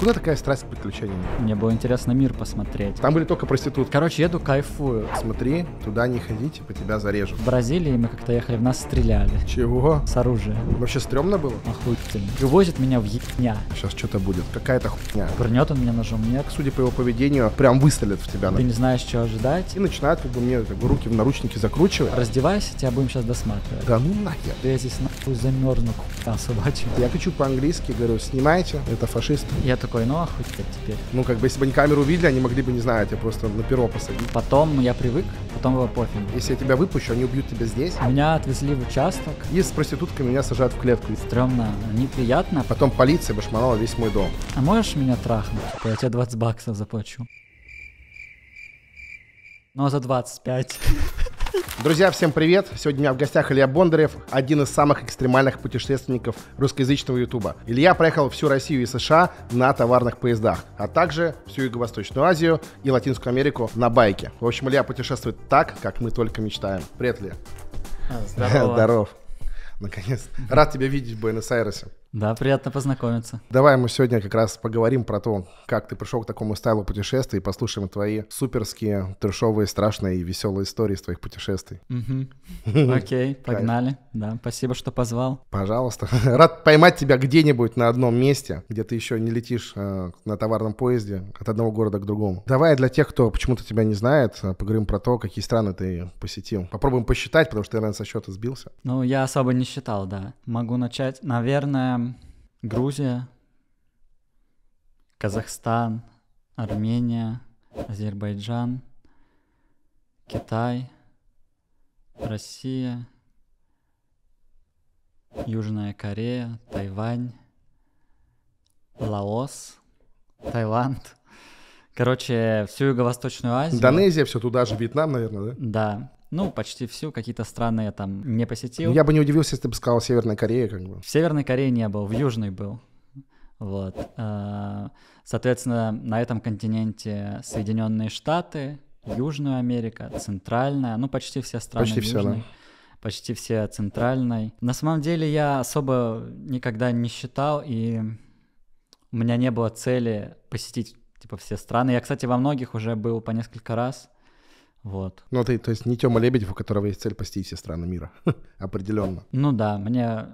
Куда такая страсть к приключениям? Мне было интересно мир посмотреть. Там были только проститутки. Короче, еду, кайфую. Смотри, туда не ходите, по тебя зарежут. В Бразилии мы как-то ехали, в нас стреляли. Чего? С оружием. Вообще стрёмно было? Охуительно. И возит меня в ебня. Сейчас что-то будет. Какая-то хуйня. Пырнет он меня ножом, нет? Судя по его поведению, прям выстрелит в тебя. Ты не знаешь, что ожидать. И начинает как бы мне как бы, руки в наручники закручивать. Раздевайся, тебя будем сейчас досматривать. Да ну нахер. я здесь нахуй замерзну, к***а собачья. Я хочу по-английски, говорю, снимайте, это фашист. Я так такой, ну охуеть а теперь. Ну, как бы, если бы они камеру увидели, они могли бы, не знаю, тебя просто на перо посадить. Потом ну, я привык, потом его пофиг. Если я тебя выпущу, они убьют тебя здесь. Меня отвезли в участок. И с проституткой меня сажают в клетку. Стремно, неприятно. Потом полиция башмалала весь мой дом. А можешь меня трахнуть? Типа, я тебе 20 баксов заплачу. Но за 25. Друзья, всем привет! Сегодня у меня в гостях Илья Бондарев, один из самых экстремальных путешественников русскоязычного ютуба. Илья проехал всю Россию и США на товарных поездах, а также всю Юго-Восточную Азию и Латинскую Америку на байке. В общем, Илья путешествует так, как мы только мечтаем. Привет, Илья! А, здорово! Здоров! Наконец. Рад тебя видеть в Буэнос-Айресе. Да, приятно познакомиться. Давай мы сегодня как раз поговорим про то, как ты пришел к такому стайлу путешествий, и послушаем твои суперские, трешовые, страшные и веселые истории из твоих путешествий. Окей, погнали. Да, спасибо, что позвал. Пожалуйста. Рад поймать тебя где-нибудь на одном месте, где ты еще не летишь э, на товарном поезде от одного города к другому. Давай для тех, кто почему-то тебя не знает, э, поговорим про то, какие страны ты посетил. Попробуем посчитать, потому что я наверное, со счета сбился. Ну, я особо не считал, да. Могу начать. Наверное, Грузия, Казахстан, Армения, Азербайджан, Китай, Россия, Южная Корея, Тайвань, Лаос, Таиланд. Короче, всю Юго-Восточную Азию. Индонезия, все туда же, Вьетнам, наверное, да? Да. Ну, почти всю, какие-то страны я там не посетил. Ну, я бы не удивился, если ты бы сказал Северная Корея, как бы. В Северной Корее не был, в Южной был. Вот. А, соответственно, на этом континенте Соединенные Штаты, Южная Америка, Центральная, ну, почти все страны почти Все, да почти все центральной. На самом деле я особо никогда не считал, и у меня не было цели посетить типа все страны. Я, кстати, во многих уже был по несколько раз. Вот. Ну, а ты, то есть, не Тёма Лебедев, у которого есть цель посетить все страны мира. Определенно. Ну да, мне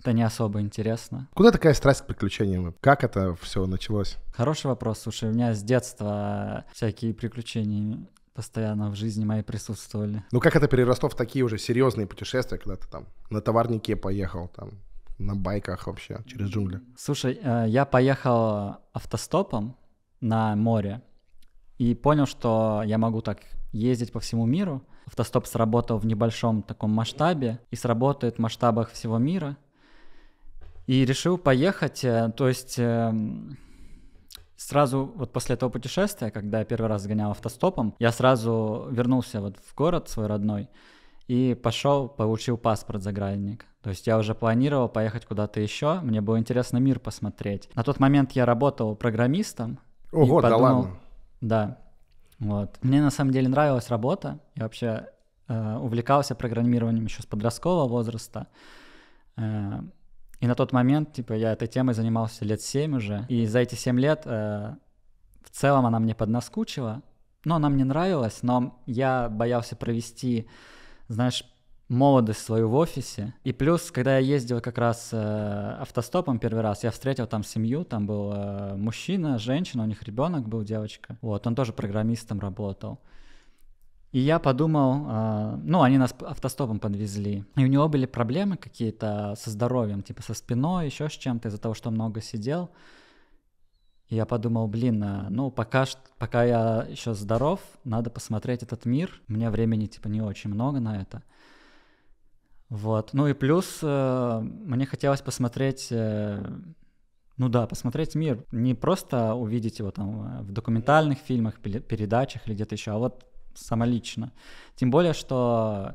это не особо интересно. Куда такая страсть к приключениям? Как это все началось? Хороший вопрос. Слушай, у меня с детства всякие приключения постоянно в жизни моей присутствовали. Ну как это переросло в такие уже серьезные путешествия, когда ты там на товарнике поехал, там на байках вообще через джунгли? Слушай, э, я поехал автостопом на море и понял, что я могу так ездить по всему миру. Автостоп сработал в небольшом таком масштабе и сработает в масштабах всего мира. И решил поехать, э, то есть э, сразу вот после этого путешествия, когда я первый раз гонял автостопом, я сразу вернулся вот в город свой родной и пошел, получил паспорт загранник. То есть я уже планировал поехать куда-то еще, мне было интересно мир посмотреть. На тот момент я работал программистом. Ого, и подумал, да ладно? Да, вот. Мне на самом деле нравилась работа. Я вообще э, увлекался программированием еще с подросткового возраста. Э, и на тот момент, типа, я этой темой занимался лет 7 уже. И за эти 7 лет э, в целом она мне поднаскучила. Но она мне нравилась, но я боялся провести, знаешь, молодость свою в офисе. И плюс, когда я ездил как раз э, автостопом первый раз, я встретил там семью, там был э, мужчина, женщина, у них ребенок был, девочка. Вот, он тоже программистом работал. И я подумал, э, ну, они нас автостопом подвезли. И у него были проблемы какие-то со здоровьем, типа со спиной, еще с чем-то, из-за того, что много сидел. И я подумал, блин, а, ну пока, пока я еще здоров, надо посмотреть этот мир. У меня времени типа не очень много на это. Вот. Ну и плюс э, мне хотелось посмотреть, э, ну да, посмотреть мир. Не просто увидеть его там э, в документальных фильмах, передачах или где-то еще, а вот самолично. Тем более, что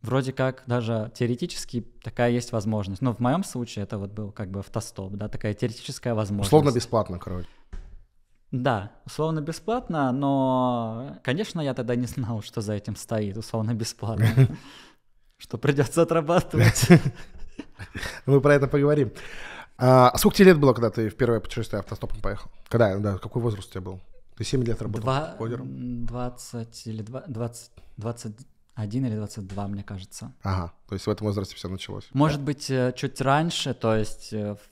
вроде как даже теоретически такая есть возможность. Но в моем случае это вот был как бы автостоп, да, такая теоретическая возможность. Условно бесплатно, короче. Да, условно бесплатно, но, конечно, я тогда не знал, что за этим стоит, условно бесплатно. Что придется отрабатывать. Мы про это поговорим. А сколько тебе лет было, когда ты в первое путешествие автостопом поехал? Когда, да, какой возраст у тебя был? Ты 7 лет работал Два, кодером? 20 или 20, 21 или 22, мне кажется. Ага, то есть в этом возрасте все началось. Может да? быть, э, чуть раньше, то есть э, в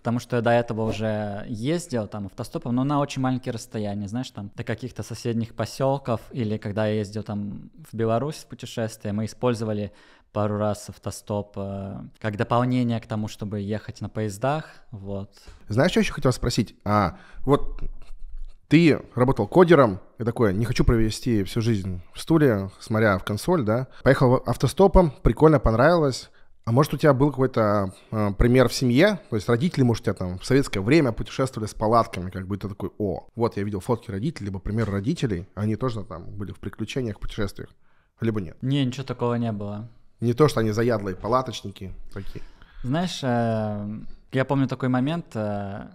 Потому что я до этого уже ездил там автостопом, но на очень маленькие расстояния, знаешь, там до каких-то соседних поселков или когда я ездил там в Беларусь в путешествие, мы использовали пару раз автостоп э, как дополнение к тому, чтобы ехать на поездах, вот. Знаешь, что еще хотел спросить? А, вот ты работал кодером, и такой, не хочу провести всю жизнь в стуле, смотря в консоль, да. Поехал автостопом, прикольно понравилось. А может, у тебя был какой-то э, пример в семье? То есть родители, может, у тебя там в советское время путешествовали с палатками, как бы ты такой, о, вот я видел фотки родителей, либо пример родителей, они тоже там были в приключениях, путешествиях, либо нет? Не, ничего такого не было. Не то, что они заядлые палаточники такие. Знаешь, э, я помню такой момент, э,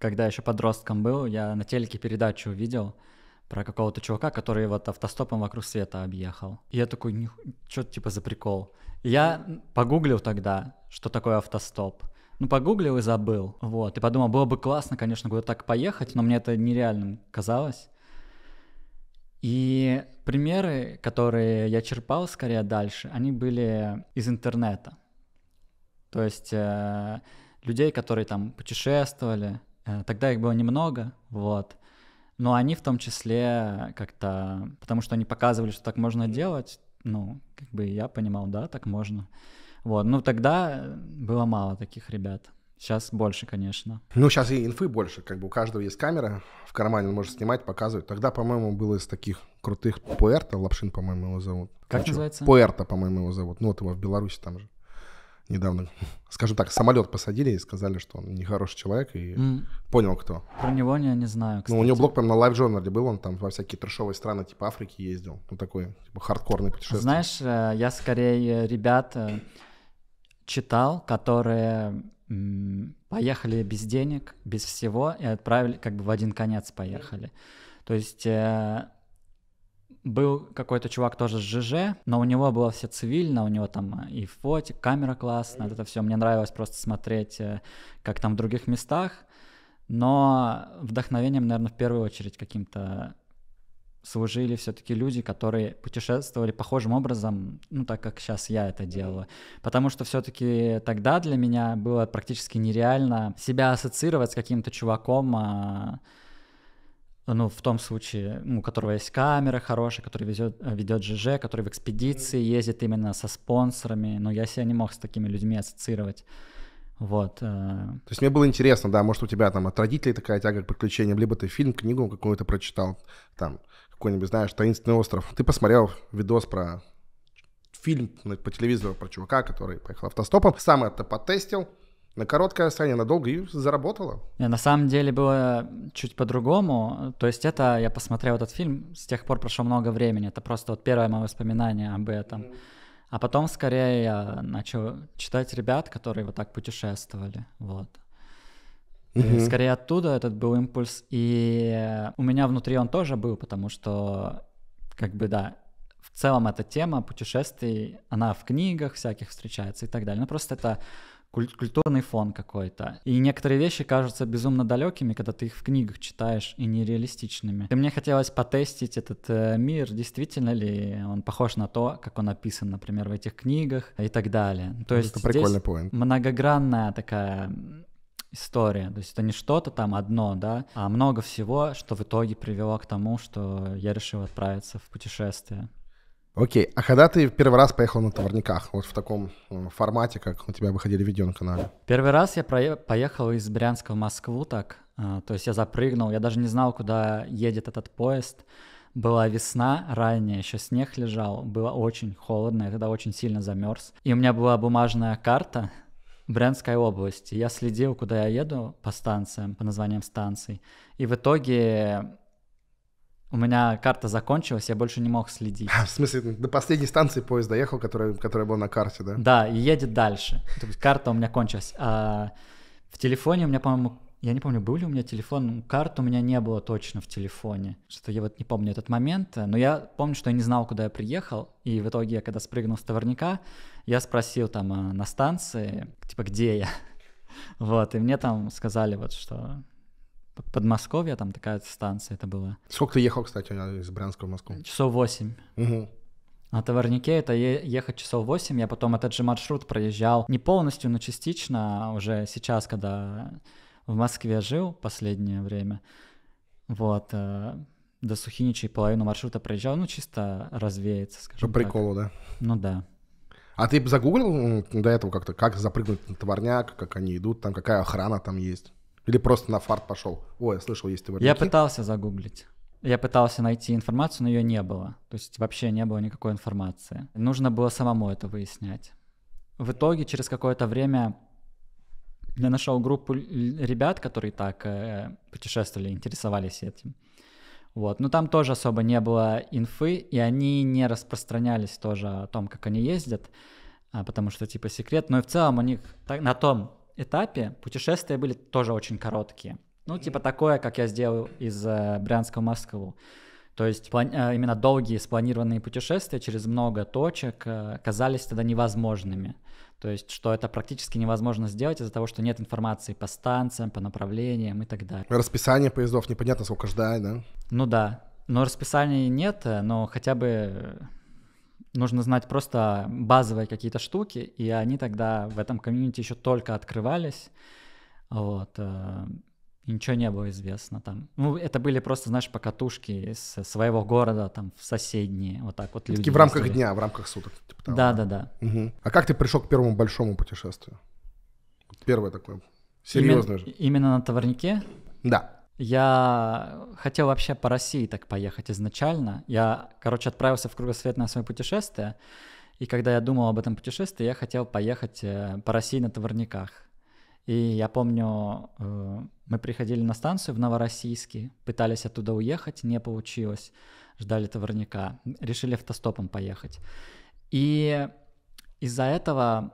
когда еще подростком был, я на телеке передачу увидел, про какого-то чувака, который вот автостопом вокруг света объехал. И я такой, что типа за прикол? Я погуглил тогда, что такое автостоп. Ну, погуглил и забыл. Вот. И подумал, было бы классно, конечно, куда-то так поехать, но мне это нереальным казалось. И примеры, которые я черпал скорее дальше, они были из интернета. То есть э, людей, которые там путешествовали, э, тогда их было немного, вот. Но они в том числе как-то, потому что они показывали, что так можно делать, ну, как бы я понимал, да, так можно. Вот, ну тогда э, было мало таких ребят. Сейчас больше, конечно. Ну, сейчас и инфы больше, как бы у каждого есть камера, в кармане он может снимать, показывать. Тогда, по-моему, было из таких крутых Пуэрто, Лапшин, по-моему, его зовут. Как Хочу. называется? Пуэрто, по-моему, его зовут. Ну, вот его в Беларуси там же недавно, скажем так, самолет посадили и сказали, что он нехороший человек, и mm. понял кто. Про него я не знаю, кстати. Ну, у него блог прям на Live Journal был, он там во всякие трешовые страны типа Африки ездил. Ну, такой, типа, хардкорный путешествие. Знаешь, э, я скорее э, ребят э, читал, которые поехали без денег, без всего, и отправили, как бы в один конец поехали. То есть был какой-то чувак тоже с ЖЖ, но у него было все цивильно, у него там э, и фотик, камера классная, вот это все. Мне нравилось просто смотреть, э, как там в других местах, но вдохновением, наверное, в первую очередь каким-то служили все-таки люди, которые путешествовали похожим образом, ну так как сейчас я это делаю. Потому что все-таки тогда для меня было практически нереально себя ассоциировать с каким-то чуваком, а, ну, в том случае, у которого есть камера хорошая, который везет, э, ведет ЖЖ, который в экспедиции ездит именно со спонсорами. Но я себя не мог с такими людьми ассоциировать. Вот. Э. То есть мне было интересно, да, может, у тебя там от родителей такая тяга к приключениям, либо ты фильм, книгу какую-то прочитал, там, какой-нибудь, знаешь, «Таинственный остров». Ты посмотрел видос про фильм ну, по телевизору про чувака, который поехал автостопом, сам это потестил, на короткое расстояние, надолго и заработала. Не, на самом деле было чуть по-другому. То есть это, я посмотрел этот фильм, с тех пор прошло много времени. Это просто вот первое мое воспоминание об этом. А потом скорее я начал читать ребят, которые вот так путешествовали. Вот. Mm-hmm. Скорее оттуда этот был импульс. И у меня внутри он тоже был, потому что, как бы, да, в целом эта тема путешествий, она в книгах всяких встречается и так далее. Но ну, просто это куль- культурный фон какой-то. И некоторые вещи кажутся безумно далекими, когда ты их в книгах читаешь, и нереалистичными. И мне хотелось потестить этот э, мир, действительно ли он похож на то, как он описан, например, в этих книгах и так далее. Ну, то есть это здесь point. многогранная такая история. То есть это не что-то там одно, да, а много всего, что в итоге привело к тому, что я решил отправиться в путешествие. Окей, а когда ты первый раз поехал на товарниках, вот в таком э, формате, как у тебя выходили в видеоканале? Первый раз я поехал из Брянска в Москву так, э, то есть я запрыгнул, я даже не знал, куда едет этот поезд. Была весна ранняя, еще снег лежал, было очень холодно, я тогда очень сильно замерз. И у меня была бумажная карта Брянской области. Я следил, куда я еду по станциям, по названиям станций. И в итоге у меня карта закончилась, я больше не мог следить. В смысле, до последней станции поезд доехал, которая, которая была на карте, да? Да, и едет дальше. То есть карта у меня кончилась. А в телефоне у меня, по-моему, я не помню, был ли у меня телефон, карт у меня не было точно в телефоне, что я вот не помню этот момент, но я помню, что я не знал, куда я приехал, и в итоге я когда спрыгнул с товарника, я спросил там а, на станции, типа, где я, вот, и мне там сказали вот, что Подмосковье, там такая станция это была. Сколько ты ехал, кстати, из Брянска в Москву? Часов восемь. Угу. На товарнике это ехать часов 8, я потом этот же маршрут проезжал не полностью, но частично а уже сейчас, когда в Москве жил последнее время, вот, э, до Сухиничей половину маршрута проезжал, ну, чисто развеяться, скажем По приколу, так. да? Ну да. А ты загуглил до этого как-то, как запрыгнуть на товарняк, как они идут, там какая охрана там есть? Или просто на фарт пошел? Ой, я слышал, есть товарники. Я пытался загуглить. Я пытался найти информацию, но ее не было. То есть вообще не было никакой информации. Нужно было самому это выяснять. В итоге через какое-то время я нашел группу ребят, которые так э, путешествовали, интересовались этим. Вот. Но там тоже особо не было инфы, и они не распространялись тоже о том, как они ездят, а, потому что типа секрет. Но и в целом у них так, на том этапе путешествия были тоже очень короткие. Ну, типа такое, как я сделал из э, Брянска в Москву. То есть план... Э, именно долгие спланированные путешествия через много точек э, казались тогда невозможными. То есть, что это практически невозможно сделать из-за того, что нет информации по станциям, по направлениям и так далее. Расписание поездов непонятно, сколько ждать, да? Ну да. Но расписания нет, но хотя бы нужно знать просто базовые какие-то штуки, и они тогда в этом комьюнити еще только открывались, вот, э, и ничего не было известно там. Ну, это были просто, знаешь, покатушки из своего города, там, в соседние, вот так вот люди. Такие в рамках ездили. дня, в рамках суток. Типа того. да, да, да. Угу. А как ты пришел к первому большому путешествию? Первое такое, серьезное Именно, же. Именно на товарнике? Да. Я хотел вообще по России так поехать изначально. Я, короче, отправился в кругосветное свое путешествие, и когда я думал об этом путешествии, я хотел поехать э, по России на товарниках. И я помню, э, мы приходили на станцию в Новороссийске, пытались оттуда уехать, не получилось, ждали товарника, решили автостопом поехать. И из-за этого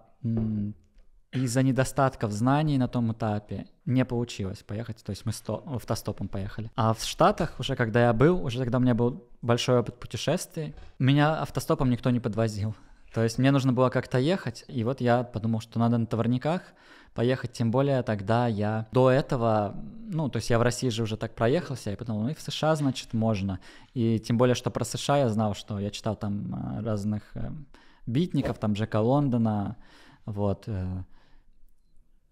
из-за недостатков знаний на том этапе не получилось поехать, то есть мы сто, автостопом поехали. А в Штатах уже, когда я был, уже тогда у меня был большой опыт путешествий, меня автостопом никто не подвозил. То есть мне нужно было как-то ехать, и вот я подумал, что надо на товарниках поехать, тем более тогда я до этого, ну, то есть я в России же уже так проехался, и подумал, ну и в США, значит, можно. И тем более, что про США я знал, что я читал там э, разных э, битников, там Джека Лондона, вот, э,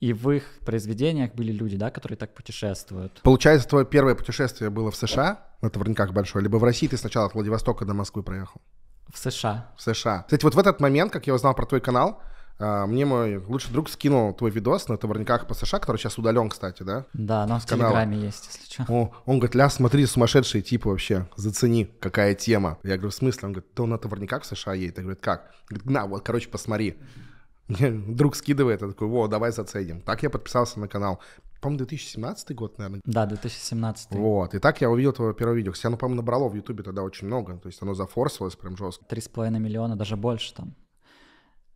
и в их произведениях были люди, да, которые так путешествуют. Получается, твое первое путешествие было в США, на Таврниках большое, либо в России ты сначала от Владивостока до Москвы проехал? В США. В США. Кстати, вот в этот момент, как я узнал про твой канал, а, мне мой лучший друг скинул твой видос на товарниках по США, который сейчас удален, кстати, да? Да, но в канала. Телеграме есть, если что. О, он говорит, ля, смотри, сумасшедшие типы вообще, зацени, какая тема. Я говорю, в смысле? Он говорит, то на товарниках в США едет. Я говорю, как? Он говорит, на, вот, короче, посмотри. Друг скидывает, я такой, во, давай зацедим. Так я подписался на канал. По-моему, 2017 год, наверное. Да, 2017. Вот, и так я увидел твое первое видео. Кстати, оно, по-моему, набрало в Ютубе тогда очень много. То есть оно зафорсилось прям жестко. Три с половиной миллиона, даже больше там.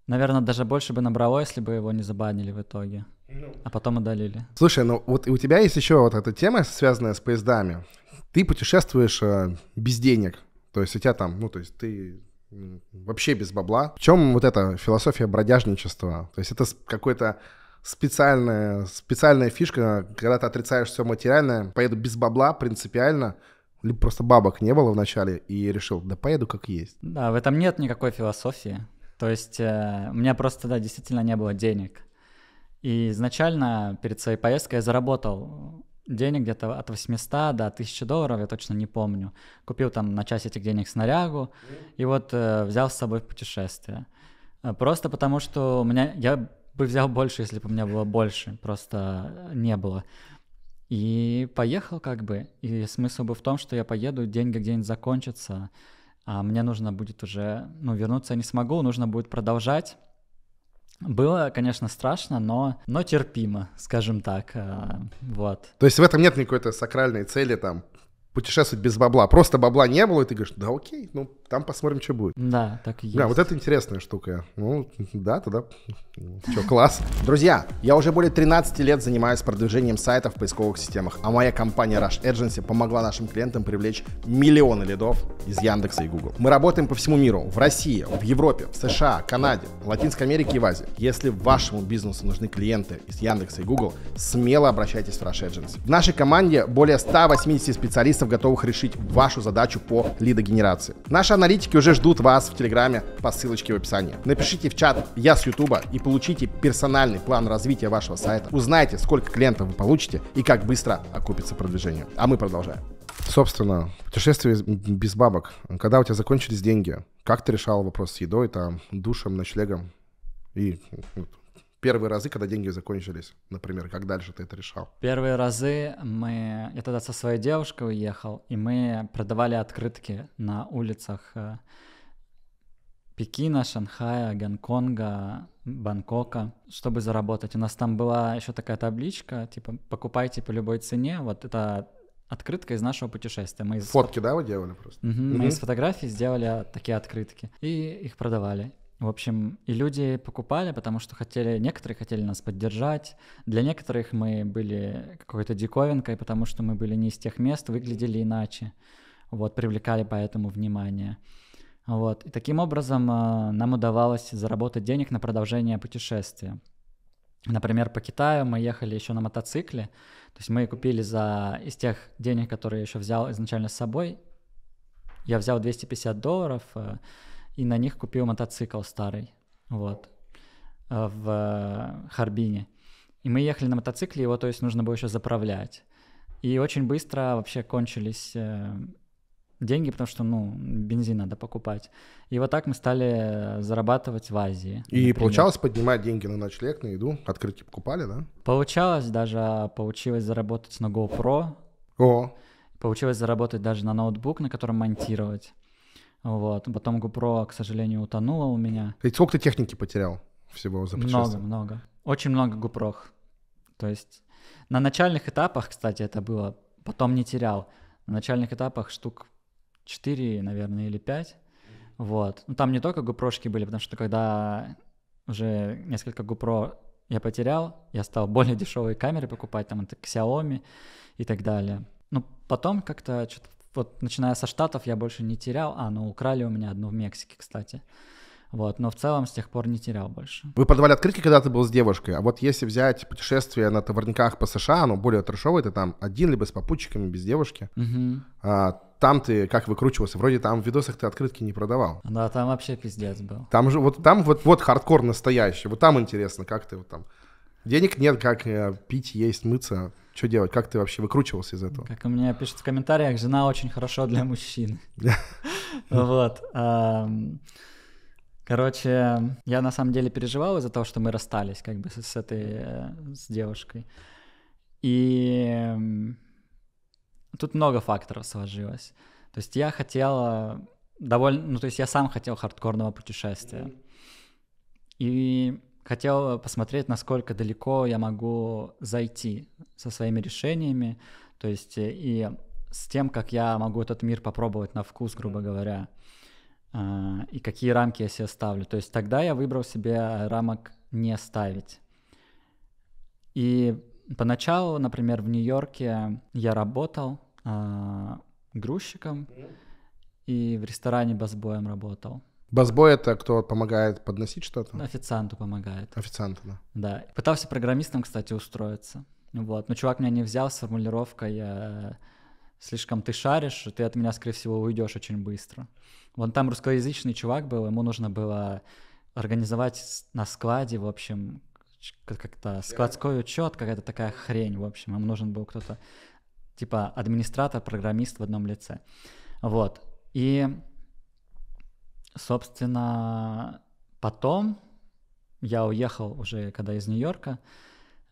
Наверное, даже больше бы набрало, если бы его не забанили в итоге. Ну. А потом удалили. Слушай, ну вот у тебя есть еще вот эта тема, связанная с поездами. Ты путешествуешь э, без денег. То есть у тебя там, ну то есть ты вообще без бабла. В чем вот эта философия бродяжничества? То есть это какой-то специальная, специальная фишка, когда ты отрицаешь все материальное, поеду без бабла принципиально, либо просто бабок не было вначале и решил, да поеду как есть. Да, в этом нет никакой философии. То есть э, у меня просто, да, действительно не было денег. И изначально перед своей поездкой я заработал денег где-то от 800 до 1000 долларов, я точно не помню. Купил там на часть этих денег снарягу и вот э, взял с собой в путешествие. Э, просто потому что у меня, я бы взял больше, если бы у меня было больше, просто э, не было. И поехал как бы, и смысл бы в том, что я поеду, деньги где-нибудь закончатся, а мне нужно будет уже, ну, вернуться я не смогу, нужно будет продолжать было, конечно, страшно, но, но терпимо, скажем так. Э, вот. То есть в этом нет никакой-то сакральной цели там путешествовать без бабла. Просто бабла не было, и ты говоришь, да окей, ну там посмотрим, что будет. Да, так и есть. Да, вот это интересная штука. Ну, да, тогда что, класс. Друзья, я уже более 13 лет занимаюсь продвижением сайтов в поисковых системах, а моя компания Rush Agency помогла нашим клиентам привлечь миллионы лидов из Яндекса и Google. Мы работаем по всему миру, в России, в Европе, в США, Канаде, Латинской Америке и в Азии. Если вашему бизнесу нужны клиенты из Яндекса и Google, смело обращайтесь в Rush Agency. В нашей команде более 180 специалистов экспертов, готовых решить вашу задачу по лидогенерации. Наши аналитики уже ждут вас в Телеграме по ссылочке в описании. Напишите в чат «Я с Ютуба» и получите персональный план развития вашего сайта. Узнайте, сколько клиентов вы получите и как быстро окупится продвижение. А мы продолжаем. Собственно, путешествие без бабок. Когда у тебя закончились деньги, как ты решал вопрос с едой, там, душем, ночлегом? И ну, Первые разы, когда деньги закончились, например, как дальше ты это решал? Первые разы мы... Я тогда со своей девушкой уехал, и мы продавали открытки на улицах э, Пекина, Шанхая, Гонконга, Бангкока, чтобы заработать. У нас там была еще такая табличка, типа «покупайте по любой цене». Вот это открытка из нашего путешествия. Мы из... Фотки, да, вы делали просто? Угу, mm Мы из фотографий сделали такие открытки и их продавали. В общем, и люди покупали, потому что хотели, некоторые хотели нас поддержать. Для некоторых мы были какой-то диковинкой, потому что мы были не из тех мест, выглядели иначе. Вот, привлекали поэтому внимание. Вот, и таким образом а, нам удавалось заработать денег на продолжение путешествия. Например, по Китаю мы ехали еще на мотоцикле, то есть мы купили за из тех денег, которые еще взял изначально с собой, я взял 250 долларов, а, и на них купил мотоцикл старый, вот, э, в Харбине. И мы ехали на мотоцикле, его, то есть, нужно было еще заправлять. И очень быстро вообще кончились э, деньги, потому что, ну, бензин надо покупать. И вот так мы стали э, зарабатывать в Азии. И например. получалось поднимать деньги на ночлег, на еду? Открытки покупали, да? Получалось даже, а, получилось заработать на GoPro. О! Получилось заработать даже на ноутбук, на котором монтировать. Вот. Потом GoPro, к сожалению, утонула у меня. И сколько ты техники потерял всего за Много, много. Очень много GoPro. То есть на начальных этапах, кстати, это было, потом не терял. На начальных этапах штук 4, наверное, или 5. Вот. Ну, там не только GoPro были, потому что когда уже несколько GoPro я потерял, я стал более дешевые камеры покупать, там это Xiaomi и так далее. Ну, потом как-то что-то вот начиная со Штатов я больше не терял. А, ну украли у меня одну в Мексике, кстати. Вот, но в целом с тех пор не терял больше. Вы продавали открытки, когда ты был с девушкой, а вот если взять путешествие на товарниках по США, оно более трешовое, ты там один, либо с попутчиками, без девушки, угу. а, там ты как выкручивался? Вроде там в видосах ты открытки не продавал. Да, там вообще пиздец был. Там же, вот там вот, вот хардкор настоящий, вот там интересно, как ты вот там Денег нет, как э, пить, есть, мыться. Что делать? Как ты вообще выкручивался из этого? Как у меня пишут в комментариях, жена очень хорошо для мужчин. Вот. Короче, я на самом деле переживал из-за того, что мы расстались как бы с этой, э, с девушкой. И тут много факторов сложилось. То есть я хотел довольно, ну то есть я сам хотел хардкорного путешествия. И хотел посмотреть, насколько далеко я могу зайти со своими решениями, то есть э, и с тем, как я могу этот мир попробовать на вкус, грубо говоря, а, и какие рамки я себе ставлю. То есть тогда я выбрал себе рамок не ставить. И поначалу, например, в Нью-Йорке я работал а, грузчиком и в ресторане басбоем работал. Басбой это кто помогает подносить что-то? Официанту помогает. Официанту, да. Да. Пытался программистом, кстати, устроиться. Вот. Но чувак меня не взял с формулировкой Я э, «слишком ты шаришь, ты от меня, скорее всего, уйдешь очень быстро». Вон там русскоязычный чувак был, ему нужно было организовать на складе, в общем, как-то складской учет, какая-то такая хрень, в общем. Ему нужен был кто-то, типа администратор, программист в одном лице. Вот. И Собственно, потом я уехал уже, когда из Нью-Йорка.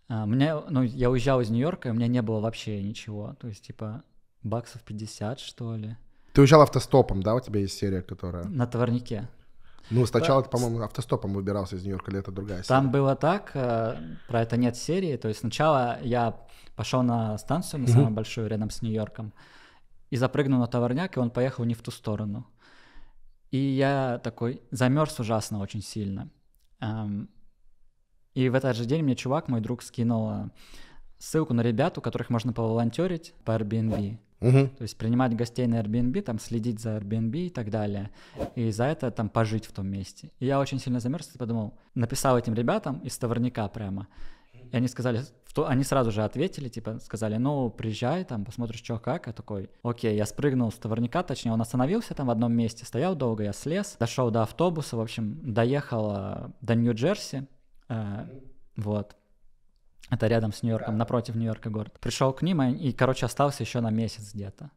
А, мне, ну, я уезжал из Нью-Йорка, и у меня не было вообще ничего. То есть, типа, баксов 50, что ли. Ты уезжал автостопом, да? У тебя есть серия, которая... На товарнике. Ну, сначала ты, по-моему, автостопом выбирался из Нью-Йорка, или это другая серия? Там было так, э, про это нет серии. То есть сначала я пошел на станцию, на самую большую, рядом с Нью-Йорком, и запрыгнул на товарняк, и он поехал не в ту сторону. И я такой замерз ужасно очень сильно. И в этот же день мне чувак, мой друг, скинул а, ссылку на ребят, у которых можно поволонтерить по Airbnb. Угу. То есть принимать гостей на Airbnb, там следить за Airbnb и так далее. И за это там пожить в том месте. И я очень сильно замерз и подумал, написал этим ребятам из товарника прямо. И они сказали, они сразу же ответили, типа, сказали, ну, приезжай, там, посмотришь, что как. Я такой, окей, я спрыгнул с товарника, точнее, он остановился там в одном месте, стоял долго, я слез, дошел до автобуса, в общем, доехал до Нью-Джерси, э, вот, это рядом с Нью-Йорком, напротив Нью-Йорка город. Пришел к ним и, короче, остался еще на месяц где-то.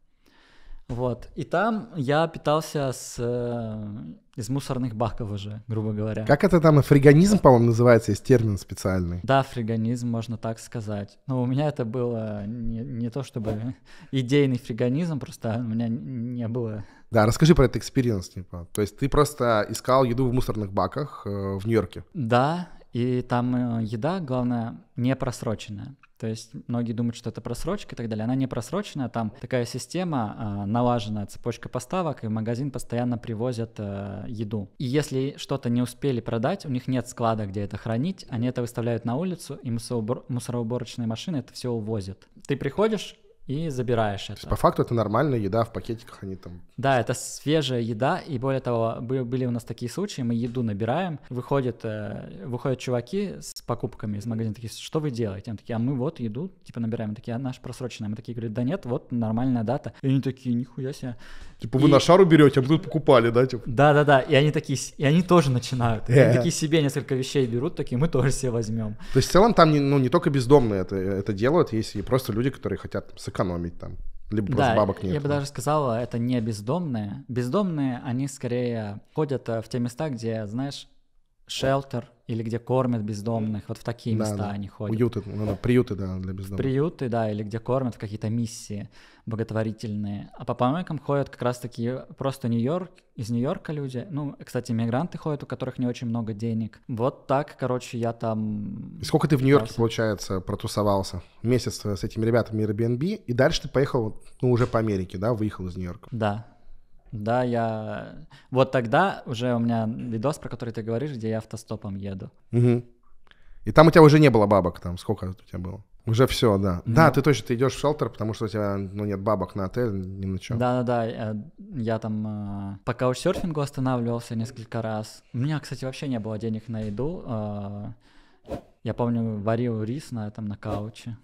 Вот. И там я питался с, э, из мусорных баков уже, грубо говоря. Как это там? Фриганизм, по-моему, называется, есть термин специальный. Да, фриганизм, можно так сказать. Но у меня это было не, не то чтобы идейный фриганизм, просто у меня не было... Да, расскажи про этот экспириенс, типа. То есть ты просто искал еду в мусорных баках э, в Нью-Йорке? Да, и там э, еда, главное, не просроченная. То есть многие думают, что это просрочка и так далее. Она не просроченная. там такая система, а, налажена цепочка поставок, и в магазин постоянно привозят э, еду. И если что-то не успели продать, у них нет склада, где это хранить, они это выставляют на улицу, и мусороуборочные машины это все увозят. Ты приходишь, и забираешь это. То есть по факту это нормальная еда в пакетиках, они там... Да, это свежая еда, и более того, были у нас такие случаи, мы еду набираем, выходят, э, выходят чуваки с покупками из магазина, такие, что вы делаете? Они такие, а мы вот еду, типа набираем, они такие, а наш просроченный, Мы такие, говорят, да нет, вот нормальная дата. И они такие, нихуя себе. Типа вы и... на шару берете, а мы тут покупали, да? Типа? Да, да, да. И они такие, и они тоже начинают. Э-э. Они э. такие себе несколько вещей берут, такие мы тоже себе возьмем. То есть в целом там не, ну, не только бездомные это, это делают, есть и просто люди, которые хотят сэкономить там. Либо да, просто бабок нет. Я бы даже сказала, это не бездомные. Бездомные, они скорее ходят э, в те места, где, знаешь, шелтер или где кормят бездомных, вот в такие да, места да. они ходят. Уюты, ну, да, приюты, да, для бездомных. Приюты, да, или где кормят в какие-то миссии благотворительные. А по помойкам ходят как раз-таки просто Нью-Йорк, из Нью-Йорка люди. Ну, кстати, мигранты ходят, у которых не очень много денег. Вот так, короче, я там... И сколько ты в Нью-Йорке, получается, протусовался? Месяц с этими ребятами Airbnb, и дальше ты поехал, ну, уже по Америке, да, выехал из Нью-Йорка? Да, да, я... Вот тогда уже у меня видос, про который ты говоришь, где я автостопом еду. Угу. И там у тебя уже не было бабок, там сколько у тебя было? Уже все, да. Ну, да, ты точно, ты идешь в шелтер, потому что у тебя ну, нет бабок на отель, ни на чем. Да-да-да, я, э, я там э, по каучсерфингу останавливался несколько раз. У меня, кстати, вообще не было денег на еду. Э, я помню, варил рис на этом, на кауче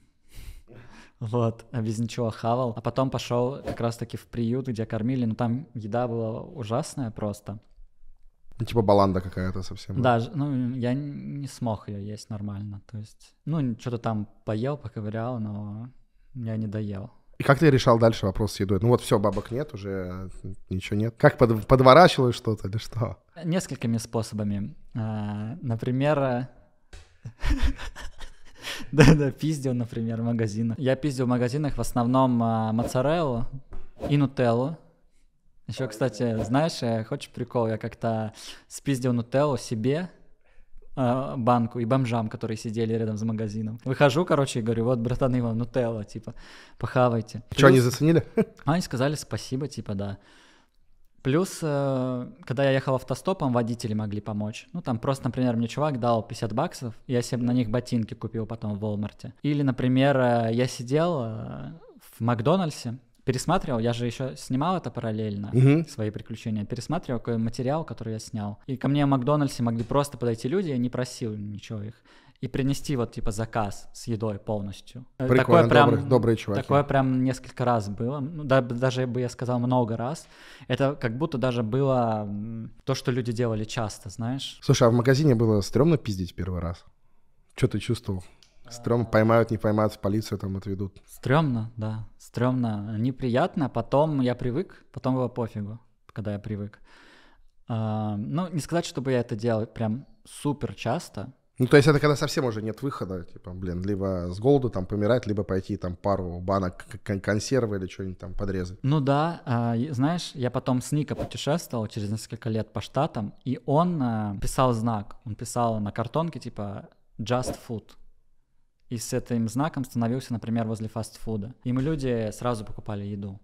вот, а без ничего хавал. А потом пошел как раз-таки в приют, где кормили, ну там еда была ужасная просто. Ну, типа баланда какая-то совсем. Да, ну я не смог ее есть нормально, то есть, ну что-то там поел, поковырял, но я не доел. И как ты решал дальше вопрос с едой? Ну вот все, бабок нет, уже ничего нет. Как под, подворачиваешь что-то или что? Несколькими способами. А, например... Э, Да-да, пиздил, например, в магазинах. Я пиздил в магазинах в основном а, моцареллу и нутеллу. Еще, кстати, знаешь, э, хочешь прикол? Я как-то спиздил нутеллу себе, а, банку и бомжам, которые сидели рядом с магазином. Выхожу, короче, и говорю, вот, братаны, вам нутелла, типа, похавайте. Что, они заценили? Они сказали спасибо, типа, да. Плюс, э, когда я ехал автостопом, водители могли помочь. Ну, там просто, например, мне чувак дал 50 баксов, я себе на них ботинки купил потом в Walmart. Или, например, э, я сидел э, в Макдональдсе, пересматривал, я же еще снимал это параллельно, угу. свои приключения, пересматривал какой материал, который я снял. И ко мне в Макдональдсе могли просто подойти люди, я не просил ничего их и принести вот типа заказ с едой полностью. Прикольно, такое прям, добрый, добрые чуваки. Такое прям несколько раз было, ну, да, даже бы я сказал много раз. Это как будто даже было то, что люди делали часто, знаешь. Слушай, а в магазине было стрёмно пиздить первый раз? Что ты чувствовал? Стрёмно, а. поймают, не поймают, в полицию там отведут. Стрёмно, да, стрёмно, неприятно, потом я привык, потом его пофигу, когда я привык. А, ну, не сказать, чтобы я это делал прям супер часто, ну, то есть это когда совсем уже нет выхода, типа, блин, либо с голоду там помирать, либо пойти там пару банок консервы или что-нибудь там подрезать. Ну да, э, знаешь, я потом с Ника путешествовал через несколько лет по Штатам, и он э, писал знак, он писал на картонке, типа, just food. И с этим знаком становился, например, возле фастфуда. И мы люди сразу покупали еду.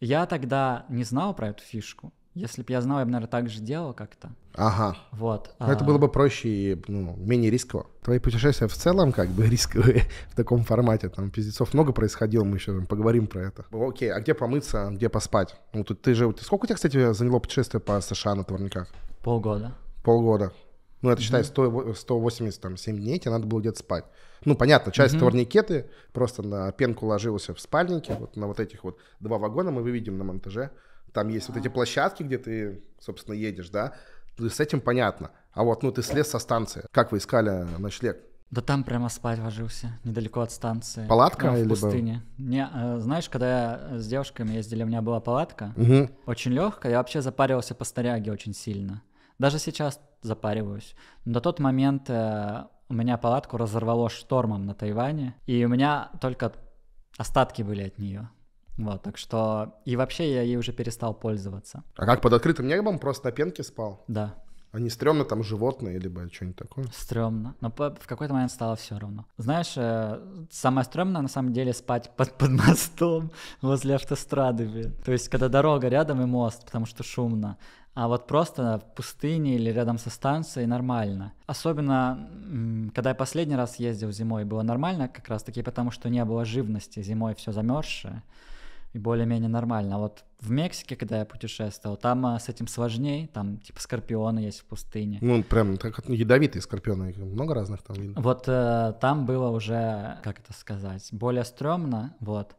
Я тогда не знал про эту фишку, если бы я знал, я бы, наверное, так же делал как-то. Ага. Вот. Но а... это было бы проще и ну, менее рисково. Твои путешествия в целом как бы рисковые в таком формате. Там пиздецов много происходило, мы еще поговорим про это. Окей, а где помыться, а где поспать? Ну, тут ты же... сколько у тебя, кстати, заняло путешествие по США на творниках? Полгода. Полгода. Ну, это, считай, 100, 180 187 дней тебе надо было где-то спать. Ну, понятно, часть mm-hmm. турникеты просто на пенку ложился в спальнике, вот на вот этих вот два вагона мы выведем на монтаже. Там есть вот эти площадки, где ты, собственно, едешь, да. С этим понятно. А вот, ну, ты слез со станции. Как вы искали э, ночлег? Да там прямо спать ложился, недалеко от станции. Палатка ну, в пустыне. Не, э, знаешь, когда я э, с девушками ездили, у меня была палатка, угу. очень легкая. Я вообще запаривался по старяге очень сильно. Даже сейчас запариваюсь. Но до тот момент э, у меня палатку разорвало штормом на Тайване, и у меня только остатки были от нее. Вот, так что... И вообще я ей уже перестал пользоваться. А как, под открытым небом просто на пенке спал? Да. А не стрёмно там животное, либо что-нибудь такое? Стрёмно. Но по- в какой-то момент стало все равно. Знаешь, э, самое стрёмное на самом деле спать под, под мостом возле автострады, блин. То есть, когда дорога рядом и мост, потому что шумно. А вот просто в пустыне или рядом со станцией нормально. Особенно, когда я последний раз ездил зимой, было нормально как раз-таки потому, что не было живности. Зимой все замерзшее и более-менее нормально. А вот в Мексике, когда я путешествовал, там а, с этим сложнее, там типа скорпионы есть в пустыне. Ну, прям так ядовитые скорпионы, много разных там видно. Вот э, там было уже, как это сказать, более стрёмно, вот.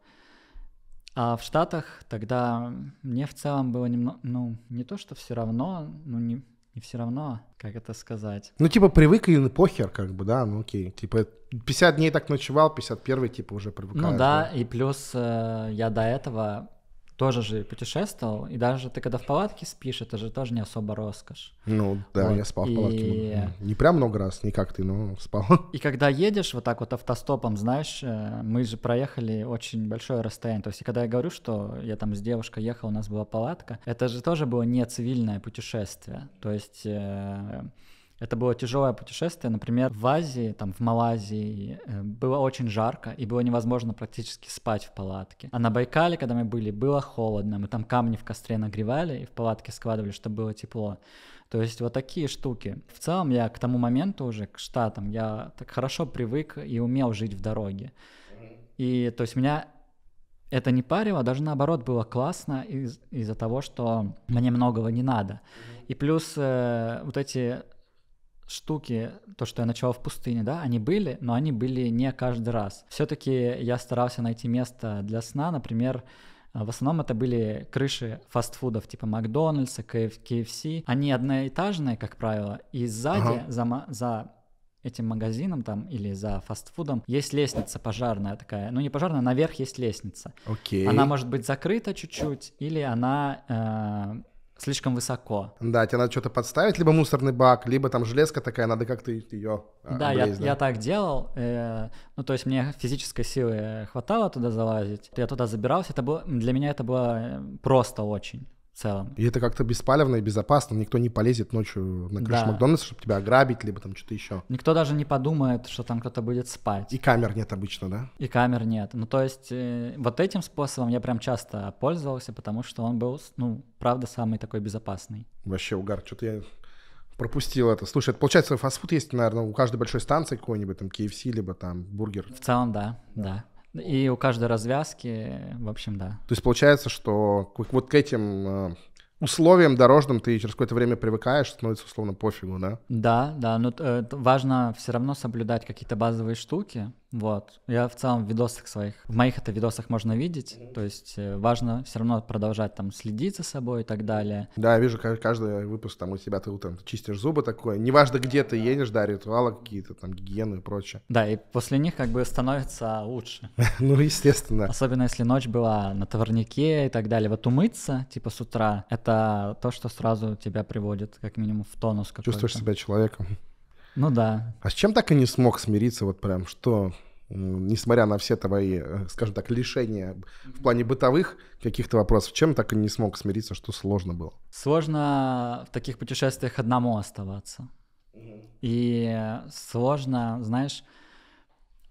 А в Штатах тогда мне в целом было немного, ну, не то, что все равно, ну, не, и все равно, как это сказать? Ну, типа, привык и похер, как бы, да, ну окей. Типа, 50 дней так ночевал, 51 типа, уже привыкаешь. Ну да, да. и плюс э, я до этого тоже же путешествовал, и даже ты когда в палатке спишь, это же тоже не особо роскошь. Ну да, вот. я спал в палатке. Ну, не прям много раз, не как ты, но спал. И когда едешь вот так вот автостопом, знаешь, э, мы же проехали очень большое расстояние. То есть, и когда я говорю, что я там с девушкой ехал, у нас была палатка, это же тоже было не цивильное путешествие. То есть э, это было тяжелое путешествие. Например, в Азии, там, в Малайзии э, было очень жарко, и было невозможно практически спать в палатке. А на Байкале, когда мы были, было холодно. Мы там камни в костре нагревали и в палатке складывали, чтобы было тепло. То есть вот такие штуки. В целом я к тому моменту уже, к Штатам, я так хорошо привык и умел жить в дороге. И то есть меня это не парило, а даже наоборот было классно из- из-за того, что мне многого не надо. И плюс э, вот эти штуки, то, что я ночевал в пустыне, да, они были, но они были не каждый раз. Все-таки я старался найти место для сна, например, э, в основном это были крыши фастфудов типа Макдональдса, KFC. Они одноэтажные, как правило, и сзади ага. за, за этим магазином там или за фастфудом есть лестница пожарная такая, ну не пожарная, а наверх есть лестница. Окей. Она может быть закрыта чуть-чуть или она э, слишком высоко. Да, тебе надо что-то подставить, либо мусорный бак, либо там железка такая, надо как-то ее а, Да, обрезать. Да, я так делал, э, ну то есть мне физической силы э, хватало туда залазить, я туда забирался, это было, для меня это было э, просто очень в целом. И это как-то беспалевно и безопасно. Никто не полезет ночью на крышу да. Макдональдса, чтобы тебя ограбить, либо там что-то еще. Никто даже не подумает, что там кто-то будет спать. И камер нет обычно, да? И камер нет. Ну, то есть, э, вот этим способом я прям часто пользовался, потому что он был, ну, правда, самый такой безопасный. Вообще угар. Что-то я пропустил это. Слушай, это получается, фастфуд есть, наверное, у каждой большой станции какой-нибудь, там, KFC, либо там бургер. В целом, да, да. да. И у каждой развязки, в общем, да. То есть получается, что вот к этим э, условиям дорожным ты через какое-то время привыкаешь, становится условно пофигу, да? Да, да, но э, важно все равно соблюдать какие-то базовые штуки, вот. Я в целом в видосах своих, в моих это видосах можно видеть. Mm-hmm. То есть э, важно все равно продолжать там следить за собой и так далее. Да, я вижу каждый выпуск там у тебя ты утром чистишь зубы такое. Неважно, где ты едешь, да, ритуалы какие-то там, гигиены и прочее. Да, и после них как бы становится лучше. ну, естественно. Особенно если ночь была на товарнике и так далее. Вот умыться, типа с утра, это то, что сразу тебя приводит как минимум в тонус какой-то. Чувствуешь себя человеком. Ну да. А с чем так и не смог смириться вот прям, что несмотря на все твои, э, скажем так, лишения в плане бытовых каких-то вопросов, чем так и не смог смириться, что сложно было? Сложно в таких путешествиях одному оставаться. И сложно, знаешь,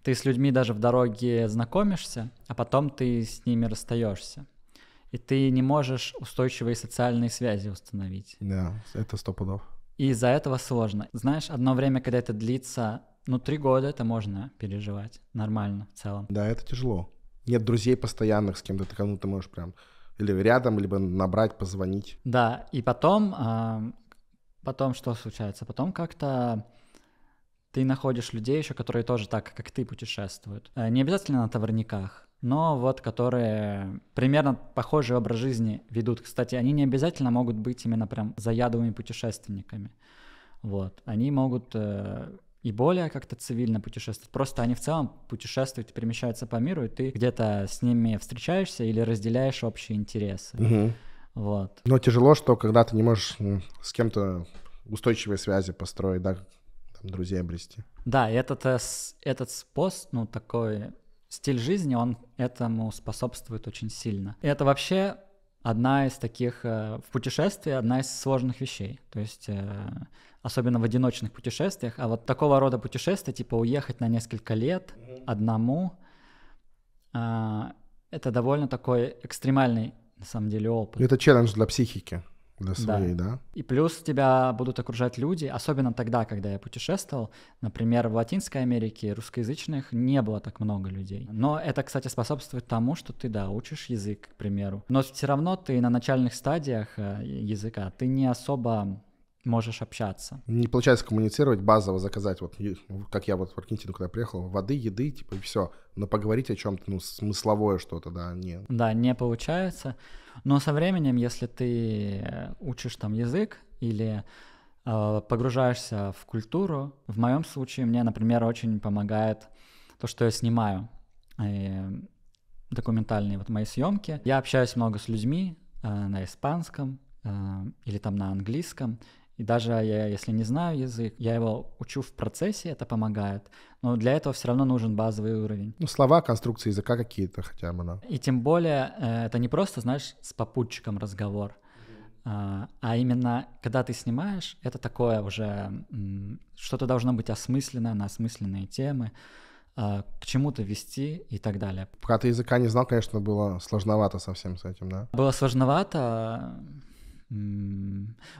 ты с людьми даже в дороге знакомишься, а потом ты с ними расстаешься. И ты не можешь устойчивые социальные связи установить. Да, это сто пудов. И из-за этого сложно. Знаешь, одно время, когда это длится, ну, три года, это можно переживать нормально в целом. Да, это тяжело. Нет друзей постоянных, с кем ты кому-то можешь прям или рядом, либо набрать, позвонить. Да, и потом, а, потом что случается? Потом как-то ты находишь людей еще, которые тоже так, как ты, путешествуют. Э, не обязательно на товарниках но вот которые примерно похожий образ жизни ведут. Кстати, они не обязательно могут быть именно прям заядовыми путешественниками. Вот. Они могут э, и более как-то цивильно путешествовать. Просто они в целом путешествуют перемещаются по миру, и ты где-то с ними встречаешься или разделяешь общие интересы. Угу. Вот. Но тяжело, что когда ты не можешь с кем-то устойчивые связи построить, да, там, друзей обрести. Да, этот, э, этот способ, ну, такой стиль жизни, он этому способствует очень сильно. И это вообще одна из таких э, в путешествии одна из сложных вещей. То есть э, особенно в одиночных путешествиях, а вот такого рода путешествия, типа уехать на несколько лет одному, э, это довольно такой экстремальный на самом деле опыт. Это челлендж для психики. Для своей, да. да. И плюс тебя будут окружать люди, особенно тогда, когда я путешествовал. Например, в Латинской Америке русскоязычных не было так много людей. Но это, кстати, способствует тому, что ты, да, учишь язык, к примеру. Но все равно ты на начальных стадиях э, языка, ты не особо можешь общаться. Не получается коммуницировать, базово заказать, вот как я вот в Аргентину, когда приехал, воды, еды, типа, и все. Но поговорить о чем-то, ну, смысловое что-то, да, не. Да, не получается. Но со временем, если ты э, учишь там язык или э, погружаешься в культуру, в моем случае мне, например, очень помогает то, что я снимаю и э, документальные вот мои съемки. Я общаюсь много с людьми э, на испанском э, или там на английском, и даже я, если не знаю язык, я его учу в процессе, это помогает. Но для этого все равно нужен базовый уровень. Ну, слова, конструкции языка какие-то хотя бы, да. И тем более, э, это не просто, знаешь, с попутчиком разговор, а, а именно, когда ты снимаешь, это такое уже, что-то должно быть осмысленно, на осмысленные темы, а, к чему-то вести и так далее. Пока ты языка не знал, конечно, было сложновато совсем с этим, да? Было сложновато,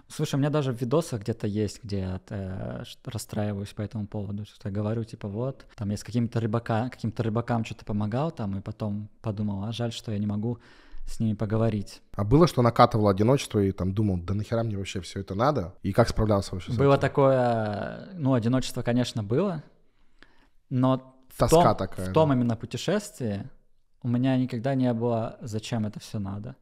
Слушай, у меня даже в видосах где-то есть, где я э, расстраиваюсь по этому поводу, что я говорю, типа, вот, там я с каким-то рыбака, каким-то рыбакам что-то помогал там, и потом подумал, а жаль, что я не могу с ними поговорить. А было, что накатывало одиночество и там думал, да нахера мне вообще все это надо? И как справлялся вообще с было этим? Было такое, ну, одиночество, конечно, было, но Тоска в том, такая, в том да. именно путешествии у меня никогда не было, зачем это все надо.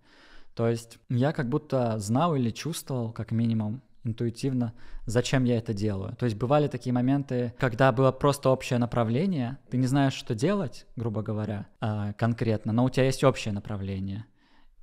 То есть я как будто знал или чувствовал, как минимум, интуитивно, зачем я это делаю. То есть бывали такие моменты, когда было просто общее направление, ты не знаешь, что делать, грубо говоря, а, конкретно, но у тебя есть общее направление.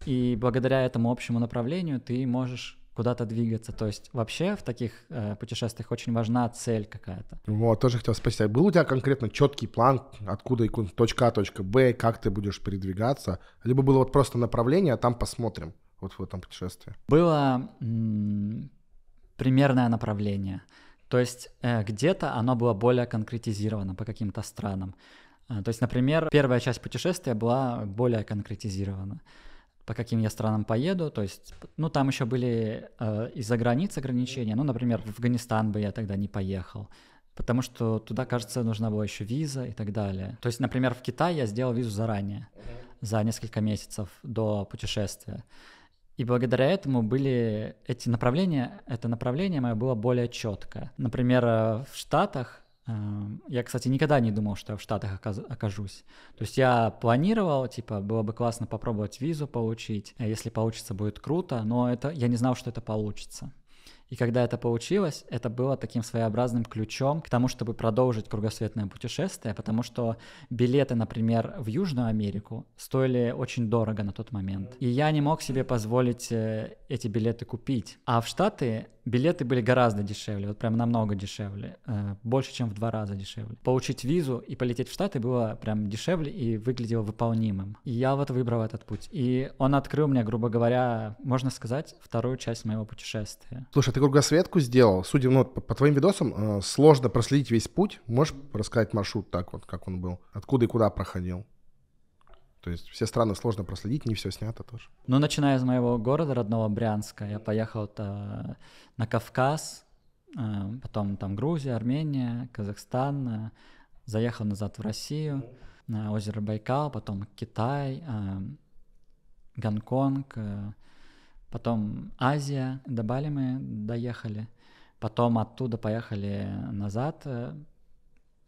И благодаря этому общему направлению ты можешь куда-то двигаться. То есть вообще в таких э, путешествиях очень важна цель какая-то. Вот, тоже хотел спросить, а был у тебя конкретно четкий план, откуда точка А, точка Б, как ты будешь передвигаться? Либо было вот просто направление, а там посмотрим, вот в этом путешествии. Было примерное направление. То есть э, где-то оно было более конкретизировано по каким-то странам. Э, то есть, например, первая часть путешествия была более конкретизирована по каким я странам поеду, то есть, ну, там еще были э, из-за границ ограничения, ну, например, в Афганистан бы я тогда не поехал, потому что туда, кажется, нужна была еще виза и так далее. То есть, например, в Китай я сделал визу заранее, за несколько месяцев до путешествия. И благодаря этому были эти направления, это направление мое было более четкое. Например, э, в Штатах Эм, я, кстати, никогда не думал, что я в Штатах окажусь. То есть я планировал, типа, было бы классно попробовать визу получить. Э, если получится, будет круто, но это, я не знал, что это получится. И когда это получилось, это было таким своеобразным ключом к тому, чтобы продолжить кругосветное путешествие, потому что билеты, например, в Южную Америку стоили очень дорого на тот момент. И я не мог себе позволить э, эти билеты купить. А в Штаты билеты были гораздо дешевле, вот прям намного дешевле, э, больше, чем в два раза дешевле. Получить визу и полететь в Штаты было прям дешевле и выглядело выполнимым. И я вот выбрал этот путь. И он открыл мне, грубо говоря, можно сказать, вторую часть моего путешествия. Слушай, ты кругосветку сделал? Судя, ну, по, по твоим видосам, э, сложно проследить весь путь. Можешь рассказать маршрут так вот, как он был? Откуда и куда проходил? То есть все страны сложно проследить, не все снято тоже. Ну, начиная с моего города родного Брянска, я поехал э, на Кавказ, э, потом там Грузия, Армения, Казахстан, э, заехал назад в Россию, на озеро Байкал, потом Китай, Гонконг, потом Азия, до Бали мы доехали, потом оттуда поехали назад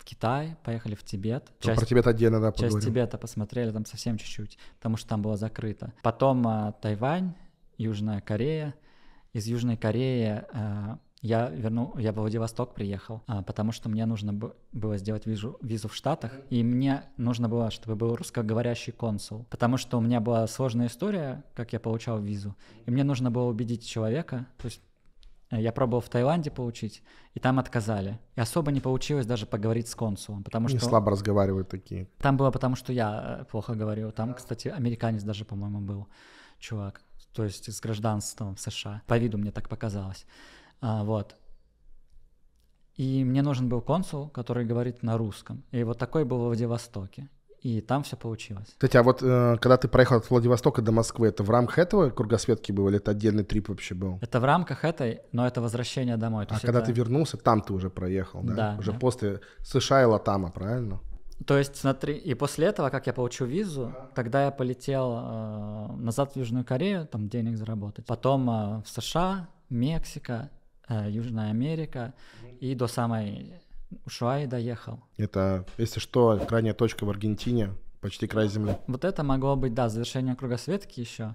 Китай, поехали в Тибет. Ну, часть, про Тибет отдельно, да, поговорим. Тибета посмотрели, там совсем чуть-чуть, потому что там было закрыто. Потом а, Тайвань, Южная Корея. Из Южной Кореи а, я вернул, я в Владивосток приехал, а, потому что мне нужно было сделать визу, визу в Штатах, и мне нужно было, чтобы был русскоговорящий консул, потому что у меня была сложная история, как я получал визу, и мне нужно было убедить человека, то есть Э, я пробовал в Таиланде получить, и там отказали. И особо не получилось даже поговорить с консулом, потому что... Не слабо разговаривают такие. Там было потому, что я э, плохо говорил. Там, кстати, американец даже, по-моему, был чувак. То есть с гражданством США. По виду мне так показалось. А, вот. И мне нужен был консул, который говорит на русском. И вот такой был в Владивостоке и там все получилось. Кстати, а вот э, когда ты проехал от Владивостока до Москвы, это в рамках этого кругосветки было, или это отдельный трип вообще был? Это в рамках этой, но это возвращение домой. То а когда это... ты вернулся, там ты уже проехал, да? Да. Уже да. после США и Латама, правильно? То есть, смотри, и после этого, как я получу визу, да. тогда я полетел э, назад в Южную Корею, там денег заработать. Потом э, в США, Мексика, э, Южная Америка mm-hmm. и до самой Ушуай доехал. Это, если что, крайняя точка в Аргентине, почти край земли. Вот это могло быть, да, завершение кругосветки еще.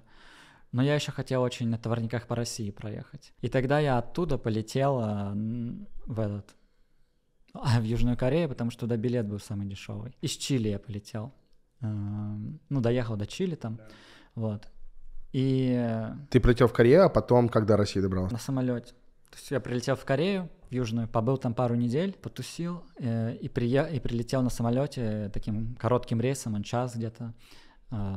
Но я еще хотел очень на товарниках по России проехать. И тогда я оттуда полетел в этот, а, в Южную Корею, потому что туда билет был самый дешевый. Из Чили я полетел. Эм, ну, доехал до Чили там. Да. Вот. И... Э, Ты прилетел в Корею, а потом когда Россия добралась? На самолете. То есть я прилетел в Корею, в Южную, побыл там пару недель, потусил э, и, прия... и прилетел на самолете таким коротким рейсом, он час где-то, э,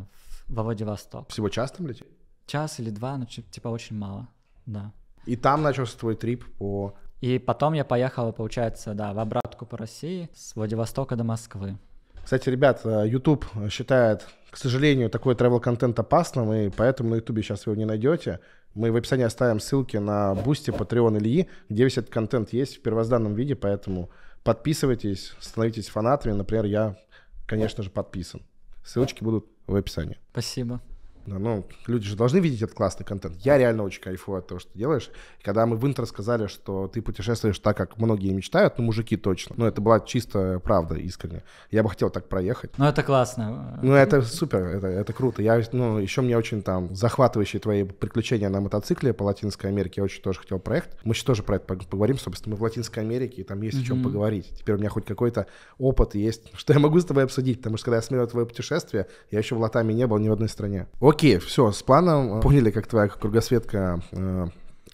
во Владивосток. Всего час там летел? Час или два, ну, типа очень мало, да. И там начался твой трип по... И потом я поехал, получается, да, в обратку по России с Владивостока до Москвы. Кстати, ребят, э, YouTube считает, к сожалению, такой travel контент опасным, и поэтому на YouTube сейчас вы его не найдете. Мы в описании оставим ссылки на Бусти, Patreon Ильи, где весь этот контент есть в первозданном виде, поэтому подписывайтесь, становитесь фанатами. Например, я, конечно же, подписан. Ссылочки будут в описании. Спасибо. Да, ну, люди же должны видеть этот классный контент. Я реально очень кайфую от того, что делаешь. Когда мы в Интер сказали, что ты путешествуешь так, как многие мечтают, ну, мужики точно. Но ну, это была чисто правда, искренне. Я бы хотел так проехать. Ну, это классно. Ну, это супер, это, это круто. Я, ну, еще мне очень там захватывающие твои приключения на мотоцикле по Латинской Америке. Я очень тоже хотел проехать. Мы еще тоже про это поговорим, собственно, мы в Латинской Америке, и там есть mm-hmm. о чем поговорить. Теперь у меня хоть какой-то опыт есть, что я могу с тобой обсудить, потому что когда я смотрел твое путешествие, я еще в Латами не был ни в одной стране окей, все, с планом. Э, поняли, как твоя кругосветка э,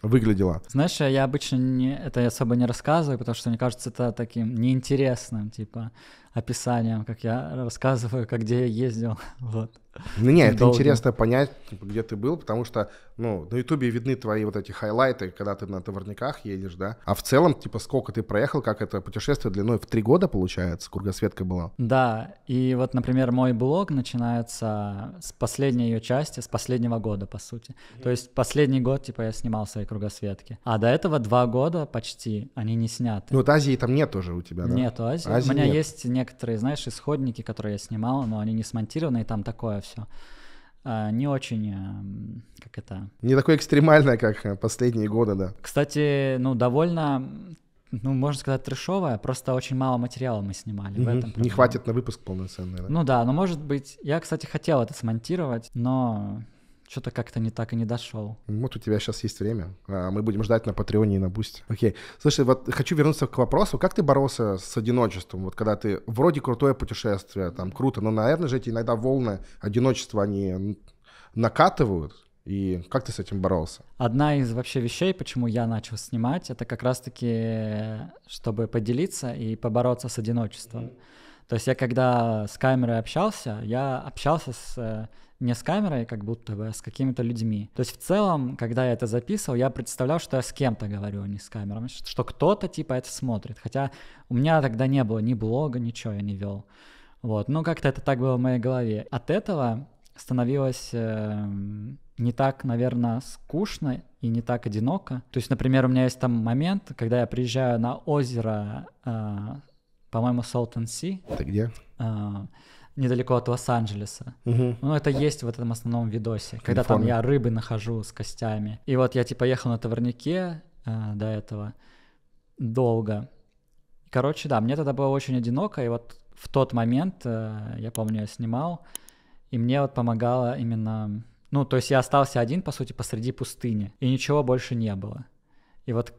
выглядела. Знаешь, я обычно не, это особо не рассказываю, потому что мне кажется это таким неинтересным, типа, описанием, как я рассказываю, как где я ездил. Вот. Ну не, это интересно понять, типа, где ты был, потому что, ну, на Ютубе видны твои вот эти хайлайты, когда ты на товарниках едешь, да? А в целом, типа, сколько ты проехал, как это путешествие длиной в три года, получается, кругосветка была? Да, и вот, например, мой блог начинается с последней ее части, с последнего года, по сути. Mm-hmm. То есть последний год, типа, я снимал свои кругосветки. А до этого два года почти они не сняты. Ну, вот Азии там нет тоже у тебя, да? Нет, Азии. Азии у меня нет. есть некоторые, знаешь, исходники, которые я снимал, но они не смонтированы, и там такое все. А, не очень, эм, как это... Не такое экстремальное, как э, последние годы, да. Кстати, ну, довольно, ну, можно сказать, трешовое, просто очень мало материала мы снимали. Mm-hmm. В этом проблема. не хватит на выпуск полноценный, да? Ну да, но ну, может быть... Я, кстати, хотел это смонтировать, но что-то как-то не так и не дошел. Вот у тебя сейчас есть время. А, мы будем ждать на Патреоне и на Бусте. Окей. Слушай, вот хочу вернуться к вопросу. Как ты боролся с одиночеством? Вот когда ты вроде крутое путешествие, там круто, но, наверное же, эти иногда волны одиночества, они накатывают. И как ты с этим боролся? Одна из вообще вещей, почему я начал снимать, это как раз-таки, чтобы поделиться и побороться с одиночеством. Mm-hmm. То есть я когда с камерой общался, я общался с э, не с камерой, как будто бы, а с какими-то людьми. То есть в целом, когда я это записывал, я представлял, что я с кем-то говорю, а не с камерой, что кто-то типа это смотрит. Хотя у меня тогда не было ни блога, ничего я не вел. Вот, ну как-то это так было в моей голове. От этого становилось э, не так, наверное, скучно и не так одиноко. То есть, например, у меня есть там момент, когда я приезжаю на озеро, э, по-моему, Salt Sea. Это где? Э, недалеко от Лос-Анджелеса. Угу. Ну, это есть в этом основном видосе, когда там я рыбы нахожу с костями. И вот я типа ехал на товарнике э, до этого долго. Короче, да, мне тогда было очень одиноко, и вот в тот момент, э, я помню, я снимал, и мне вот помогало именно... Ну, то есть я остался один, по сути, посреди пустыни, и ничего больше не было. И вот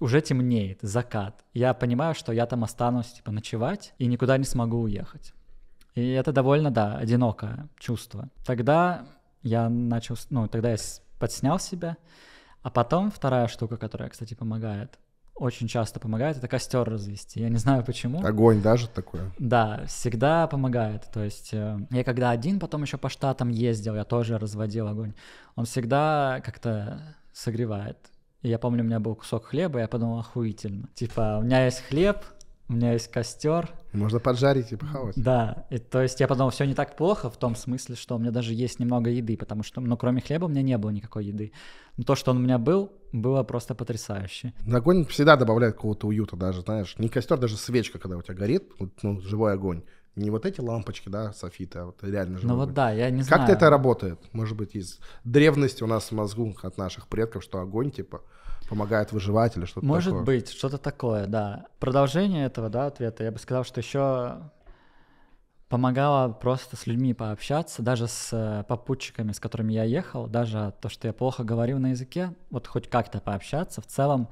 уже темнеет, закат. Я понимаю, что я там останусь, типа, ночевать, и никуда не смогу уехать. И это довольно, да, одинокое чувство. Тогда я начал, ну, тогда я подснял себя. А потом вторая штука, которая, кстати, помогает, очень часто помогает, это костер развести. Я не знаю почему. Огонь даже такое. Да, всегда помогает. То есть э, я когда один потом еще по штатам ездил, я тоже разводил огонь. Он всегда как-то согревает. И я помню, у меня был кусок хлеба, и я подумал, охуительно. Типа, у меня есть хлеб, у меня есть костер. Можно поджарить и похавать. Да, и, то есть я подумал, все не так плохо в том смысле, что у меня даже есть немного еды, потому что, ну, кроме хлеба у меня не было никакой еды. Но то, что он у меня был, было просто потрясающе. Огонь всегда добавляет какого-то уюта даже, знаешь, не костер, даже свечка, когда у тебя горит, ну, живой огонь. Не вот эти лампочки, да, софиты, а вот реально живой. Ну вот да, я не как знаю. Как это работает? Может быть, из древности у нас в мозгу от наших предков, что огонь, типа, помогает выживать или что-то такое? Может быть, что-то такое, да. Продолжение этого, да, ответа, я бы сказал, что еще помогало просто с людьми пообщаться, даже с э, попутчиками, с которыми я ехал, даже то, что я плохо говорил на языке, вот хоть как-то пообщаться, в целом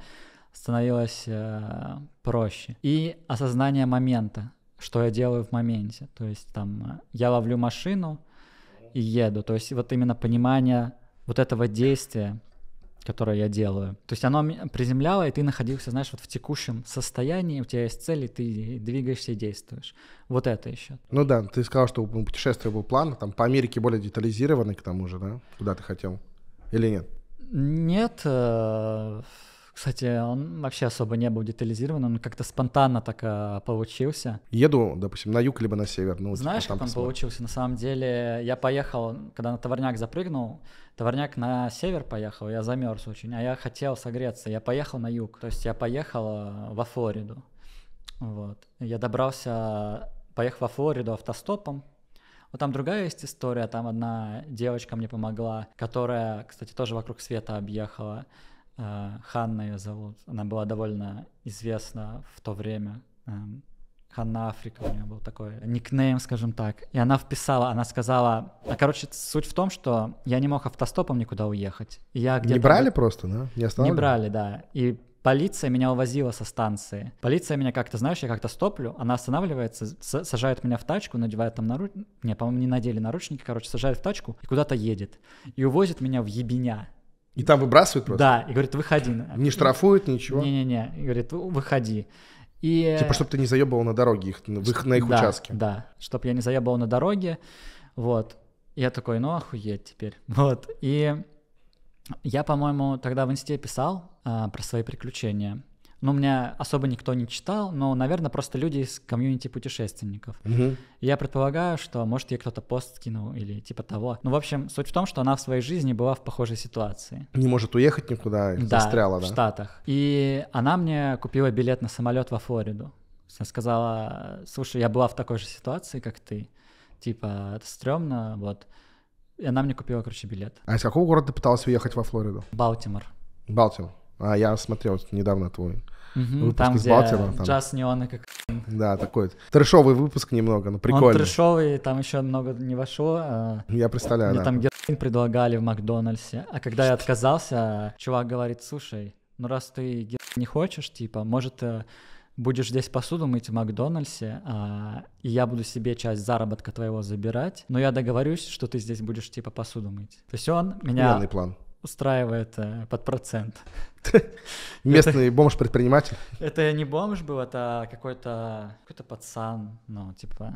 становилось э, проще. И осознание момента, что я делаю в моменте. То есть там э, я ловлю машину и еду. То есть вот именно понимание вот этого действия, которое я делаю. То есть оно приземляло, и ты находился, знаешь, вот в текущем состоянии, у тебя есть цель, и ты двигаешься и действуешь. Вот это еще. Ну да, ты сказал, что у ну, путешествия был план, там по Америке более детализированный к тому же, да? Куда ты хотел? Или нет? Нет, э, кстати, он вообще особо не был детализирован, он как-то спонтанно так э, получился. Еду, допустим, на юг либо на север. Ну, типа, Знаешь, там как посмотрим. он получился? На самом деле, я поехал, когда на товарняк запрыгнул, товарняк на север поехал, я замерз очень, а я хотел согреться, я поехал на юг, то есть я поехал э, во Флориду. Вот. Я добрался, поехал во Флориду автостопом, вот там другая есть история, там одна девочка мне помогла, которая, кстати, тоже вокруг света объехала. Э, Ханна ее зовут. Она была довольно известна в то время. Эм, Ханна Африка у нее был такой никнейм, скажем так. И она вписала, она сказала... А, короче, суть в том, что я не мог автостопом никуда уехать. И я где-то... Не брали просто, да? Не Не брали, да. И полиция меня увозила со станции. Полиция меня как-то, знаешь, я как-то стоплю, она останавливается, сажает меня в тачку, надевает там наручники, не, по-моему, не надели наручники, короче, сажает в тачку и куда-то едет. И увозит меня в ебеня. И там выбрасывают просто? Да, и говорит, выходи. Не штрафуют, ничего? Не-не-не, И говорит, выходи. И... Типа, чтобы ты не заебал на дороге их, на их, на да, участке. Да, чтобы я не заебал на дороге. Вот. Я такой, ну охуеть теперь. Вот. И я, по-моему, тогда в инсте писал а, про свои приключения ну, меня особо никто не читал, но, наверное, просто люди из комьюнити путешественников. Угу. Я предполагаю, что, может, ей кто-то пост скинул или типа того. Ну, в общем, суть в том, что она в своей жизни была в похожей ситуации. Не может уехать никуда, да, застряла, да? в Штатах. И она мне купила билет на самолет во Флориду. Она сказала, слушай, я была в такой же ситуации, как ты. Типа, это стрёмно, вот. И она мне купила, короче, билет. А из какого города ты пыталась уехать во Флориду? Балтимор. Балтимор. А я смотрел недавно твой Угу, там, из Балтимора. Там. Джаз неона как Да, такой Трешовый выпуск немного, но прикольный. Он трэшовый, там еще много не вошло. А я представляю, Мне да. там героин предлагали в Макдональдсе, а когда я отказался, чувак говорит, слушай, ну раз ты героин не хочешь, типа, может, э, будешь здесь посуду мыть в Макдональдсе, а, и я буду себе часть заработка твоего забирать, но я договорюсь, что ты здесь будешь типа посуду мыть. То есть он меня... Умный план устраивает э, под процент. Местный бомж-предприниматель? Это не бомж был, это какой-то какой пацан, ну, типа...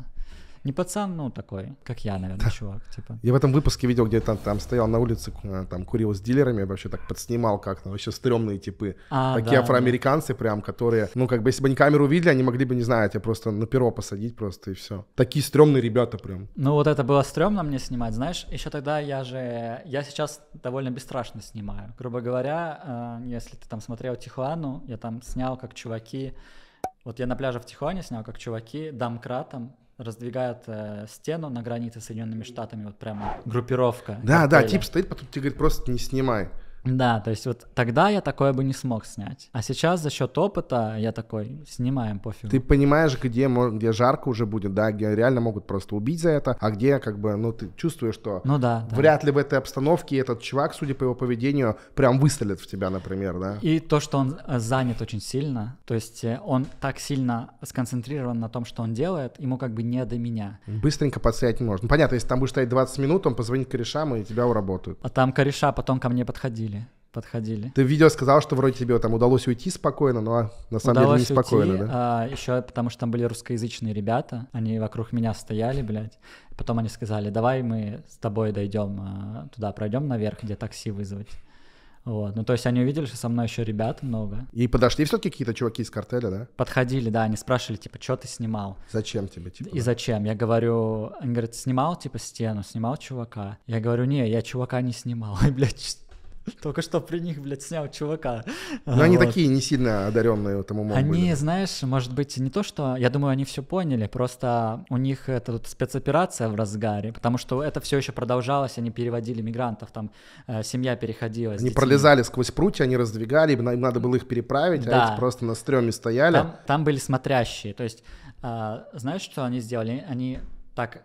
Не пацан, ну такой, как я, наверное, да. чувак, типа. Я в этом выпуске видел, где там, там стоял на улице, э, там курил с дилерами, вообще так подснимал как-то, ну, вообще стрёмные типы. А, Такие да, афроамериканцы да. прям, которые, ну как бы, если бы они камеру увидели, они могли бы, не знаю, тебя просто на перо посадить просто и все. Такие стрёмные ребята прям. Ну вот это было стрёмно мне снимать, знаешь, еще тогда я же, я сейчас довольно бесстрашно снимаю. Грубо говоря, э, если ты там смотрел Тихуану, я там снял, как чуваки вот я на пляже в Тихуане снял, как чуваки домкратом раздвигают э, стену на границе с Соединенными Штатами, вот прямо группировка. Да, да, тип стоит, потом тебе говорит, просто не снимай. Да, то есть вот тогда я такое бы не смог снять. А сейчас за счет опыта я такой, снимаем пофиг. Ты понимаешь, где, где жарко уже будет, да, где реально могут просто убить за это, а где как бы, ну ты чувствуешь, что ну, да, вряд да. ли в этой обстановке этот чувак, судя по его поведению, прям выстрелит в тебя, например, да. И то, что он э, занят очень сильно, то есть э, он так сильно сконцентрирован на том, что он делает, ему как бы не до меня. Быстренько подстрять не можно. Ну, понятно, если там будешь стоять 20 минут, он позвонит корешам и тебя уработают. А там кореша потом ко мне подходили подходили. Ты в видео сказал, что вроде тебе там удалось уйти спокойно, но на самом удалось деле не спокойно, уйти, да? А, еще потому что там были русскоязычные ребята, они вокруг меня стояли, блядь. Потом они сказали, давай мы с тобой дойдем а, туда, пройдем наверх, где такси вызвать. Вот. Ну, то есть они увидели, что со мной еще ребят много. И подошли все-таки какие-то чуваки из картеля, да? Подходили, да, они спрашивали, типа, что ты снимал? Зачем тебе, типа? И зачем? Я говорю, они говорят, снимал, типа, стену, снимал чувака. Я говорю, не, я чувака не снимал. И, блядь, Только что при них, блядь, снял чувака. Но они такие не сильно одаренные этому. умом Они, знаешь, может быть, не то, что... Я думаю, они все поняли, просто у них эта вот спецоперация в разгаре, потому что это все еще продолжалось, они переводили мигрантов, там э, семья переходила. Они пролезали сквозь прутья, они раздвигали, им надо было их переправить, а да. а эти просто на стреме стояли. Там, были смотрящие, то есть э, знаешь, что они сделали? Они так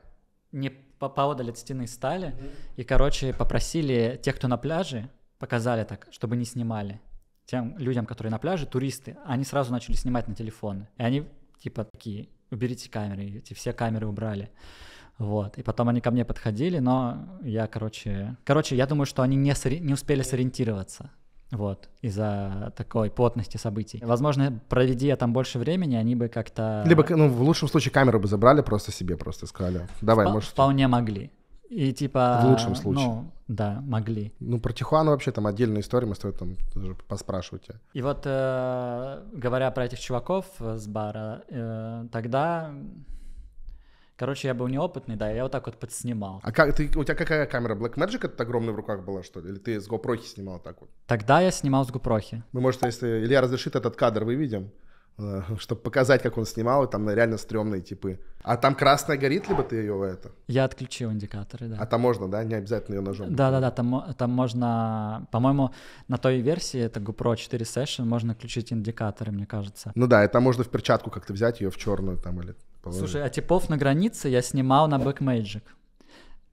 не поодаль от стены стали и, короче, попросили тех, кто на пляже, показали так, чтобы не снимали. Тем людям, которые на пляже, туристы, они сразу начали снимать на телефоны. И они типа такие, уберите камеры, эти все камеры убрали. Вот. И потом они ко мне подходили, но я, короче... Короче, я думаю, что они не, сори... не успели сориентироваться. Вот, из-за такой плотности событий. Возможно, проведи я там больше времени, они бы как-то... Либо, ну, в лучшем случае камеру бы забрали просто себе, просто сказали. Давай, Вп- может... Вполне могли. И типа... В лучшем ну, случае. Ну, да, могли. Ну, про Тихуану вообще там отдельная история, мы стоит там тоже поспрашивать. И вот, э, говоря про этих чуваков э, с бара, э, тогда... Короче, я был неопытный, да, я вот так вот подснимал. А как ты, у тебя какая камера? Blackmagic это огромный в руках была, что ли? Или ты с GoPro снимал так вот? Тогда я снимал с GoPro. Мы, может, если Илья разрешит этот кадр, выведем. Э, чтобы показать, как он снимал, и там реально стрёмные типы. А там красная горит, либо ты ее это? Я отключил индикаторы, да. А там можно, да? Не обязательно ее ножом? Да-да-да, там, там можно, по-моему, на той версии, это GoPro 4 Session, можно включить индикаторы, мне кажется. Ну да, это можно в перчатку как-то взять ее в черную там или... Положить. Слушай, а типов на границе я снимал на Blackmagic.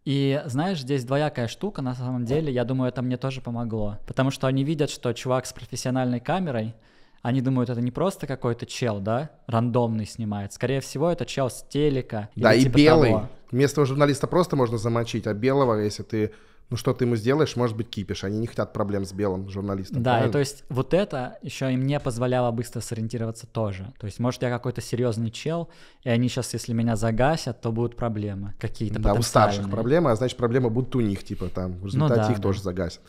И знаешь, здесь двоякая штука, на самом деле, я думаю, это мне тоже помогло. Потому что они видят, что чувак с профессиональной камерой — они думают, это не просто какой-то чел, да, рандомный снимает. Скорее всего, это чел с телека. Да, и типа белый. Того. Местного журналиста просто можно замочить, а белого, если ты ну что ты ему сделаешь, может быть, кипишь. Они не хотят проблем с белым журналистом. Да, правильно? и то есть вот это еще и мне позволяло быстро сориентироваться тоже. То есть, может, я какой-то серьезный чел, и они сейчас, если меня загасят, то будут проблемы какие-то Да, у старших проблемы, а значит, проблемы будут у них, типа там, в ну результате ну, да, их да. тоже загасят.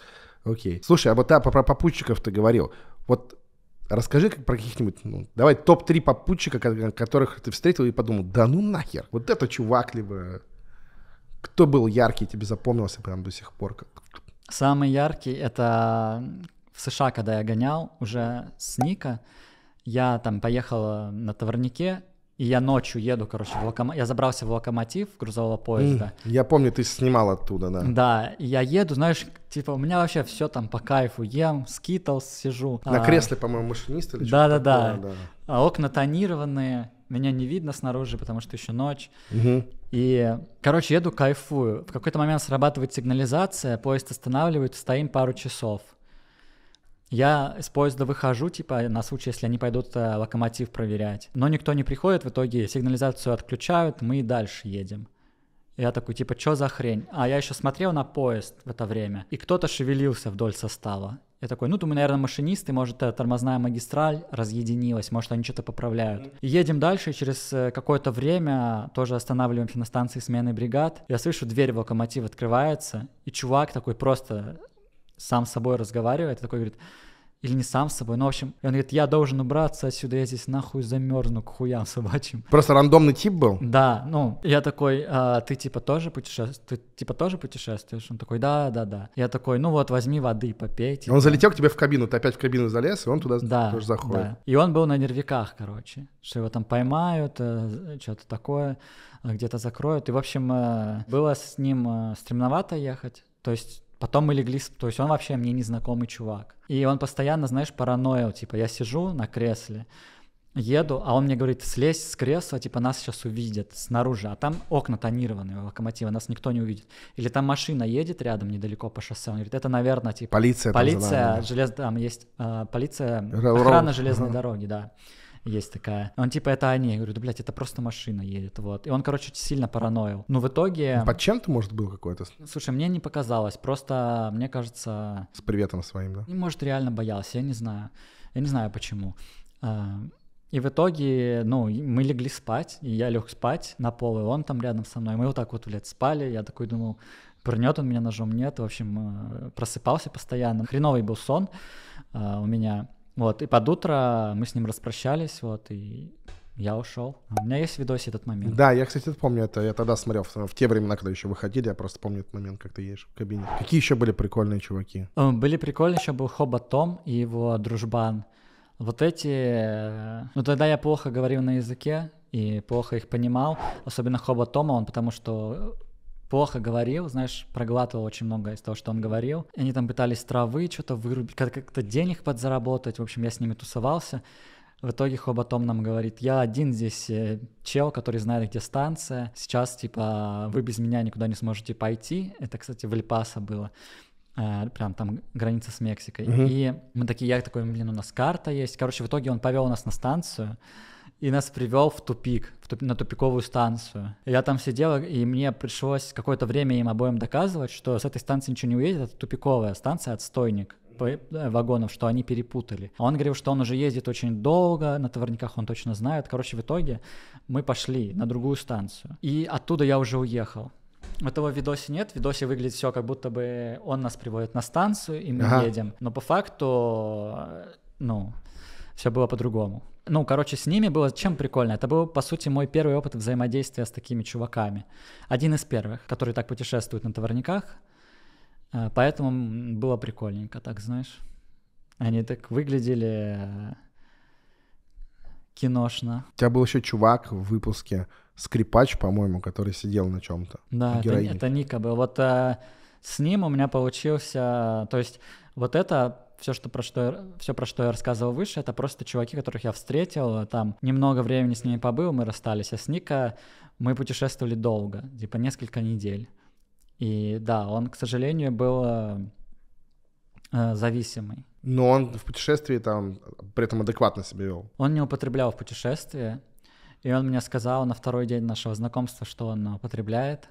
Окей. Слушай, а вот да, про попутчиков ты говорил. Вот Расскажи как про каких-нибудь, ну, давай топ-3 попутчика, которых ты встретил и подумал, да ну нахер, вот это чувак, либо кто был яркий, тебе запомнился прям до сих пор? Как... Самый яркий — это в США, когда я гонял уже с Ника, я там поехал на товарнике, и я ночью еду, короче, в локомо... я забрался в локомотив грузового поезда. Mm, я помню, ты снимал оттуда, да. Да, и я еду, знаешь, типа у меня вообще все там по кайфу, ем, скитлс, сижу. На а... кресле, по-моему, машинист или да, что-то да, да, да. А окна тонированные, меня не видно снаружи, потому что еще ночь. Угу. И, короче, еду, кайфую. В какой-то момент срабатывает сигнализация, поезд останавливает, стоим пару часов. Я из поезда выхожу, типа, на случай, если они пойдут э, локомотив проверять. Но никто не приходит, в итоге сигнализацию отключают, мы и дальше едем. Я такой, типа, что за хрень? А я еще смотрел на поезд в это время, и кто-то шевелился вдоль состава. Я такой, ну, думаю, наверное, машинисты, может, э, тормозная магистраль разъединилась, может, они что-то поправляют. И едем дальше, и через э, какое-то время тоже останавливаемся на станции смены бригад. Я слышу, дверь в локомотив открывается, и чувак такой просто сам с собой разговаривает, и такой говорит, или не сам с собой, ну, в общем, и он говорит, я должен убраться отсюда, я здесь нахуй замерзну к хуям собачьим. Просто рандомный тип был? Да, ну, я такой, а, ты типа тоже путешествуешь, ты типа тоже путешествуешь? Он такой, да, да, да. Я такой, ну вот, возьми воды, попей. Типа. Он залетел к тебе в кабину, ты опять в кабину залез, и он туда да, тоже заходит. Да. И он был на нервиках, короче, что его там поймают, э, что-то такое, э, где-то закроют. И, в общем, э, было с ним стремновато ехать, то есть Потом мы легли, то есть он вообще мне незнакомый чувак. И он постоянно, знаешь, параноил, типа, я сижу на кресле, еду, а он мне говорит, слезь с кресла, типа, нас сейчас увидят снаружи, а там окна тонированные у локомотива, нас никто не увидит. Или там машина едет рядом недалеко по шоссе, он говорит, это, наверное, типа... Полиция. Полиция, там, желез... там есть э, полиция, ра ра охрана железной ага. дороги, да есть такая. Он типа, это они. Я говорю, да, блядь, это просто машина едет, вот. И он, короче, сильно параноил. Ну, в итоге... Ну, под чем-то, может, был какой-то? Слушай, мне не показалось, просто, мне кажется... С приветом своим, да? Может, реально боялся, я не знаю. Я не знаю, почему. А, и в итоге, ну, мы легли спать, и я лег спать на пол, и он там рядом со мной. Мы вот так вот, блядь, спали. Я такой думал, пырнет он меня ножом, нет. В общем, э, просыпался постоянно. Хреновый был сон а, у меня. Вот, и под утро мы с ним распрощались, вот, и я ушел. А у меня есть в этот момент. Да, я, кстати, помню это. Я тогда смотрел в, в те времена, когда еще выходили. Я просто помню этот момент, как ты едешь в кабине. Какие еще были прикольные чуваки? Э, были прикольные еще был Хоба Том и его дружбан. Вот эти... Э, ну, тогда я плохо говорил на языке и плохо их понимал. Особенно Хоба Тома, он потому что плохо говорил, знаешь, проглатывал очень много из того, что он говорил. И они там пытались травы что-то вырубить, как-то денег подзаработать. В общем, я с ними тусовался. В итоге Хоботом нам говорит, я один здесь э, чел, который знает, где станция. Сейчас, типа, вы без меня никуда не сможете пойти. Это, кстати, в Липаса было. Э, прям там граница с Мексикой. Mm-hmm. И мы такие, я такой, блин, у нас карта есть. Короче, в итоге он повел нас на станцию и нас привел в тупик, в туп, на тупиковую станцию. Я там сидел, и мне пришлось какое-то время им обоим доказывать, что с этой станции ничего не уедет, это тупиковая станция, отстойник э, вагонов, что они перепутали. А он говорил, что он уже ездит очень долго, на товарниках он точно знает. Короче, в итоге мы пошли на другую станцию. И оттуда я уже уехал. Этого в видосе нет. В видосе выглядит все, как будто бы он нас приводит на станцию, и мы ага. едем. Но по факту, э, ну, все было по-другому ну, короче, с ними было чем прикольно. Это был, по сути, мой первый опыт взаимодействия с такими чуваками. Один из первых, который так путешествует на товарниках. Э, поэтому было прикольненько, так знаешь. Они так выглядели э, киношно. У тебя был еще чувак в выпуске, скрипач, по-моему, который сидел на чем-то. Да, это, это Ника был. Вот а, с ним у меня получился... То есть вот это все, что про что я, все, про что я рассказывал выше, это просто чуваки, которых я встретил, там немного времени с ними побыл, мы расстались, а с Ника мы путешествовали долго, типа несколько недель. И да, он, к сожалению, был э, э, зависимый. Но он в путешествии там при этом адекватно себя вел. Он не употреблял в путешествии, и он мне сказал на второй день нашего знакомства, что он употребляет.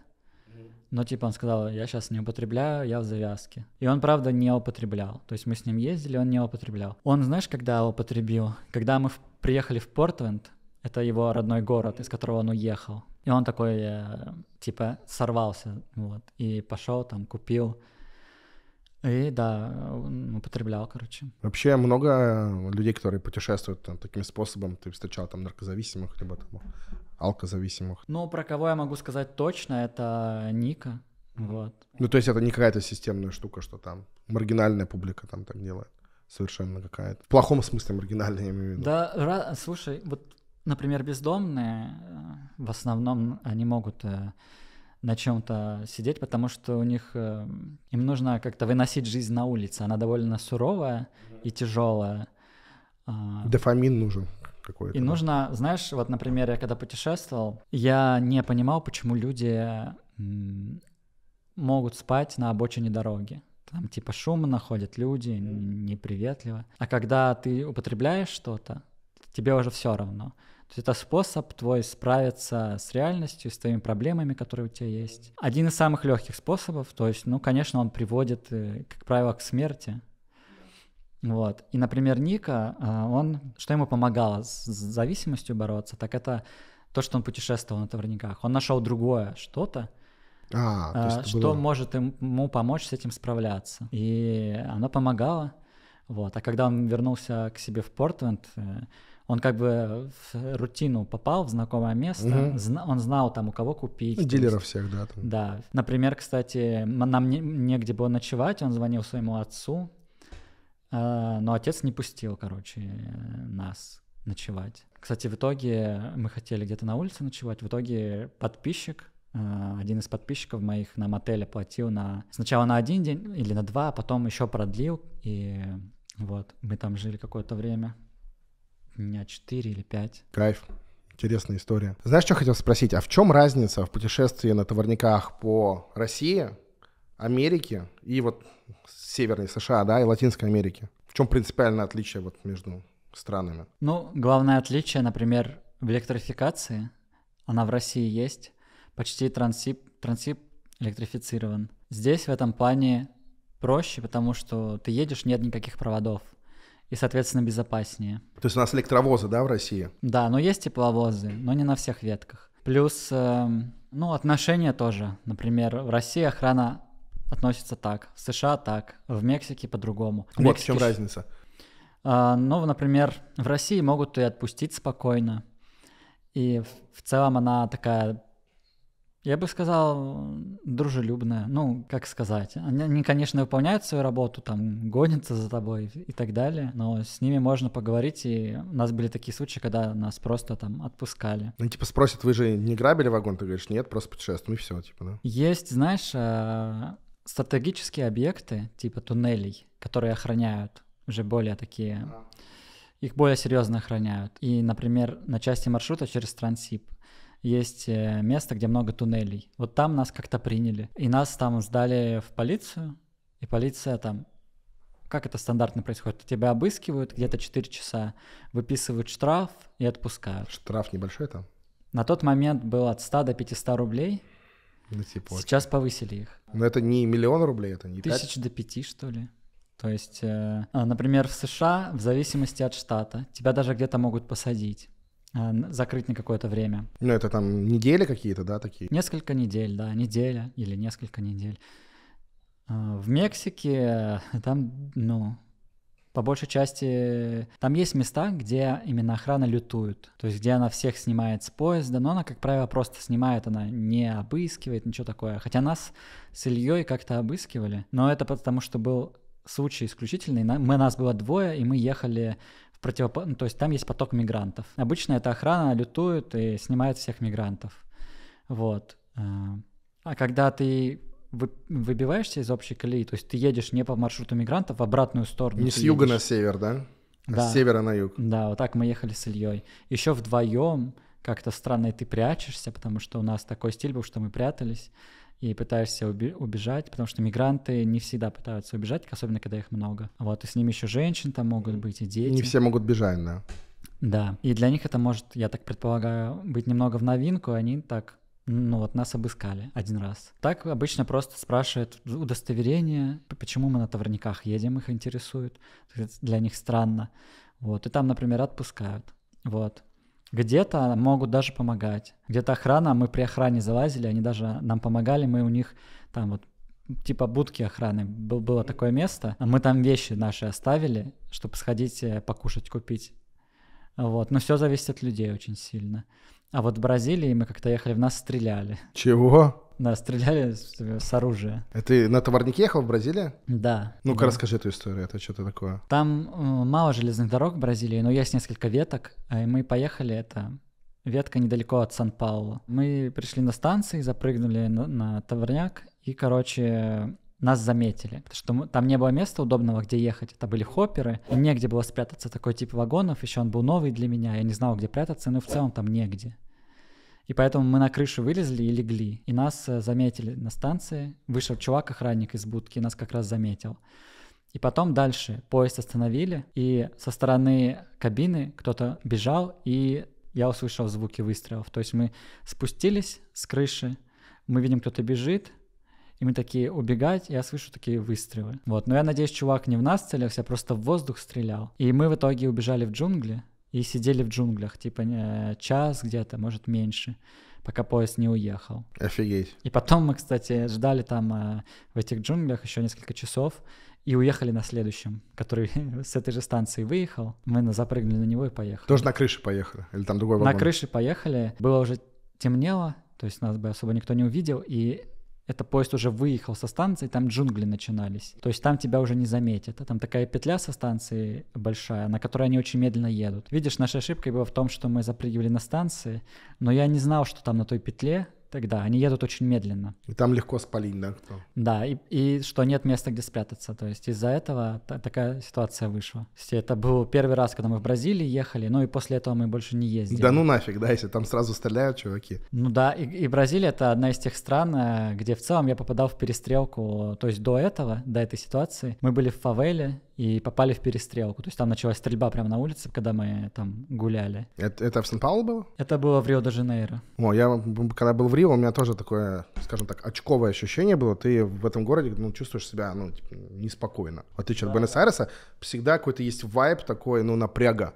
Но типа он сказал, я сейчас не употребляю, я в завязке. И он, правда, не употреблял. То есть мы с ним ездили, он не употреблял. Он, знаешь, когда употребил? Когда мы в... приехали в Портленд, это его родной город, из которого он уехал. И он такой, э, типа, сорвался, вот, и пошел там, купил и да, употреблял, короче. Вообще много э, людей, которые путешествуют там, э, таким способом. Ты встречал там наркозависимых, либо там алкозависимых. Ну, про кого я могу сказать точно, это Ника. Mm-hmm. Вот. Ну, то есть это не какая-то системная штука, что там маргинальная публика там так делает. Совершенно какая-то. В плохом смысле маргинальная, я имею в виду. Да, слушай, вот, например, бездомные э, в основном они могут на чем-то сидеть, потому что у них эм, им нужно как-то выносить жизнь на улице. Она довольно суровая и тяжелая. А. Дофамин нужен какой-то. И да. нужно, знаешь, вот, например, я когда путешествовал, я не понимал, почему люди могут спать на обочине дороги. Там типа шумно ходят люди, неприветливо. А когда ты употребляешь что-то, тебе уже все равно это способ твой справиться с реальностью, с твоими проблемами, которые у тебя есть. Один из самых легких способов, то есть, ну, конечно, он приводит, э, как правило, к смерти. Вот. И, например, Ника, э, он, что ему помогало с зависимостью бороться, так это то, что он путешествовал на товарниках. Он нашел другое что-то, а, а, что было... может ему помочь с этим справляться. И оно помогало. Вот. А когда он вернулся к себе в Портленд, он как бы э, в рутину попал, в знакомое место, угу. он знал там, у кого купить. Дилеров всех, да. Там. Да. Например, кстати, нам не- негде было ночевать, он звонил своему отцу, э, но отец не пустил, короче, нас ночевать. Кстати, в итоге мы хотели где-то на улице ночевать, в итоге подписчик э, один из подписчиков моих нам отель платил на сначала на один день или на два, а потом еще продлил, и вот мы там жили какое-то время меня 4 или 5. Кайф. Интересная история. Знаешь, что хотел спросить? А в чем разница в путешествии на товарниках по России, Америке и вот Северной США, да, и Латинской Америке? В чем принципиальное отличие вот между странами? Ну, главное отличие, например, в электрификации. Она в России есть. Почти трансип, трансип электрифицирован. Здесь в этом плане проще, потому что ты едешь, нет никаких проводов и, соответственно, безопаснее. То есть у нас электровозы, да, в России? Да, но есть тепловозы, но не на всех ветках. Плюс, э, ну, отношения тоже. Например, в России охрана относится так, в США так, в Мексике по-другому. Вот Мексики... в чем разница. Э, ну, например, в России могут и отпустить спокойно. И в, в целом она такая я бы сказал, дружелюбная. Ну, как сказать. Они, конечно, выполняют свою работу, там, гонятся за тобой и так далее, но с ними можно поговорить, и у нас были такие случаи, когда нас просто там отпускали. Ну, типа спросят, вы же не грабили вагон? Ты говоришь, нет, просто путешествуем, и все, типа, да? Есть, знаешь, э, стратегические объекты, типа туннелей, которые охраняют уже более такие... Их более серьезно охраняют. И, например, на части маршрута через Трансип есть э, место, где много туннелей. Вот там нас как-то приняли. И нас там сдали в полицию, и полиция там как это стандартно происходит? Тебя обыскивают где-то 4 часа, выписывают штраф и отпускают. Штраф небольшой там? На тот момент был от 100 до 500 рублей. Ну, типа, Сейчас повысили их. Но это не миллион рублей, это не Тысяч 5? до пяти, что ли. То есть, э, а, например, в США, в зависимости от штата, тебя даже где-то могут посадить. Э, закрыть на какое-то время. Ну, это там недели какие-то, да, такие? Несколько недель, да, неделя или несколько недель. Э, в Мексике э, там, ну, по большей части, там есть места, где именно охрана лютует, то есть где она всех снимает с поезда, но она, как правило, просто снимает, она не обыскивает, ничего такое. Хотя нас с Ильей как-то обыскивали, но это потому, что был случай исключительный. Мы, нас было двое, и мы ехали противоп... Ну, то есть там есть поток мигрантов. Обычно эта охрана лютует и снимает всех мигрантов. Вот. Э, а когда ты выбиваешься из общей колеи, то есть ты едешь не по маршруту мигрантов, а в обратную сторону. Не с юга едешь. на север, да? А да. С севера на юг. Да, вот так мы ехали с Ильей. Еще вдвоем как-то странно и ты прячешься, потому что у нас такой стиль был, что мы прятались и пытаешься убежать, потому что мигранты не всегда пытаются убежать, особенно когда их много. Вот, и с ними еще женщин там могут быть, и дети. Не все могут бежать, да. Да, и для них это может, я так предполагаю, быть немного в новинку, они так ну вот нас обыскали один раз. Так обычно просто спрашивают удостоверение, почему мы на товарниках едем, их интересует. Для них странно. Вот. И там, например, отпускают. Вот. Где-то могут даже помогать. Где-то охрана, мы при охране залазили, они даже нам помогали, мы у них там вот типа будки охраны. было такое место. Мы там вещи наши оставили, чтобы сходить э, покушать, купить. Вот. Но все зависит от людей очень сильно. А вот в Бразилии мы как-то ехали, в нас стреляли. Чего? Да, стреляли с, с оружия. Это а ты на товарнике ехал в Бразилии? Да. Ну-ка да. расскажи эту историю, это что-то такое. Там э, мало железных дорог в Бразилии, но есть несколько веток, а, и мы поехали, это ветка недалеко от Сан-Паулу. Мы пришли на станции, запрыгнули на, на товарняк, и, короче, нас заметили, потому что мы, там не было места удобного, где ехать, это были хопперы, негде было спрятаться такой тип вагонов, еще он был новый для меня, я не знал, где прятаться, но в целом там негде. И поэтому мы на крышу вылезли и легли. И нас э, заметили на станции. Вышел чувак-охранник из будки, нас как раз заметил. И потом дальше поезд остановили, и со стороны кабины кто-то бежал, и я услышал звуки выстрелов. То есть мы спустились с крыши, мы видим, кто-то бежит, и мы такие убегать, я слышу такие выстрелы. Вот, но я надеюсь, чувак не в нас целился, а просто в воздух стрелял. И мы в итоге убежали в джунгли, и сидели в джунглях, типа час где-то, может меньше, пока поезд не уехал. Офигеть. И потом мы, кстати, ждали там э, в этих джунглях еще несколько часов и уехали на следующем, который с этой же станции выехал. Мы запрыгнули на него и поехали. Тоже на крыше поехали? Или там другой вагон? На крыше поехали. Было уже темнело, то есть нас бы особо никто не увидел, и это поезд уже выехал со станции, там джунгли начинались. То есть там тебя уже не заметят. А там такая петля со станции большая, на которой они очень медленно едут. Видишь, наша ошибка была в том, что мы запрыгивали на станции, но я не знал, что там на той петле тогда. Они едут очень медленно. И там легко спалить, да? Кто? Да, и, и что нет места, где спрятаться. То есть из-за этого та- такая ситуация вышла. Если это был первый раз, когда мы в Бразилии ехали, ну и после этого мы больше не ездили. Да ну нафиг, да, если там сразу стреляют чуваки. Ну да, и, и Бразилия это одна из тех стран, э, где в целом я попадал в перестрелку. То есть до этого, до этой ситуации, мы были в фавеле, и попали в перестрелку. То есть там началась стрельба прямо на улице, когда мы там гуляли. Это, это в Сан-Паулу было? Это было в Рио-де-Жанейро. О, я когда был в Рио, у меня тоже такое, скажем так, очковое ощущение было. Ты в этом городе ну, чувствуешь себя ну, типа, неспокойно. В отличие да. от Буэнос-Айреса, всегда какой-то есть вайб такой, ну, напряга.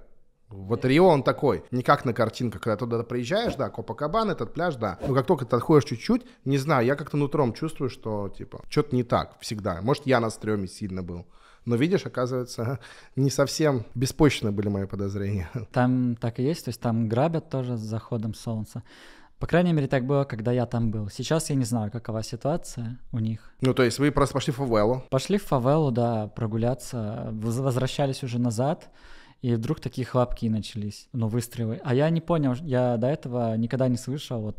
Вот Рио он такой, не как на картинках, когда туда приезжаешь, да, Копакабан, этот пляж, да. Но как только ты отходишь чуть-чуть, не знаю, я как-то нутром чувствую, что, типа, что-то не так всегда. Может, я на стреме сильно был. Но видишь, оказывается, не совсем беспочны были мои подозрения. Там так и есть, то есть там грабят тоже с заходом солнца. По крайней мере, так было, когда я там был. Сейчас я не знаю, какова ситуация у них. Ну, то есть вы просто пошли в фавелу? Пошли в фавелу, да, прогуляться, возвращались уже назад, и вдруг такие хлопки начались, ну, выстрелы. А я не понял, я до этого никогда не слышал вот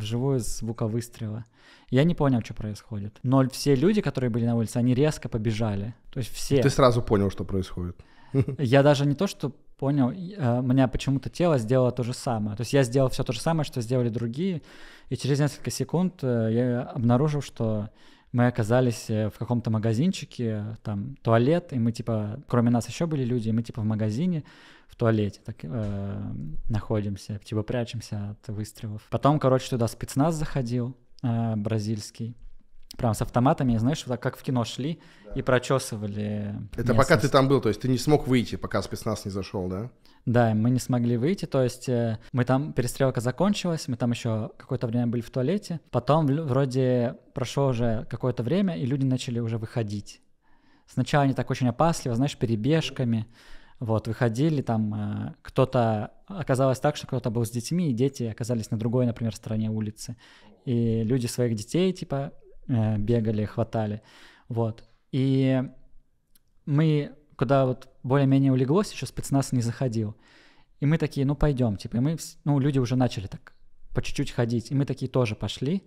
вживую звука выстрела. Я не понял, что происходит. Но все люди, которые были на улице, они резко побежали. То есть все. Ты сразу понял, что происходит. Я даже не то, что понял, у а, меня почему-то тело сделало то же самое. То есть я сделал все то же самое, что сделали другие, и через несколько секунд э, я обнаружил, что мы оказались э, в каком-то магазинчике, там туалет, и мы типа, кроме нас еще были люди, и мы типа в магазине, в туалете так, э, находимся, типа прячемся от выстрелов. Потом, короче, туда спецназ заходил, э, бразильский. Прям с автоматами, знаешь, вот так как в кино шли да. и прочесывали. Это местность. пока ты там был, то есть ты не смог выйти, пока спецназ не зашел, да? Да, мы не смогли выйти, то есть э, мы там, перестрелка закончилась, мы там еще какое-то время были в туалете. Потом вроде прошло уже какое-то время, и люди начали уже выходить. Сначала они так очень опасливо, знаешь, перебежками, вот, выходили там, э, кто-то... Оказалось так, что кто-то был с детьми, и дети оказались на другой, например, стороне улицы. И люди своих детей, типа, э, бегали, хватали. Вот. И мы, куда вот более-менее улеглось, еще спецназ не заходил. И мы такие, ну пойдем, типа, и мы, ну люди уже начали так по чуть-чуть ходить, и мы такие тоже пошли,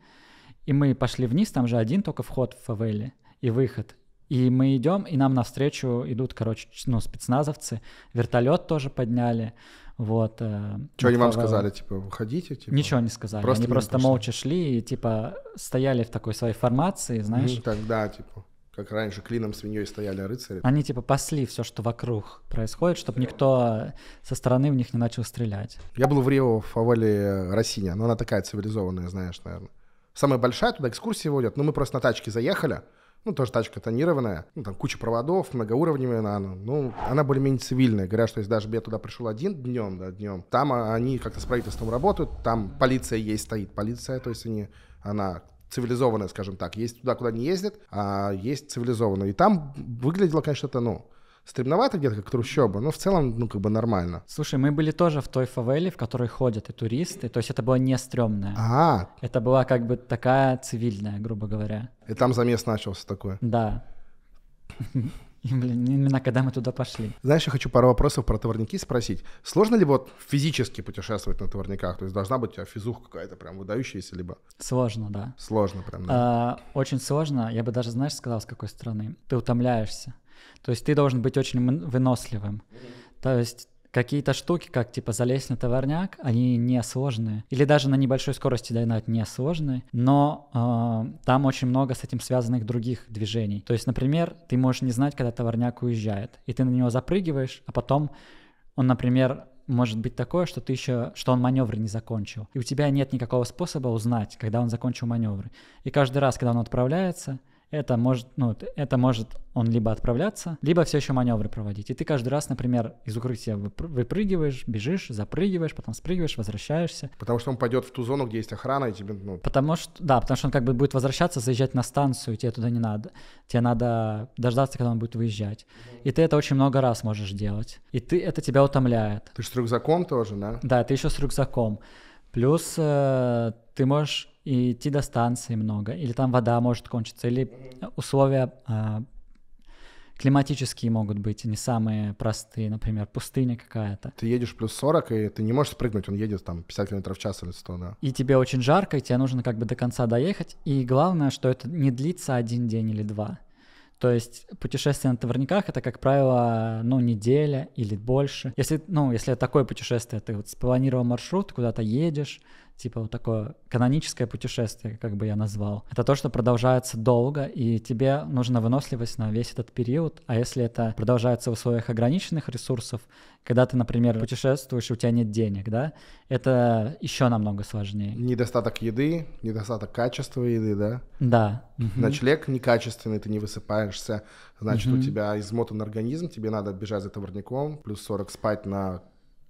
и мы пошли вниз, там же один только вход в фавели и выход, и мы идем, и нам навстречу идут, короче, ну, спецназовцы, вертолет тоже подняли. Вот. Э, что они вам сказали, типа, выходите? Типа? Ничего не сказали. Просто они просто пошли. молча шли и типа стояли в такой своей формации, ну, знаешь. Ну, тогда, типа, как раньше клином свиньей стояли рыцари. Они типа пасли все, что вокруг происходит, чтобы никто со стороны в них не начал стрелять. Я был в Рио в фавеле Росиня, но она такая цивилизованная, знаешь, наверное. Самая большая туда экскурсии водят, но мы просто на тачке заехали. Ну, тоже тачка тонированная, ну, там куча проводов, многоуровневая она, ну, ну она более-менее цивильная. Говорят, что если даже я туда пришел один днем, да, днем, там а, они как-то с правительством работают, там полиция есть, стоит полиция, то есть они, она цивилизованная, скажем так. Есть туда, куда не ездят, а есть цивилизованная. И там выглядело, конечно, это, ну, стремновато где-то, как трущобы, но в целом, ну, как бы нормально. Слушай, мы были тоже в той фавеле, в которой ходят и туристы, то есть это было не стрёмное. А, Это была как бы такая цивильная, грубо говоря. и там замес начался такой. Да. И, блин, именно когда мы туда пошли. Знаешь, я хочу пару вопросов про товарники спросить. Сложно ли вот физически путешествовать на товарниках? То есть должна быть у тебя физуха какая-то прям выдающаяся, либо Сложно, да. сложно прям. да. А, очень сложно. Я бы даже, знаешь, сказал, с какой стороны. Ты утомляешься. То есть ты должен быть очень выносливым. То есть какие-то штуки, как типа залезть на товарняк, они не сложные. Или даже на небольшой скорости догнать не сложные, но э, там очень много с этим связанных других движений. То есть, например, ты можешь не знать, когда товарняк уезжает, и ты на него запрыгиваешь, а потом он, например, может быть такое, что ты еще, что он маневры не закончил, и у тебя нет никакого способа узнать, когда он закончил маневры. И каждый раз, когда он отправляется, это может, ну, это может он либо отправляться, либо все еще маневры проводить. И ты каждый раз, например, из укрытия выпрыгиваешь, бежишь, запрыгиваешь, потом спрыгиваешь, возвращаешься. Потому что он пойдет в ту зону, где есть охрана, и тебе, ну... Потому что, да, потому что он как бы будет возвращаться, заезжать на станцию, тебе туда не надо. Тебе надо дождаться, когда он будет выезжать. И ты это очень много раз можешь делать. И ты, это тебя утомляет. Ты же с рюкзаком тоже, да? Да, ты еще с рюкзаком. Плюс э, ты можешь и идти до станции много, или там вода может кончиться, или условия э, климатические могут быть не самые простые, например, пустыня какая-то. Ты едешь плюс 40, и ты не можешь прыгнуть, он едет там 50 км в час или 100, да. И тебе очень жарко, и тебе нужно как бы до конца доехать, и главное, что это не длится один день или два. То есть путешествие на товарниках это, как правило, ну, неделя или больше. Если, ну, если такое путешествие, ты вот спланировал маршрут, куда-то едешь, типа вот такое каноническое путешествие, как бы я назвал. Это то, что продолжается долго, и тебе нужна выносливость на весь этот период. А если это продолжается в условиях ограниченных ресурсов, когда ты, например, путешествуешь, и у тебя нет денег, да, это еще намного сложнее. Недостаток еды, недостаток качества еды, да? Да. Угу. Ночлег некачественный, ты не высыпаешься, значит, угу. у тебя измотан организм, тебе надо бежать за товарником, плюс 40 спать на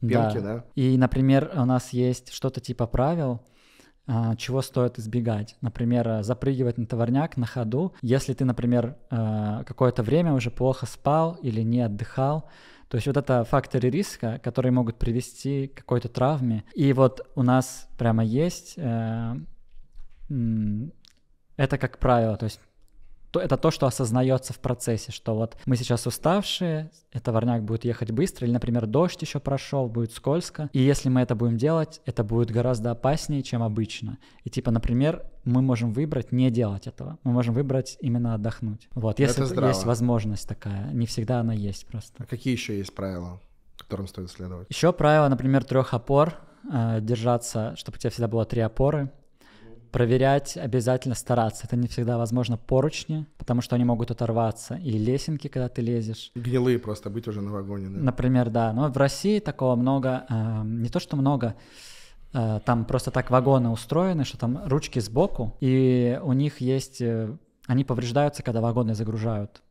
белки, да. да? И, например, у нас есть что-то типа правил, а, чего стоит избегать. Например, э, запрыгивать на товарняк на ходу. Если ты, например, э, какое-то время уже плохо спал или не отдыхал, то есть вот это факторы риска, которые могут привести к какой-то травме. И вот у нас прямо есть э, это как правило, то есть то, это то, что осознается в процессе, что вот мы сейчас уставшие, это ворняк будет ехать быстро, или, например, дождь еще прошел, будет скользко, и если мы это будем делать, это будет гораздо опаснее, чем обычно. И типа, например, мы можем выбрать не делать этого, мы можем выбрать именно отдохнуть. Вот, если есть возможность такая, не всегда она есть просто. А какие еще есть правила, которым стоит следовать? Еще правило, например, трех опор, э, держаться, чтобы у тебя всегда было три опоры, Проверять обязательно стараться. Это не всегда возможно поручни, потому что они могут оторваться. И лесенки, когда ты лезешь. Гнилые просто быть уже на вагоне, да? Например, да. Но в России такого много. Э, не то, что много э, там просто так вагоны устроены, что там ручки сбоку, и у них есть... Э, они повреждаются, когда вагоны загружают.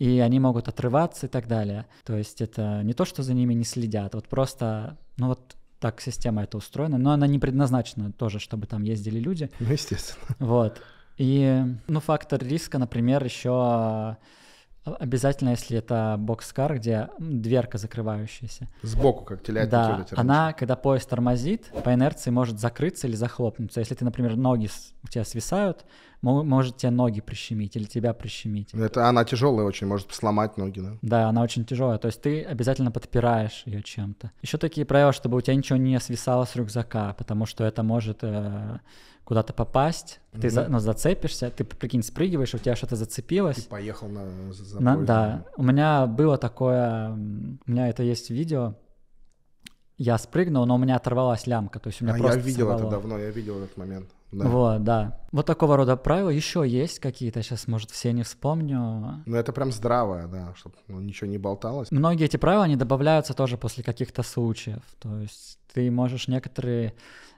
И они могут отрываться и так далее. То есть это не то, что за ними не следят, вот просто, ну вот так система это устроена, но она не предназначена тоже, чтобы там ездили люди. Ну, естественно. Вот. И, ну, фактор риска, например, еще Обязательно, если это бокс кар, где дверка закрывающаяся. Сбоку, как телятница. Да, она, когда поезд тормозит, по инерции может закрыться или захлопнуться. Если ты, например, ноги у тебя свисают, может тебе ноги прищемить или тебя прищемить. Это она тяжелая очень, может сломать ноги, да? Да, она очень тяжелая, то есть ты обязательно подпираешь ее чем-то. Еще такие правила, чтобы у тебя ничего не свисало с рюкзака, потому что это может э, куда-то попасть, mm-hmm. ты за, ну, зацепишься, ты, прикинь, спрыгиваешь, у тебя что-то зацепилось. Ты поехал на, за на Да, у меня было такое, у меня это есть видео, я спрыгнул, но у меня оторвалась лямка, то есть у меня а просто я видел сорвало. это давно, я видел этот момент. Да. Вот, да. Вот такого рода правила еще есть какие-то, сейчас, может, все не вспомню. Ну, это прям здравое, да, чтобы ну, ничего не болталось. Многие эти правила, они добавляются тоже после каких-то случаев, то есть ты можешь некоторые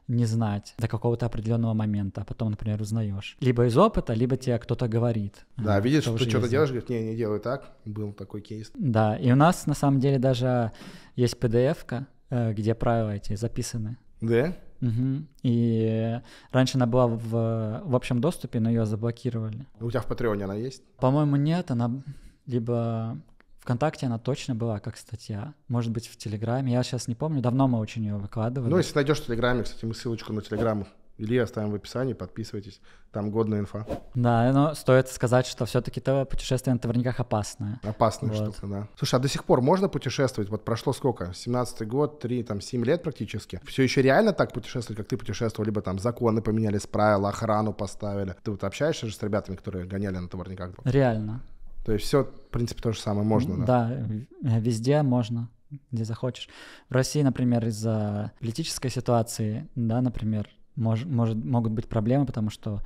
не знать до какого-то определенного момента, а потом, например, узнаешь. Либо из опыта, либо тебе кто-то говорит. Да, видишь, что ты что-то делаешь, говорит, не, не делай так, был такой кейс. Да, и у нас на самом деле даже есть PDF-ка, э, где правила эти записаны. Да? Угу. И раньше она была в, в общем доступе, но ее заблокировали. У тебя в Патреоне она есть? По-моему, нет, она либо ВКонтакте она точно была как статья, может быть, в Телеграме, я сейчас не помню, давно мы очень ее выкладывали. Ну, если найдешь в Телеграме, кстати, мы ссылочку на Телеграм или оставим в описании, подписывайтесь, там годная инфа. Да, но стоит сказать, что все-таки это путешествие на Товарниках опасное. Опасная вот. штука, да. Слушай, а до сих пор можно путешествовать? Вот прошло сколько? 17-й год, 3, там, 7 лет практически. Все еще реально так путешествовать, как ты путешествовал? Либо там законы поменялись, правила, охрану поставили. Ты вот общаешься же с ребятами, которые гоняли на Товарниках? Реально. То есть все, в принципе, то же самое можно, да? Да, везде можно, где захочешь. В России, например, из-за политической ситуации, да, например, мож, может, могут быть проблемы, потому что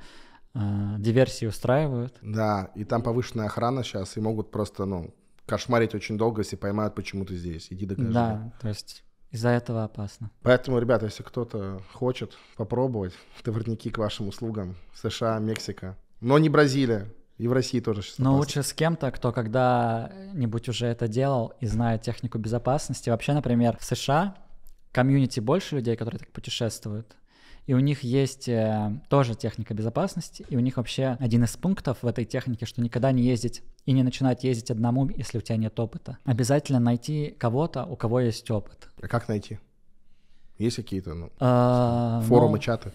э, диверсии устраивают. Да, и там повышенная охрана сейчас, и могут просто, ну, кошмарить очень долго, если поймают, почему ты здесь. Иди докажи. Да, то есть из-за этого опасно. Поэтому, ребята, если кто-то хочет попробовать, товарники к вашим услугам. США, Мексика. Но не Бразилия. И в России тоже 16 ну, Но лучше с кем-то, кто когда-нибудь уже это делал и знает технику безопасности. Вообще, например, в США комьюнити больше людей, которые так путешествуют. И у них есть э, тоже техника безопасности, и у них вообще один из пунктов в этой технике, что никогда не ездить и не начинать ездить одному, если у тебя нет опыта. Обязательно найти кого-то, у кого есть опыт. А как найти? Есть какие-то ну, а, форумы, ну, чаты?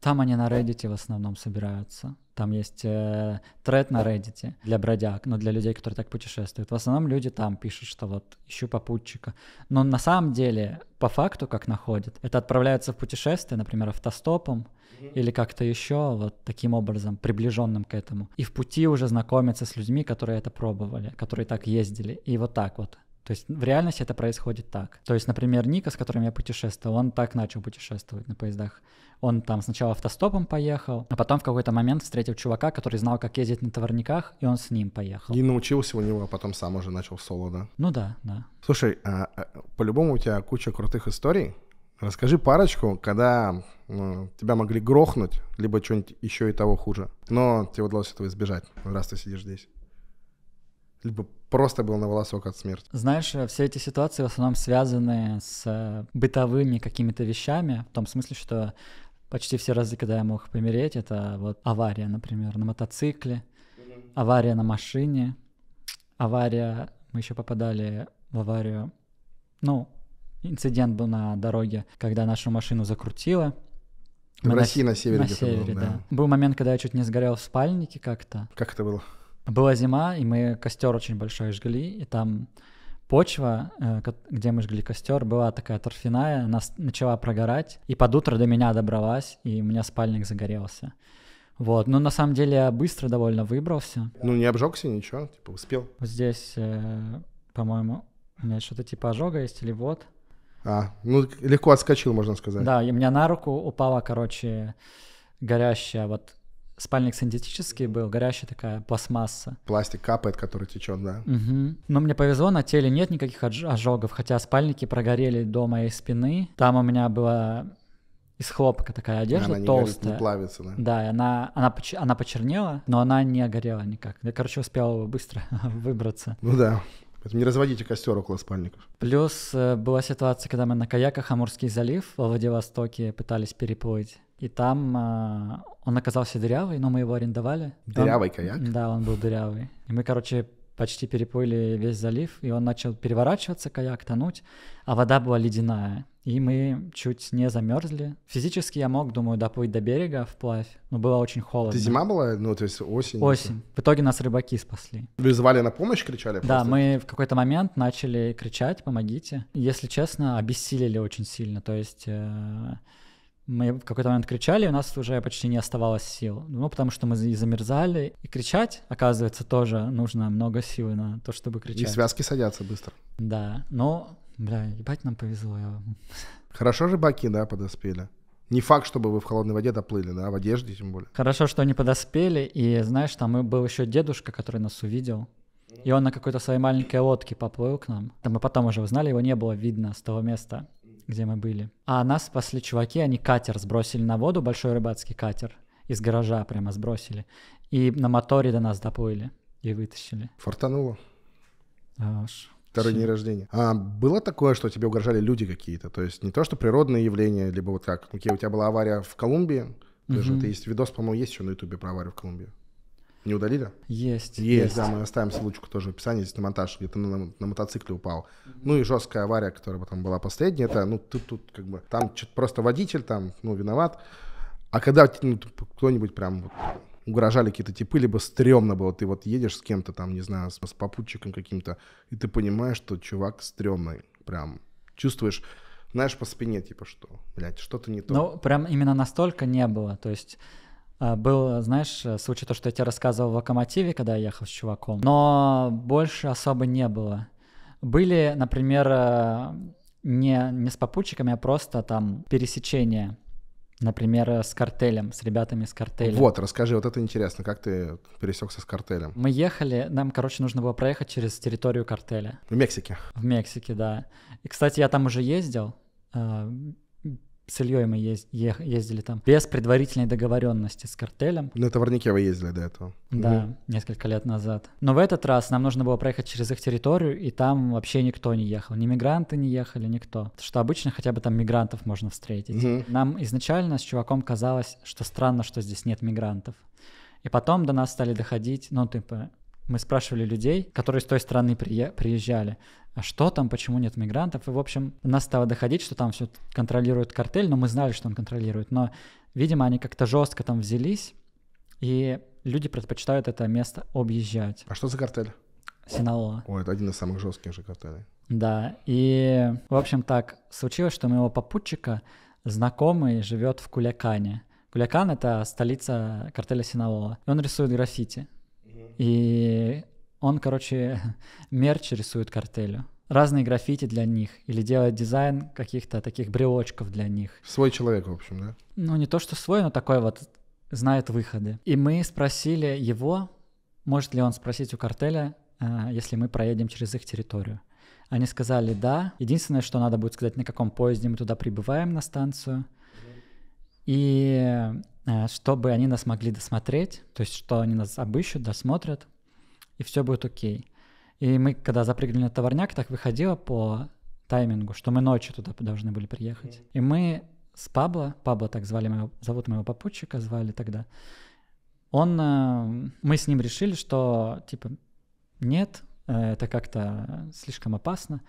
Там они на Reddit в основном собираются. Там есть э, тред на Reddit для бродяг, но ну, для людей, которые так путешествуют. В основном люди там пишут, что вот ищу попутчика. Но на самом деле, по факту, как находят, это отправляются в путешествие, например, автостопом или как-то еще, вот таким образом, приближенным к этому. И в пути уже знакомятся с людьми, которые это пробовали, которые так ездили. И вот так вот. То есть в реальности это происходит так. То есть, например, Ника, с которым я путешествовал, он так начал путешествовать на поездах он там сначала автостопом поехал, а потом в какой-то момент встретил чувака, который знал, как ездить на товарниках, и он с ним поехал. И научился у него, а потом сам уже начал соло, да? Ну да, да. Слушай, а, а по-любому у тебя куча крутых историй. Расскажи парочку, когда ну, тебя могли грохнуть, либо что-нибудь еще и того хуже, но тебе удалось этого избежать, раз ты сидишь здесь. Либо просто был на волосок от смерти. Знаешь, все эти ситуации в основном связаны с э, бытовыми какими-то вещами, в том смысле, что почти все разы, когда я мог помереть, это вот авария, например, на мотоцикле, авария на машине, авария, мы еще попадали в аварию, ну, инцидент был на дороге, когда нашу машину закрутило. Мы в на... России на севере. На севере, был, да. да. Был момент, когда я чуть не сгорел в спальнике как-то. Как это было? Была зима, и мы костер очень большой жгли, и там почва, э, где мы жгли костер, была такая торфяная, она начала прогорать, и под утро до меня добралась, и у меня спальник загорелся. Вот, но на самом деле я быстро довольно выбрался. Ну, не обжегся, ничего, типа успел. Здесь, э, по-моему, у меня что-то типа ожога есть или вот. А, ну легко отскочил, можно сказать. Да, и у меня на руку упала, короче, горящая вот спальник синтетический был, горящая такая пластмасса. Пластик капает, который течет, да? Угу. Но мне повезло, на теле нет никаких ожогов, хотя спальники прогорели до моей спины. Там у меня была из хлопка такая одежда она не толстая. Горит, не плавится, да? Да, она, она, она почернела, но она не горела никак. Я, короче, успел быстро выбраться. Ну да. не разводите костер около спальников. Плюс э, была ситуация, когда мы на каяках Амурский залив во Владивостоке пытались переплыть. И там э, он оказался дырявый, но мы его арендовали. Дырявый там, каяк? Да, он был дырявый. И мы, короче, почти переплыли весь залив, и он начал переворачиваться, каяк тонуть, а вода была ледяная. И мы чуть не замерзли. Физически я мог, думаю, доплыть до берега вплавь, но было очень холодно. Это зима была? Ну, то есть осень? Осень. В итоге нас рыбаки спасли. Вы звали на помощь, кричали? Просто? Да, мы в какой-то момент начали кричать «помогите». Если честно, обессилели очень сильно, то есть... Э- мы в какой-то момент кричали, и у нас уже почти не оставалось сил. Ну, потому что мы и замерзали, и кричать, оказывается, тоже нужно много силы на то, чтобы кричать. И связки садятся быстро. Да, но, бля, ебать нам повезло. Я... Хорошо баки, да, подоспели. Не факт, чтобы вы в холодной воде доплыли, да, а в одежде тем более. Хорошо, что они подоспели, и знаешь, там был еще дедушка, который нас увидел, и он на какой-то своей маленькой лодке поплыл к нам. Там мы потом уже узнали, его не было видно с того места где мы были. А нас спасли чуваки, они катер сбросили на воду, большой рыбацкий катер. Из гаража прямо сбросили. И на моторе до нас доплыли и вытащили. Фортануло. Аж. Второй день рождения. А было такое, что тебе угрожали люди какие-то? То есть не то, что природные явления, либо вот как, окей, у тебя была авария в Колумбии, даже угу. ты есть видос, по-моему, есть еще на Ютубе про аварию в Колумбии. Не удалили? Есть. Есть, есть. да, мы оставим ссылочку тоже в описании, здесь на монтаж, где-то на, на мотоцикле упал. Ну и жесткая авария, которая потом была последняя, это, ну, ты тут как бы, там просто водитель, там, ну, виноват. А когда ну, кто-нибудь прям вот угрожали какие-то типы, либо стрёмно было, ты вот едешь с кем-то там, не знаю, с, с попутчиком каким-то, и ты понимаешь, что чувак стрёмный, прям чувствуешь, знаешь, по спине, типа, что, блядь, что-то не то. Ну, прям именно настолько не было, то есть а, был, знаешь, случай то, что я тебе рассказывал в «Локомотиве», когда я ехал с чуваком, но больше особо не было. Были, например, э, не, не с попутчиками, а просто там пересечения, например, с картелем, с ребятами с картелем. Вот, расскажи, вот это интересно, как ты пересекся с картелем? Мы ехали, нам, короче, нужно было проехать через территорию картеля. В Мексике? В Мексике, да. И, кстати, я там уже ездил, э, с Ильей мы ездили там без предварительной договоренности с картелем. На товарнике вы ездили до этого. Да, угу. несколько лет назад. Но в этот раз нам нужно было проехать через их территорию, и там вообще никто не ехал. Ни мигранты не ехали, никто. что обычно хотя бы там мигрантов можно встретить. Угу. Нам изначально с чуваком казалось, что странно, что здесь нет мигрантов. И потом до нас стали доходить, ну, типа, мы спрашивали людей, которые с той стороны приезжали, а что там, почему нет мигрантов. И, в общем, нас стало доходить, что там все контролирует картель, но мы знали, что он контролирует. Но, видимо, они как-то жестко там взялись, и люди предпочитают это место объезжать. А что за картель? Синалоа. О, это один из самых жестких же картелей. Да, и, в общем, так случилось, что у моего попутчика знакомый живет в Кулякане. Кулякан — это столица картеля Синалоа. И он рисует граффити. И он, короче, мерч рисует картелю. Разные граффити для них или делает дизайн каких-то таких брелочков для них. Свой человек, в общем, да? Ну, не то, что свой, но такой вот знает выходы. И мы спросили его, может ли он спросить у картеля, э, если мы проедем через их территорию. Они сказали «да». Единственное, что надо будет сказать, на каком поезде мы туда прибываем на станцию. И Э, чтобы они нас могли досмотреть, то есть что они нас обыщут, досмотрят, и все будет окей. И мы, когда запрыгнули на товарняк, так выходило по таймингу, что мы ночью туда должны были приехать. И мы с Пабло, Пабло так звали моего, зовут моего попутчика, звали тогда, он, э, мы с ним решили, что, типа, нет, э, это как-то слишком опасно,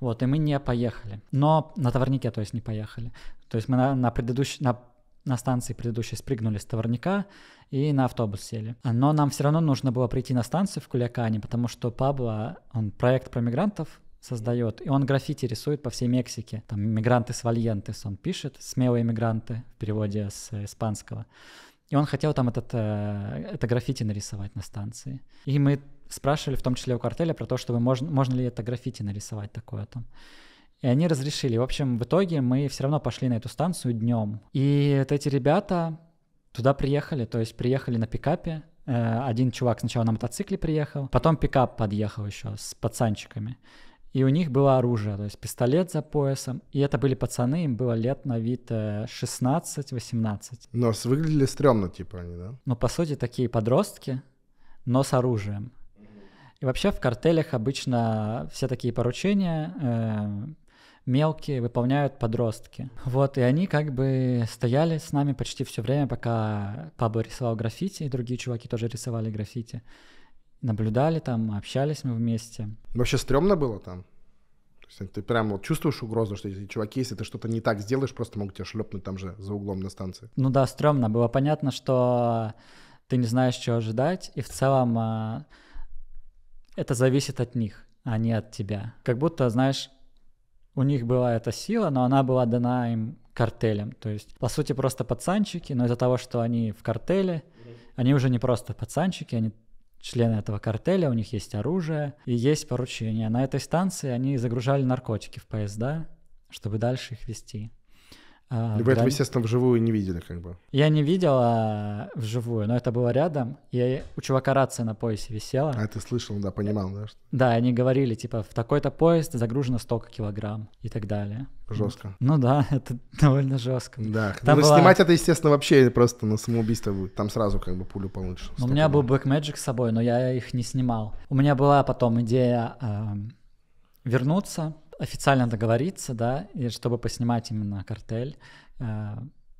вот, и мы не поехали. Но на товарнике, то есть, не поехали. То есть мы на, на предыдущий, на на станции предыдущей спрыгнули с товарняка и на автобус сели. Но нам все равно нужно было прийти на станцию в Кулякане, потому что Пабло, он проект про мигрантов, создает. И он граффити рисует по всей Мексике. Там «Мигранты с Вальентес» он пишет, «Смелые мигранты» в переводе с испанского. И он хотел там этот, э, это граффити нарисовать на станции. И мы спрашивали в том числе у картеля про то, чтобы можно, можно ли это граффити нарисовать такое там. И они разрешили. В общем, в итоге мы все равно пошли на эту станцию днем. И вот эти ребята туда приехали, то есть приехали на пикапе. Э, один чувак сначала на мотоцикле приехал, потом пикап подъехал еще с пацанчиками. И у них было оружие, то есть пистолет за поясом. И это были пацаны, им было лет на вид 16-18. Э, но выглядели стрёмно, типа они, да? Ну, по сути, такие подростки, но с оружием. И вообще в картелях обычно все такие поручения э, мелкие выполняют подростки. Вот, и они как бы стояли с нами почти все время, пока Пабло рисовал граффити, и другие чуваки тоже рисовали граффити. Наблюдали там, общались мы вместе. Вообще стрёмно было там? есть ты прям вот чувствуешь угрозу, что эти чуваки, если ты что-то не так сделаешь, просто могут тебя шлепнуть там же за углом на станции. Ну да, стрёмно. Было понятно, что ты не знаешь, чего ожидать, и в целом э, это зависит от них, а не от тебя. Как будто, знаешь, у них была эта сила, но она была дана им картелем. То есть, по сути, просто пацанчики, но из-за того, что они в картеле, они уже не просто пацанчики, они члены этого картеля, у них есть оружие и есть поручения. На этой станции они загружали наркотики в поезда, чтобы дальше их вести. Вы а, грани... этого, естественно, вживую не видели, как бы. Я не видела вживую, но это было рядом. И у чувака рация на поясе висела. А ты слышал, да, понимал, да? Что... Да, они говорили, типа, в такой-то поезд загружено столько килограмм и так далее. Жестко. Ну, ну да, это довольно жестко. Да. Ну, там ну, была... снимать это, естественно, вообще просто на самоубийство будет. Там сразу как бы пулю получишь. У меня был Black Magic с собой, но я их не снимал. У меня была потом идея э, вернуться официально договориться, да, и чтобы поснимать именно картель, э,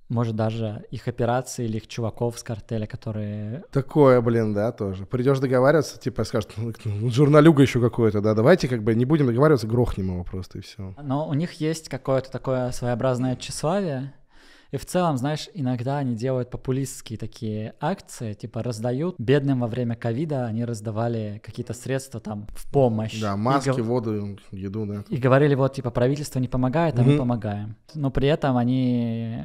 может, даже их операции или их чуваков с картеля, которые... Такое, блин, да, тоже. Придешь договариваться, типа скажут, ну, ну журналюга еще какой-то, да, давайте как бы не будем договариваться, грохнем его просто, и все. Но у них есть какое-то такое своеобразное тщеславие, и в целом, знаешь, иногда они делают популистские такие акции, типа раздают бедным во время ковида, они раздавали какие-то средства там в помощь. Да, маски, и, воду, еду, да. И говорили, вот, типа, правительство не помогает, а угу. мы помогаем. Но при этом они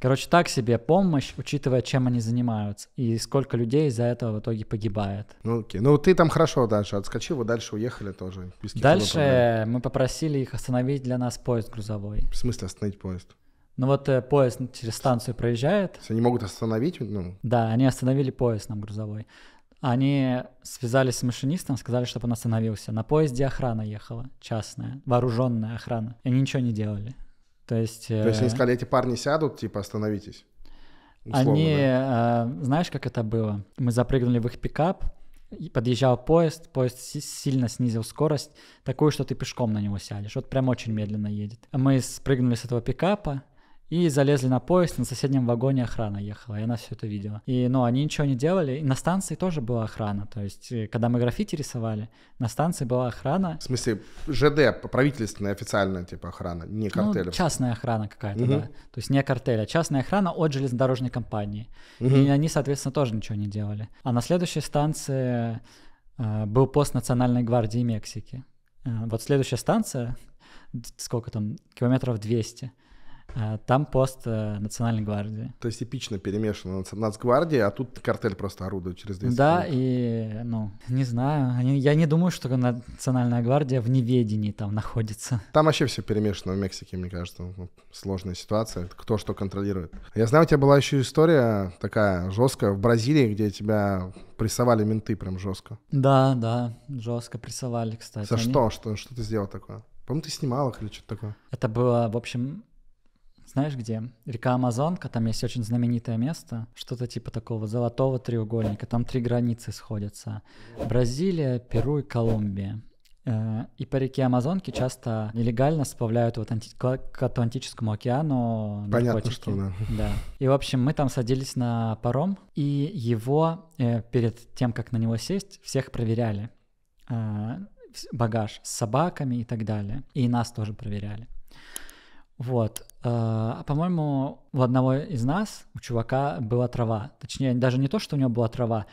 Короче, так себе помощь, учитывая, чем они занимаются, и сколько людей из-за этого в итоге погибает. Ну, окей. Ну, ты там хорошо дальше отскочил, вы дальше уехали тоже. Дальше мы попросили их остановить для нас поезд грузовой. В смысле остановить поезд? Ну вот э, поезд через станцию проезжает. они могут остановить? Ну... Да, они остановили поезд нам грузовой. Они связались с машинистом, сказали, чтобы он остановился. На поезде охрана ехала, частная, вооруженная охрана. И они ничего не делали. То есть... Э... То есть они э, сказали, эти парни сядут, типа остановитесь? Условно, они... Да? Э, знаешь, как это было? Мы запрыгнули в их пикап, подъезжал поезд, поезд сильно снизил скорость, такую, что ты пешком на него сядешь. Вот прям очень медленно едет. Мы спрыгнули с этого пикапа, и залезли на поезд, на соседнем вагоне охрана ехала, и она все это видела. И, ну, они ничего не делали, и на станции тоже была охрана, то есть, э, когда мы граффити рисовали, на станции была охрана. В смысле, ЖД, правительственная официальная, типа, охрана, не картель? Ну, частная охрана какая-то, угу. да, то есть не картель, а частная охрана от железнодорожной компании, угу. и они, соответственно, тоже ничего не делали. А на следующей станции э, был пост Национальной гвардии Мексики. Э, вот следующая станция, сколько там, километров 200, а, там пост э, Национальной гвардии. То есть эпично перемешано Нацгвардия, а тут картель просто орудует через 200 Да, минут. и, ну, не знаю. Они, я не думаю, что Национальная гвардия в неведении там находится. Там вообще все перемешано в Мексике, мне кажется. Сложная ситуация, кто что контролирует. Я знаю, у тебя была еще история такая жесткая в Бразилии, где тебя прессовали менты прям жестко. Да, да, жестко прессовали, кстати. За Они... что? что? Что ты сделал такое? По-моему, ты снимала или что-то такое. Это было, в общем, знаешь где? Река Амазонка, там есть очень знаменитое место, что-то типа такого золотого треугольника, там три границы сходятся. Бразилия, Перу и Колумбия. Э, и по реке Амазонки часто нелегально сплавляют вот анти... к Атлантическому океану Понятно, наркотики. что да. да. И, в общем, мы там садились на паром, и его э, перед тем, как на него сесть, всех проверяли. Э, багаж с собаками и так далее. И нас тоже проверяли. Вот. А, по-моему, у одного из нас, у чувака, была трава. Точнее, даже не то, что у него была трава.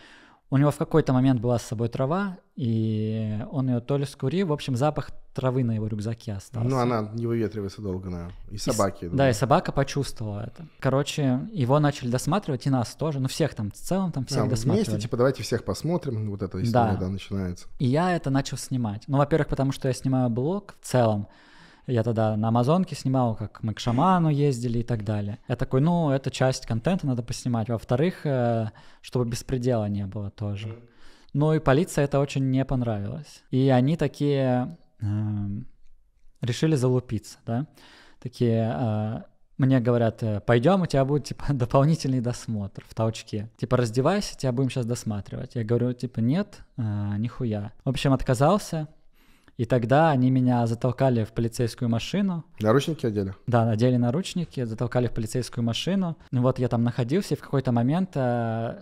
У него в какой-то момент была с собой трава, и он ее то ли скурил. В общем, запах травы на его рюкзаке остался. Ну, она не выветривается долго, на И собаки. И, да, и собака почувствовала это. Короче, его начали досматривать, и нас тоже. Ну, всех там в целом, там всех а, досматривали. Вместе, типа, давайте всех посмотрим. Вот эта история, да, начинается. И я это начал снимать. Ну, во-первых, потому что я снимаю блог в целом. Я тогда на Амазонке снимал, как мы к шаману ездили и так далее. Я такой, ну, это часть контента надо поснимать. Во-вторых, э, чтобы беспредела не было тоже. Ну и полиция это очень не понравилось. И они такие э, решили залупиться, да. Такие, э, мне говорят, э, пойдем, у тебя будет типа дополнительный досмотр в толчке. Типа раздевайся, тебя будем сейчас досматривать. Я говорю, типа нет, э, нихуя. В общем, отказался, и тогда они меня затолкали в полицейскую машину. Наручники одели? Да, надели наручники, затолкали в полицейскую машину. Ну вот я там находился, и в какой-то момент э,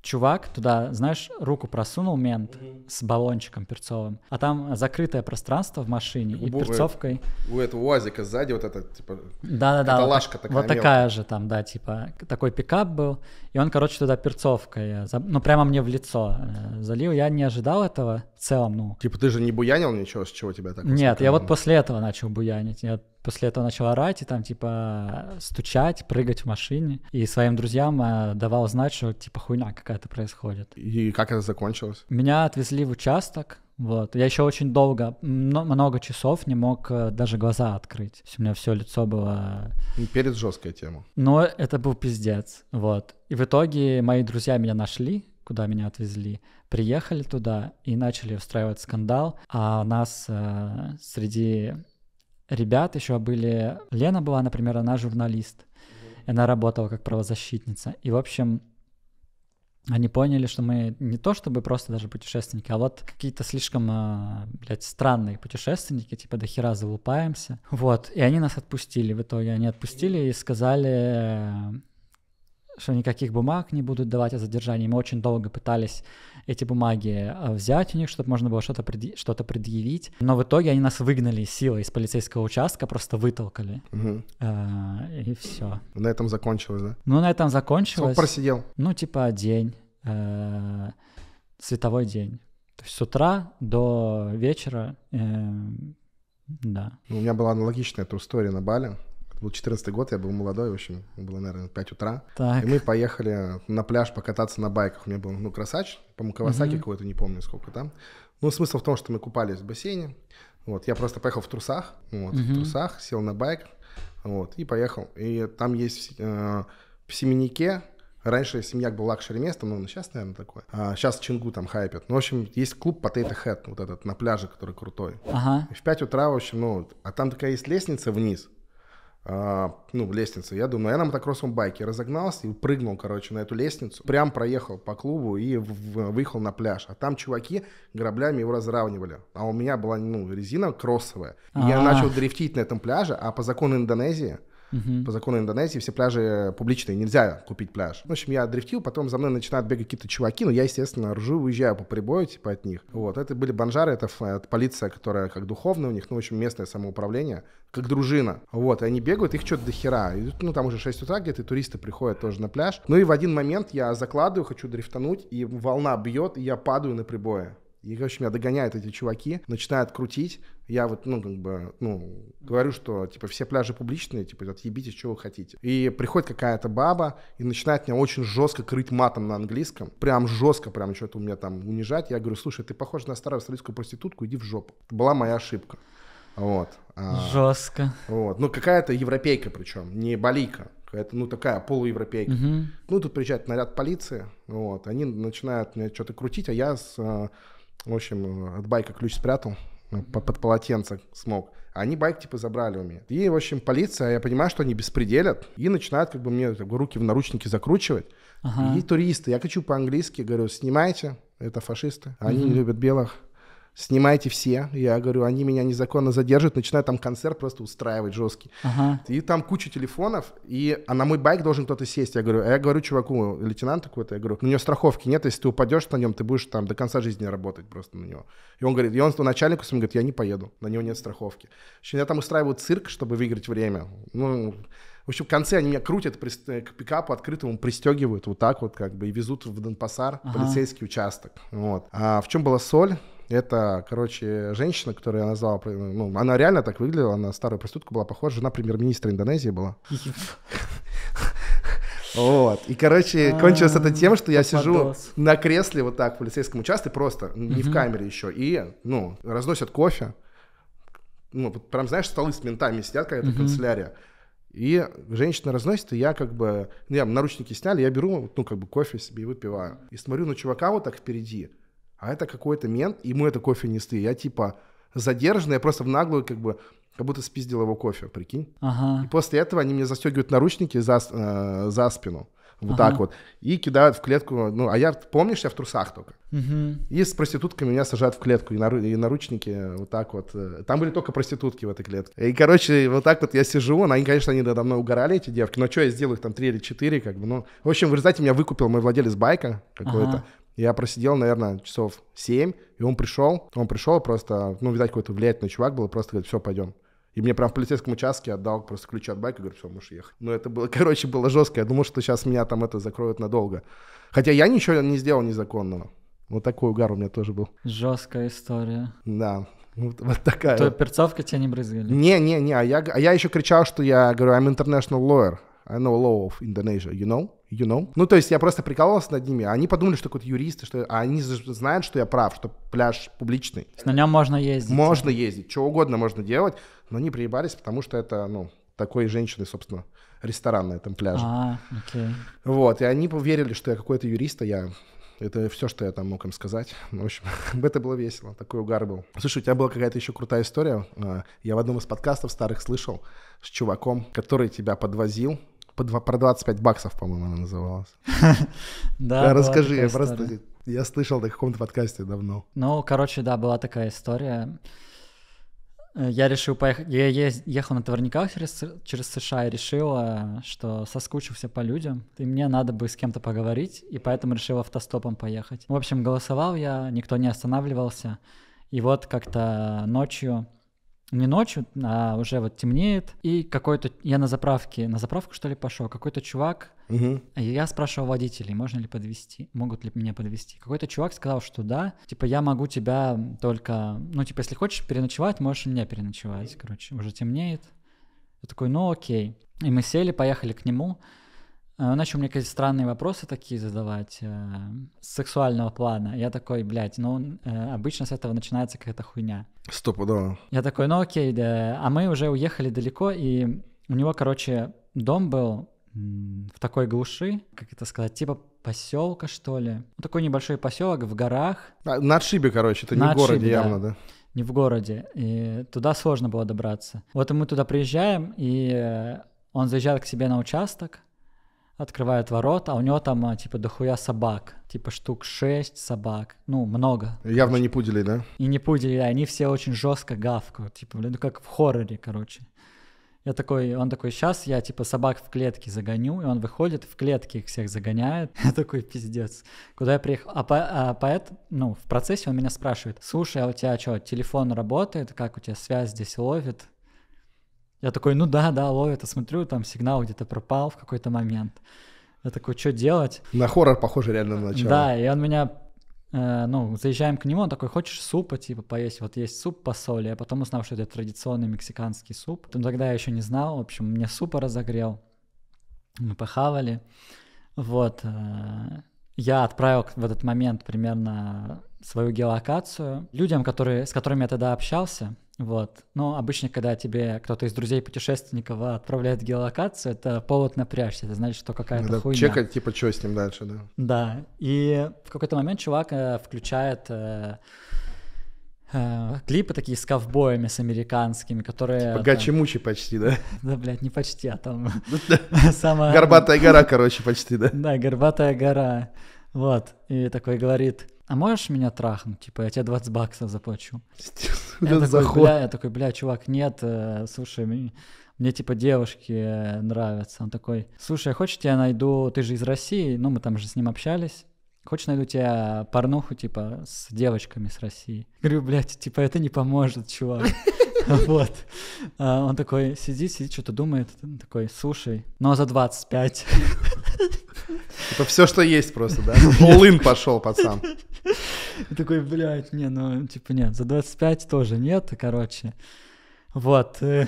чувак туда, знаешь, руку просунул мент mm-hmm. с баллончиком перцовым, а там закрытое пространство в машине и перцовкой. У этого УАЗика сзади вот это, типа, Да-да-да, каталажка такая. Вот мелкая. такая же там, да, типа, такой пикап был, и он, короче, туда перцовкой, э, ну, прямо мне в лицо э, залил, я не ожидал этого, целом, ну... Типа ты же не буянил ничего, с чего тебя так... Нет, я вот после этого начал буянить. Я после этого начал орать и там, типа, стучать, прыгать в машине. И своим друзьям э, давал знать, что, типа, хуйня какая-то происходит. И как это закончилось? Меня отвезли в участок, вот. Я еще очень долго, много часов не мог э, даже глаза открыть. У меня все лицо было... Э, ну, перед жесткой тема. Но это был пиздец, вот. И в итоге мои друзья меня нашли, куда меня отвезли приехали туда и начали устраивать скандал, а у нас э, среди ребят еще были... Лена была, например, она журналист, mm-hmm. она работала как правозащитница, и, в общем, они поняли, что мы не то чтобы просто даже путешественники, а вот какие-то слишком, э, блядь, странные путешественники, типа до хера залупаемся. Вот, и они нас отпустили в итоге, они отпустили и сказали, э, что никаких бумаг не будут давать о задержании. Мы очень долго пытались эти бумаги а, взять у них, чтобы можно было что-то предъ... что предъявить. Но в итоге они нас выгнали силой из полицейского участка, просто вытолкали. Угу. А, и все. На этом закончилось, да? Ну, на этом закончилось. Сколько просидел? Ну, типа день, э, световой день. То есть с утра до вечера, э, да. Ну, у меня была аналогичная эта история на Бали. Это был 14 год, я был молодой, в общем, было, наверное, 5 утра. Так. И мы поехали на пляж покататься на байках. У меня был, ну, красач, по-моему, Кавасаки угу. какой-то, не помню сколько там. Ну, смысл в том, что мы купались в бассейне. Вот, я просто поехал в трусах, ну, вот, угу. в трусах, сел на байк, вот, и поехал. И там есть э, в Семенике Раньше Семьяк был лакшери местом, но ну, ну, сейчас, наверное, такое. А, сейчас Чингу там хайпят. Ну, в общем, есть клуб Potato Head, вот этот, на пляже, который крутой. Ага. И в 5 утра, в общем, ну, а там такая есть лестница вниз. А, ну, лестница, Я думаю, я на мотокроссовом байке разогнался и прыгнул, короче, на эту лестницу. Прям проехал по клубу и выехал на пляж. А там чуваки граблями его разравнивали. А у меня была, ну, резина кроссовая. И я а. начал дрифтить на этом пляже, а по закону Индонезии Угу. По закону Индонезии все пляжи э, публичные, нельзя купить пляж. В общем, я дрифтил, потом за мной начинают бегать какие-то чуваки, но я, естественно, ржу, уезжаю по прибою, типа, от них. Вот, это были банжары, это, это полиция, которая как духовная у них, ну, в общем, местное самоуправление, как дружина. Вот, и они бегают, их что-то до ну, там уже 6 утра где-то, туристы приходят тоже на пляж. Ну, и в один момент я закладываю, хочу дрифтануть, и волна бьет, и я падаю на прибое. И, в общем, меня догоняют эти чуваки, начинают крутить. Я вот, ну, как бы, ну, говорю, что, типа, все пляжи публичные, типа, отъебитесь, что вы хотите. И приходит какая-то баба и начинает меня очень жестко крыть матом на английском. Прям жестко, прям что-то у меня там унижать. Я говорю, слушай, ты похож на старую австралийскую проститутку, иди в жопу. Это была моя ошибка. Вот. А, жестко. Вот. Ну, какая-то европейка причем, не балийка. Это, ну, такая полуевропейка. Угу. Ну, тут приезжает наряд полиции, вот. Они начинают меня что-то крутить, а я с... Э, в общем, э, от байка ключ спрятал. Ну, под полотенце смог. Они байк, типа, забрали у меня. И, в общем, полиция, я понимаю, что они беспределят, и начинают, как бы, мне как бы, руки в наручники закручивать. Ага. И туристы, я хочу по-английски, говорю, снимайте, это фашисты, они угу. не любят белых снимайте все. Я говорю, они меня незаконно задержат, начинают там концерт просто устраивать жесткий. Ага. И там куча телефонов, и а на мой байк должен кто-то сесть. Я говорю, а я говорю чуваку, лейтенанту такой-то, я говорю, у него страховки нет, если ты упадешь на нем, ты будешь там до конца жизни работать просто на него. И он говорит, и он начальнику своему говорит, я не поеду, на него нет страховки. В общем, я там устраиваю цирк, чтобы выиграть время. Ну, в общем, в конце они меня крутят э, к пикапу открытому, пристегивают вот так вот как бы и везут в Донпасар, ага. полицейский участок. Вот. А в чем была соль? Это, короче, женщина, которую я назвал, э, ну, она реально так выглядела, она старая проститутка была, похожа, жена премьер-министра Индонезии была. Вот. И, короче, А-а-а. кончилось это тем, что я сижу на кресле вот так в полицейском участке, просто не в камере еще, и, ну, разносят кофе. Ну, прям, знаешь, столы с ментами сидят, какая-то канцелярия. И женщина разносит, и я как бы... Ну, я наручники сняли, я беру, ну, как бы кофе себе выпиваю. И смотрю на чувака вот так впереди а это какой-то мент, ему это кофе не нести. Я типа задержанный, я просто в наглую как бы как будто спиздил его кофе, прикинь. Ага. И после этого они мне застегивают наручники за, э, за спину. Вот ага. так вот. И кидают в клетку. Ну, а я, помнишь, я в трусах только. Угу. И с проститутками меня сажают в клетку. И, нару, и наручники вот так вот. Э, там были только проститутки в этой клетке. И, короче, вот так вот я сижу. Они, конечно, они давно угорали, эти девки. Но что я сделаю их там три или четыре, как бы. Ну, в общем, в результате меня выкупил мой владелец байка какой-то. Ага. Я просидел, наверное, часов 7, и он пришел, он пришел просто, ну, видать, какой-то влиятельный чувак был, просто говорит, все, пойдем. И мне прям в полицейском участке отдал просто ключи от байка, говорю, все, можешь ехать. Ну, это было, короче, было жестко. Я думал, что сейчас меня там это закроют надолго. Хотя я ничего не сделал незаконного. Вот такой угар у меня тоже был. Жесткая история. Да, ну, вот, вот такая. То перцовка тебя не брызгали? Не, не, не, а я, а я еще кричал, что я говорю, I'm international lawyer, I know law of Indonesia, you know? you know? Ну, то есть я просто прикалывался над ними. А они подумали, что какой-то юрист, что... а они знают, что я прав, что пляж публичный. На нем можно ездить. Можно ездить, что угодно можно делать, но они приебались, потому что это, ну, такой женщины, собственно, ресторан на этом пляже. А, окей. Вот, и они поверили, что я какой-то юрист, а я это все, что я там мог им сказать. Ну, в общем, это было весело. Такой угар был. Слушай, у тебя была какая-то еще крутая история. А, я в одном из подкастов старых слышал с чуваком, который тебя подвозил про 25 баксов, по-моему, она называлась. Да, расскажи, я просто... Я слышал на каком-то подкасте давно. Ну, короче, да, была такая история. Я решил поехать... Я ехал на товарниках через, через США и решил, что соскучился по людям, и мне надо бы с кем-то поговорить, и поэтому решил автостопом поехать. В общем, голосовал я, никто не останавливался. И вот как-то ночью не ночью, а уже вот темнеет, и какой-то, я на заправке, на заправку что ли пошел, какой-то чувак, угу. я спрашивал водителей, можно ли подвести, могут ли меня подвести. Какой-то чувак сказал, что да, типа я могу тебя только, ну типа если хочешь переночевать, можешь у меня переночевать, короче, уже темнеет. Я такой, ну окей. И мы сели, поехали к нему, Э, начал мне какие-то странные вопросы такие задавать э, сексуального плана. Я такой, блядь, ну э, обычно с этого начинается какая-то хуйня. Стопудово. А Я такой, ну окей, да. А мы уже уехали далеко, и у него, короче, дом был в такой глуши, как это сказать, типа поселка, что ли. Ну, такой небольшой поселок в горах. А, на отшибе, короче, это на не отшибе, в городе явно, да. да не в городе, и туда сложно было добраться. Вот и мы туда приезжаем, и э, он заезжает к себе на участок, открывает ворота, а у него там а, типа дохуя собак, типа штук 6 собак, ну много. Явно не пудели, да? И не пудели, они все очень жестко гавкают, типа, блин, ну как в хорроре, короче. Я такой, он такой, сейчас я типа собак в клетке загоню, и он выходит, в клетке их всех загоняет. Я такой, пиздец, куда я приехал? А, по, а поэт, ну, в процессе он меня спрашивает, слушай, а у тебя что, телефон работает, как у тебя связь здесь ловит? Я такой, ну да, да, ловит, а смотрю, там сигнал где-то пропал в какой-то момент. Я такой, что делать? На хоррор похоже реально на начало. Да, и он меня, э, ну, заезжаем к нему, он такой, хочешь супа, типа, поесть? Вот есть суп по соли. Я потом узнал, что это традиционный мексиканский суп. Но тогда я еще не знал, в общем, мне супа разогрел. Мы похавали. Вот. Э, я отправил в этот момент примерно свою геолокацию людям, которые, с которыми я тогда общался, вот. Но ну, обычно, когда тебе кто-то из друзей путешественников отправляет геолокацию, это повод напрячься. Это значит, что какая-то Надо хуйня. Чекать, типа, что с ним дальше, да. Да. И в какой-то момент чувак э, включает э, э, клипы такие с ковбоями, с американскими, которые... Типа гачи-мучи почти, да? Да, блядь, не почти, а там... Ну самая Горбатая гора, короче, почти, да? Да, горбатая гора. Вот. И такой говорит а можешь меня трахнуть? Типа, я тебе 20 баксов заплачу. Я такой, бля, я такой, бля, чувак, нет, э, слушай, мне, мне типа девушки э, нравятся. Он такой, слушай, а хочешь я найду, ты же из России, ну мы там же с ним общались. Хочешь, найду тебе порнуху, типа, с девочками с России? Говорю, блядь, типа, это не поможет, чувак. Вот. А, он такой сидит, сидит, что-то думает. Такой, слушай, но за 25. это все, что есть просто, да? all пошел, пацан. И такой, блядь, не, ну, типа нет, за 25 тоже нет, короче. Вот, э,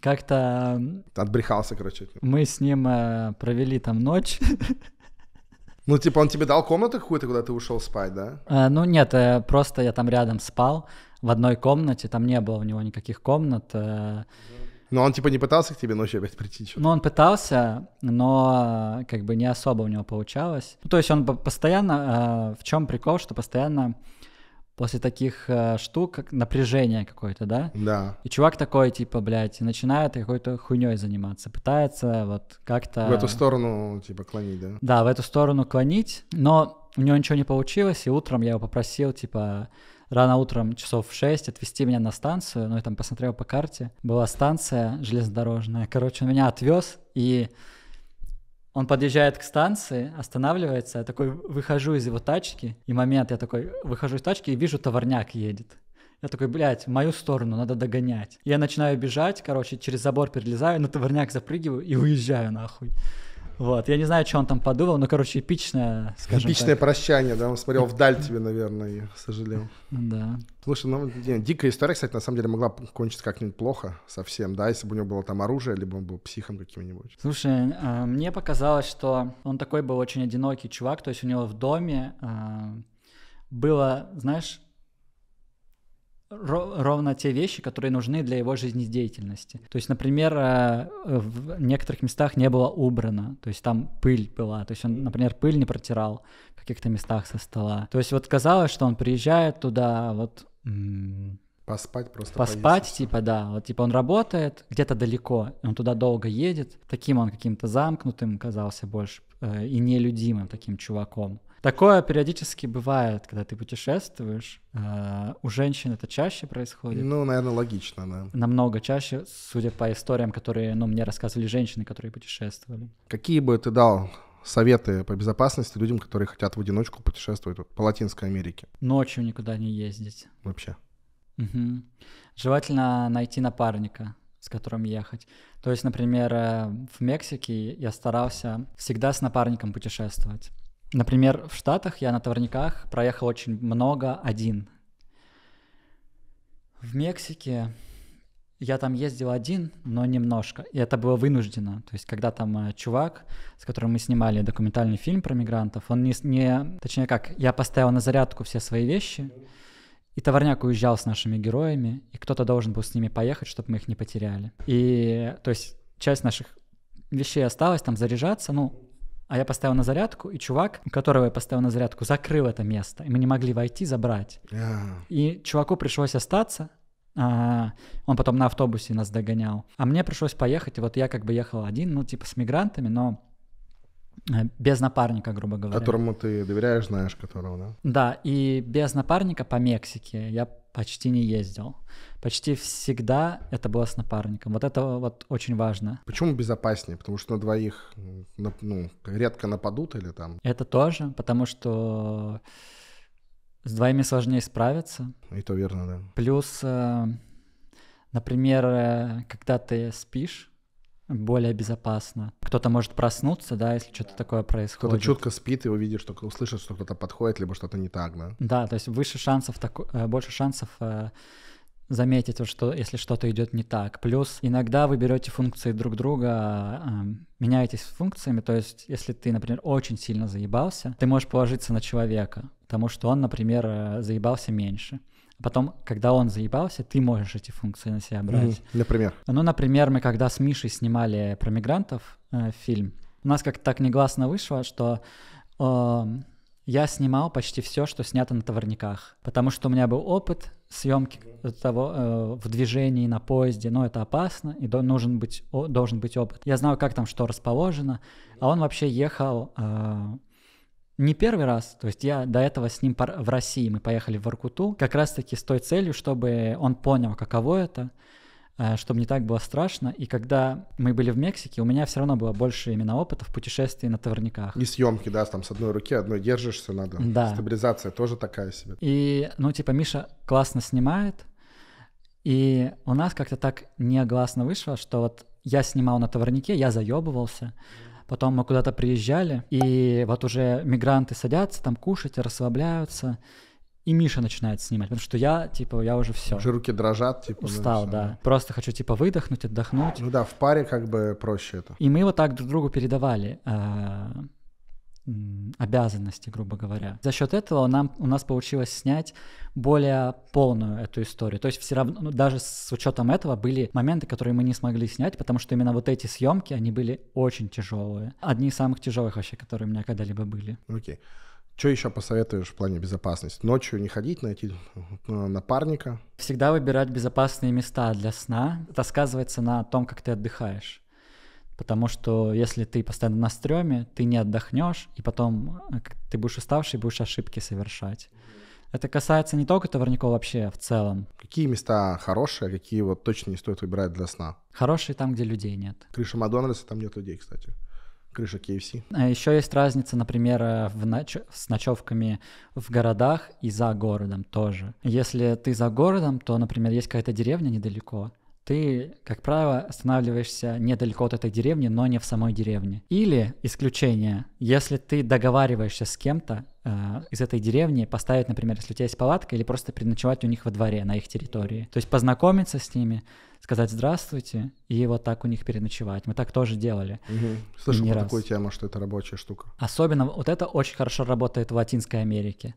как-то... Отбрехался, короче. Типа. Мы с ним э, провели там ночь. Ну, типа, он тебе дал комнату какую-то, куда ты ушел спать, да? А, ну, нет, э, просто я там рядом спал в одной комнате, там не было у него никаких комнат. Э. Но ну, он типа не пытался к тебе ночью опять прийти? Что-то. Ну, он пытался, но э, как бы не особо у него получалось. Ну, то есть он постоянно... Э, в чем прикол, что постоянно после таких э, штук как напряжение какое-то, да? Да. И чувак такой, типа, блядь, начинает какой-то хуйней заниматься, пытается вот как-то... В эту сторону, типа, клонить, да? Да, в эту сторону клонить, но у него ничего не получилось, и утром я его попросил, типа, рано утром часов в 6 отвезти меня на станцию, ну и там посмотрел по карте, была станция железнодорожная, короче, он меня отвез, и он подъезжает к станции, останавливается, я такой выхожу из его тачки, и момент я такой выхожу из тачки и вижу, товарняк едет. Я такой, блядь, в мою сторону надо догонять. Я начинаю бежать, короче, через забор перелезаю, на товарняк запрыгиваю и уезжаю нахуй. Вот, я не знаю, что он там подумал, но, короче, эпичное, скажем Эпичное так. прощание, да, он смотрел вдаль тебе, наверное, и сожалел. Да. Слушай, ну, не, дикая история, кстати, на самом деле могла кончиться как-нибудь плохо совсем, да, если бы у него было там оружие, либо он был психом каким-нибудь. Слушай, а, мне показалось, что он такой был очень одинокий чувак, то есть у него в доме а, было, знаешь, ровно те вещи, которые нужны для его жизнедеятельности. То есть, например, э, в некоторых местах не было убрано, то есть там пыль была, то есть он, например, пыль не протирал в каких-то местах со стола. То есть вот казалось, что он приезжает туда, вот... Поспать просто. Поспать, поесть, типа, да. Вот, типа, он работает где-то далеко, он туда долго едет. Таким он каким-то замкнутым казался больше э, и нелюдимым таким чуваком. Такое периодически бывает, когда ты путешествуешь. Э, у женщин это чаще происходит. Ну, наверное, логично, да. Намного чаще, судя по историям, которые ну, мне рассказывали женщины, которые путешествовали. Какие бы ты дал советы по безопасности людям, которые хотят в одиночку путешествовать по Латинской Америке? Ночью никуда не ездить. Вообще. Угу. Желательно найти напарника, с которым ехать. То есть, например, э, в Мексике я старался всегда с напарником путешествовать. Например, в Штатах я на товарниках проехал очень много один. В Мексике я там ездил один, но немножко. И это было вынуждено. То есть, когда там э, чувак, с которым мы снимали документальный фильм про мигрантов, он не, не... Точнее как, я поставил на зарядку все свои вещи, и товарняк уезжал с нашими героями, и кто-то должен был с ними поехать, чтобы мы их не потеряли. И, то есть, часть наших вещей осталось там заряжаться, ну, а я поставил на зарядку, и чувак, которого я поставил на зарядку, закрыл это место. И мы не могли войти, забрать. Yeah. А. И чуваку пришлось остаться. А, он потом на автобусе нас догонял. А мне пришлось поехать, и вот я как бы ехал один, ну, типа с мигрантами, но Э, без напарника, грубо говоря. Которому ты доверяешь, знаешь которого, да? Да, и без напарника по Мексике я почти не ездил. Почти всегда это было с напарником. Вот это вот очень важно. Почему безопаснее? Потому что на двоих ну, редко нападут или там? Это тоже, потому что с двоими сложнее справиться. И то верно, да. Плюс, э, например, э, когда ты спишь, более безопасно. Кто-то может проснуться, да, если что-то такое происходит. Кто-то чутко спит и увидишь, что услышит, что кто-то подходит, либо что-то не так, да? Да, то есть выше шансов, э, больше шансов э, заметить, что, если что-то идет не так. Плюс иногда вы берете функции друг друга, э, меняетесь функциями, то есть если ты, например, очень сильно заебался, ты можешь положиться на человека, потому что он, например, э, заебался меньше потом, когда он заебался, ты можешь эти функции на себя брать. Mm-hmm. Например. Ну, например, мы когда с Мишей снимали про мигрантов э, фильм, у нас как-то так негласно вышло, что э, я снимал почти все, что снято на товарниках, потому что у меня был опыт съемки того э, в движении на поезде, но это опасно и до, нужен быть о, должен быть опыт. Я знал, как там что расположено, а он вообще ехал э, не первый раз, то есть я до этого с ним в России, мы поехали в Воркуту, как раз-таки с той целью, чтобы он понял, каково это, э, чтобы не так было страшно. И когда мы были в Мексике, у меня все равно было больше именно опыта в путешествии на товарниках. И съемки, да, там с одной руки, одной держишься, надо. Да. Стабилизация тоже такая себе. И, ну, типа, Миша классно снимает, и у нас как-то так негласно вышло, что вот я снимал на товарнике, я заебывался, mm Потом мы куда-то приезжали, и вот уже мигранты садятся там кушать, расслабляются, и Миша начинает снимать, потому что я, типа, я уже все. Уже руки дрожат, типа. Ну, Устал, да. да. Просто хочу, типа, выдохнуть, отдохнуть. Ну да, в паре как бы проще это. И мы вот так друг другу передавали. А, обязанности, грубо говоря. За счет этого нам, у нас получилось снять более полную эту историю. То есть все равно, ну, даже с учетом этого были моменты, которые мы не смогли снять, потому что именно вот эти съемки, они были очень тяжелые. Одни из самых тяжелых вообще, которые у меня когда-либо были. Окей. Okay. Что еще посоветуешь в плане безопасности? Ночью не ходить, найти э, напарника? Всегда выбирать безопасные места для сна. Это сказывается на том, как ты отдыхаешь потому что если ты постоянно на стреме, ты не отдохнешь, и потом э, ты будешь уставший, будешь ошибки совершать. Это касается не только товарников вообще в целом. Какие места хорошие, а какие вот точно не стоит выбирать для сна? Хорошие там, где людей нет. Крыша Макдональдса, там нет людей, кстати. Крыша KFC. А еще есть разница, например, э, в ноч... с ночевками в городах и за городом тоже. Если ты за городом, то, например, есть какая-то деревня недалеко, ты, как правило, останавливаешься недалеко от этой деревни, но не в самой деревне. Или исключение, если ты договариваешься с кем-то э, из этой деревни, поставить, например, если у тебя есть палатка, или просто переночевать у них во дворе, на их территории. То есть познакомиться с ними, сказать «здравствуйте» и вот так у них переночевать. Мы так тоже делали. Угу. Слышал про такую тему, что это рабочая штука. Особенно вот это очень хорошо работает в Латинской Америке.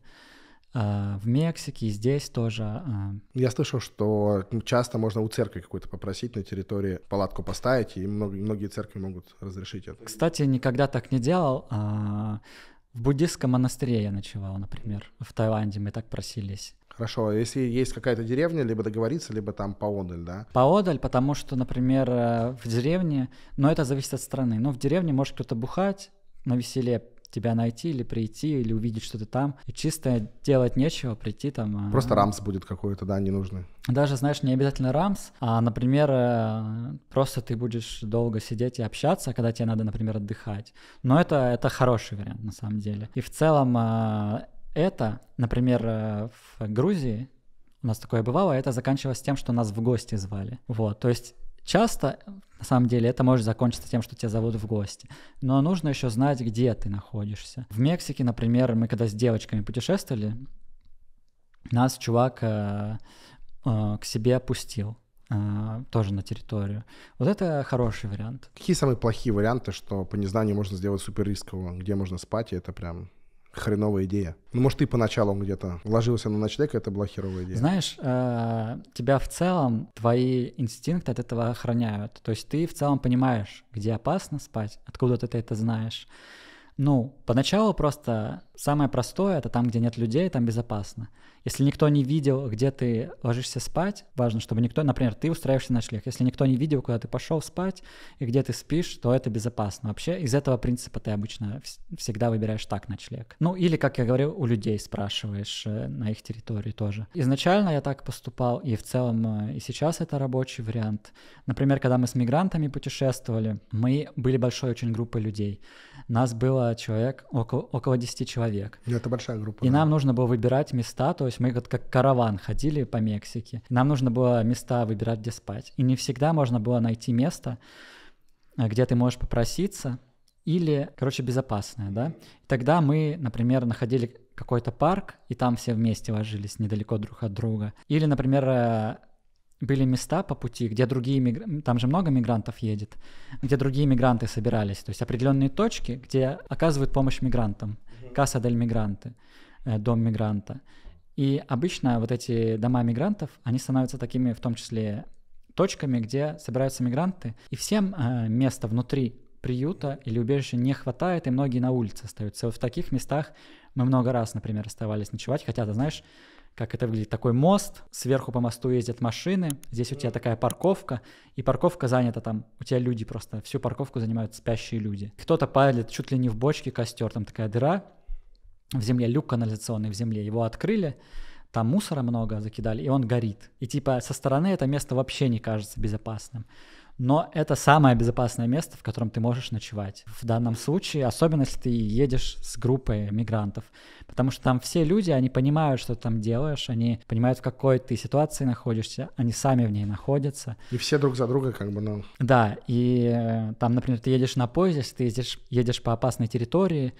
А, в Мексике, здесь тоже. А. Я слышал, что часто можно у церкви какой-то попросить на территории палатку поставить, и многие церкви могут разрешить это. Кстати, никогда так не делал. А. В буддистском монастыре я ночевал, например, в Таиланде мы так просились. Хорошо, если есть какая-то деревня, либо договориться, либо там поодаль, да? Поодаль, потому что, например, э, в деревне, но это зависит от страны, но в деревне может кто-то бухать, на веселе тебя найти или прийти, или увидеть, что ты там. И чисто делать нечего, прийти там. А, просто рамс будет какой-то, да, не нужный. Даже, знаешь, не обязательно рамс, а, например, э, просто ты будешь долго сидеть и общаться, когда тебе надо, например, отдыхать. Но это, это хороший вариант, на самом деле. И в целом а, это, например, э, в Грузии у нас такое бывало, это заканчивалось тем, что нас в гости звали. Вот, то есть часто, на самом деле, это может закончиться тем, что тебя зовут в гости. Но нужно еще знать, где ты находишься. В Мексике, например, мы когда с девочками путешествовали, нас чувак э, э, к себе опустил э, тоже на территорию. Вот это хороший вариант. Какие самые плохие варианты, что по незнанию можно сделать супер рисково, где можно спать, и это прям хреновая идея. Ну, может, ты поначалу где-то ложился на ночлег, и это была херовая идея. Знаешь, э, тебя в целом, твои инстинкты от этого охраняют. То есть ты в целом понимаешь, где опасно спать, откуда ты это знаешь. Ну, поначалу просто самое простое — это там, где нет людей, там безопасно. Если никто не видел, где ты ложишься спать, важно, чтобы никто, например, ты устраиваешься на ночлег. Если никто не видел, куда ты пошел спать и где ты спишь, то это безопасно. Вообще из этого принципа ты обычно всегда выбираешь так ночлег. Ну или, как я говорил, у людей спрашиваешь э, на их территории тоже. Изначально я так поступал, и в целом э, и сейчас это рабочий вариант. Например, когда мы с мигрантами путешествовали, мы были большой очень группой людей. Нас было человек, около, около 10 человек. Ну, это большая группа. И да. нам нужно было выбирать места, то есть есть мы вот как караван ходили по Мексике. Нам нужно было места выбирать, где спать. И не всегда можно было найти место, э, где ты можешь попроситься, или, короче, безопасное, да. Тогда мы, например, находили какой-то парк, и там все вместе ложились недалеко друг от друга. Или, например, э, были места по пути, где другие мигранты, там же много мигрантов едет, где другие мигранты собирались, то есть определенные точки, где оказывают помощь мигрантам, Каса дель мигранты, дом мигранта. И обычно вот эти дома мигрантов, они становятся такими в том числе точками, где собираются мигранты, и всем э, места внутри приюта или убежища не хватает, и многие на улице остаются. Вот в таких местах мы много раз, например, оставались ночевать, хотя, ты знаешь, как это выглядит, такой мост, сверху по мосту ездят машины, здесь у тебя такая парковка, и парковка занята там, у тебя люди просто, всю парковку занимают спящие люди. Кто-то палит чуть ли не в бочке костер, там такая дыра, в земле, люк канализационный в земле, его открыли, там мусора много закидали, и он горит. И типа со стороны это место вообще не кажется безопасным. Но это самое безопасное место, в котором ты можешь ночевать. В данном случае, особенно если ты едешь с группой мигрантов. Потому что там все люди, они понимают, что ты там делаешь, они понимают, в какой ты ситуации находишься, они сами в ней находятся. И все друг за друга как бы, ну... Да, и э, там, например, ты едешь на поезде, если ты едешь, едешь по опасной территории,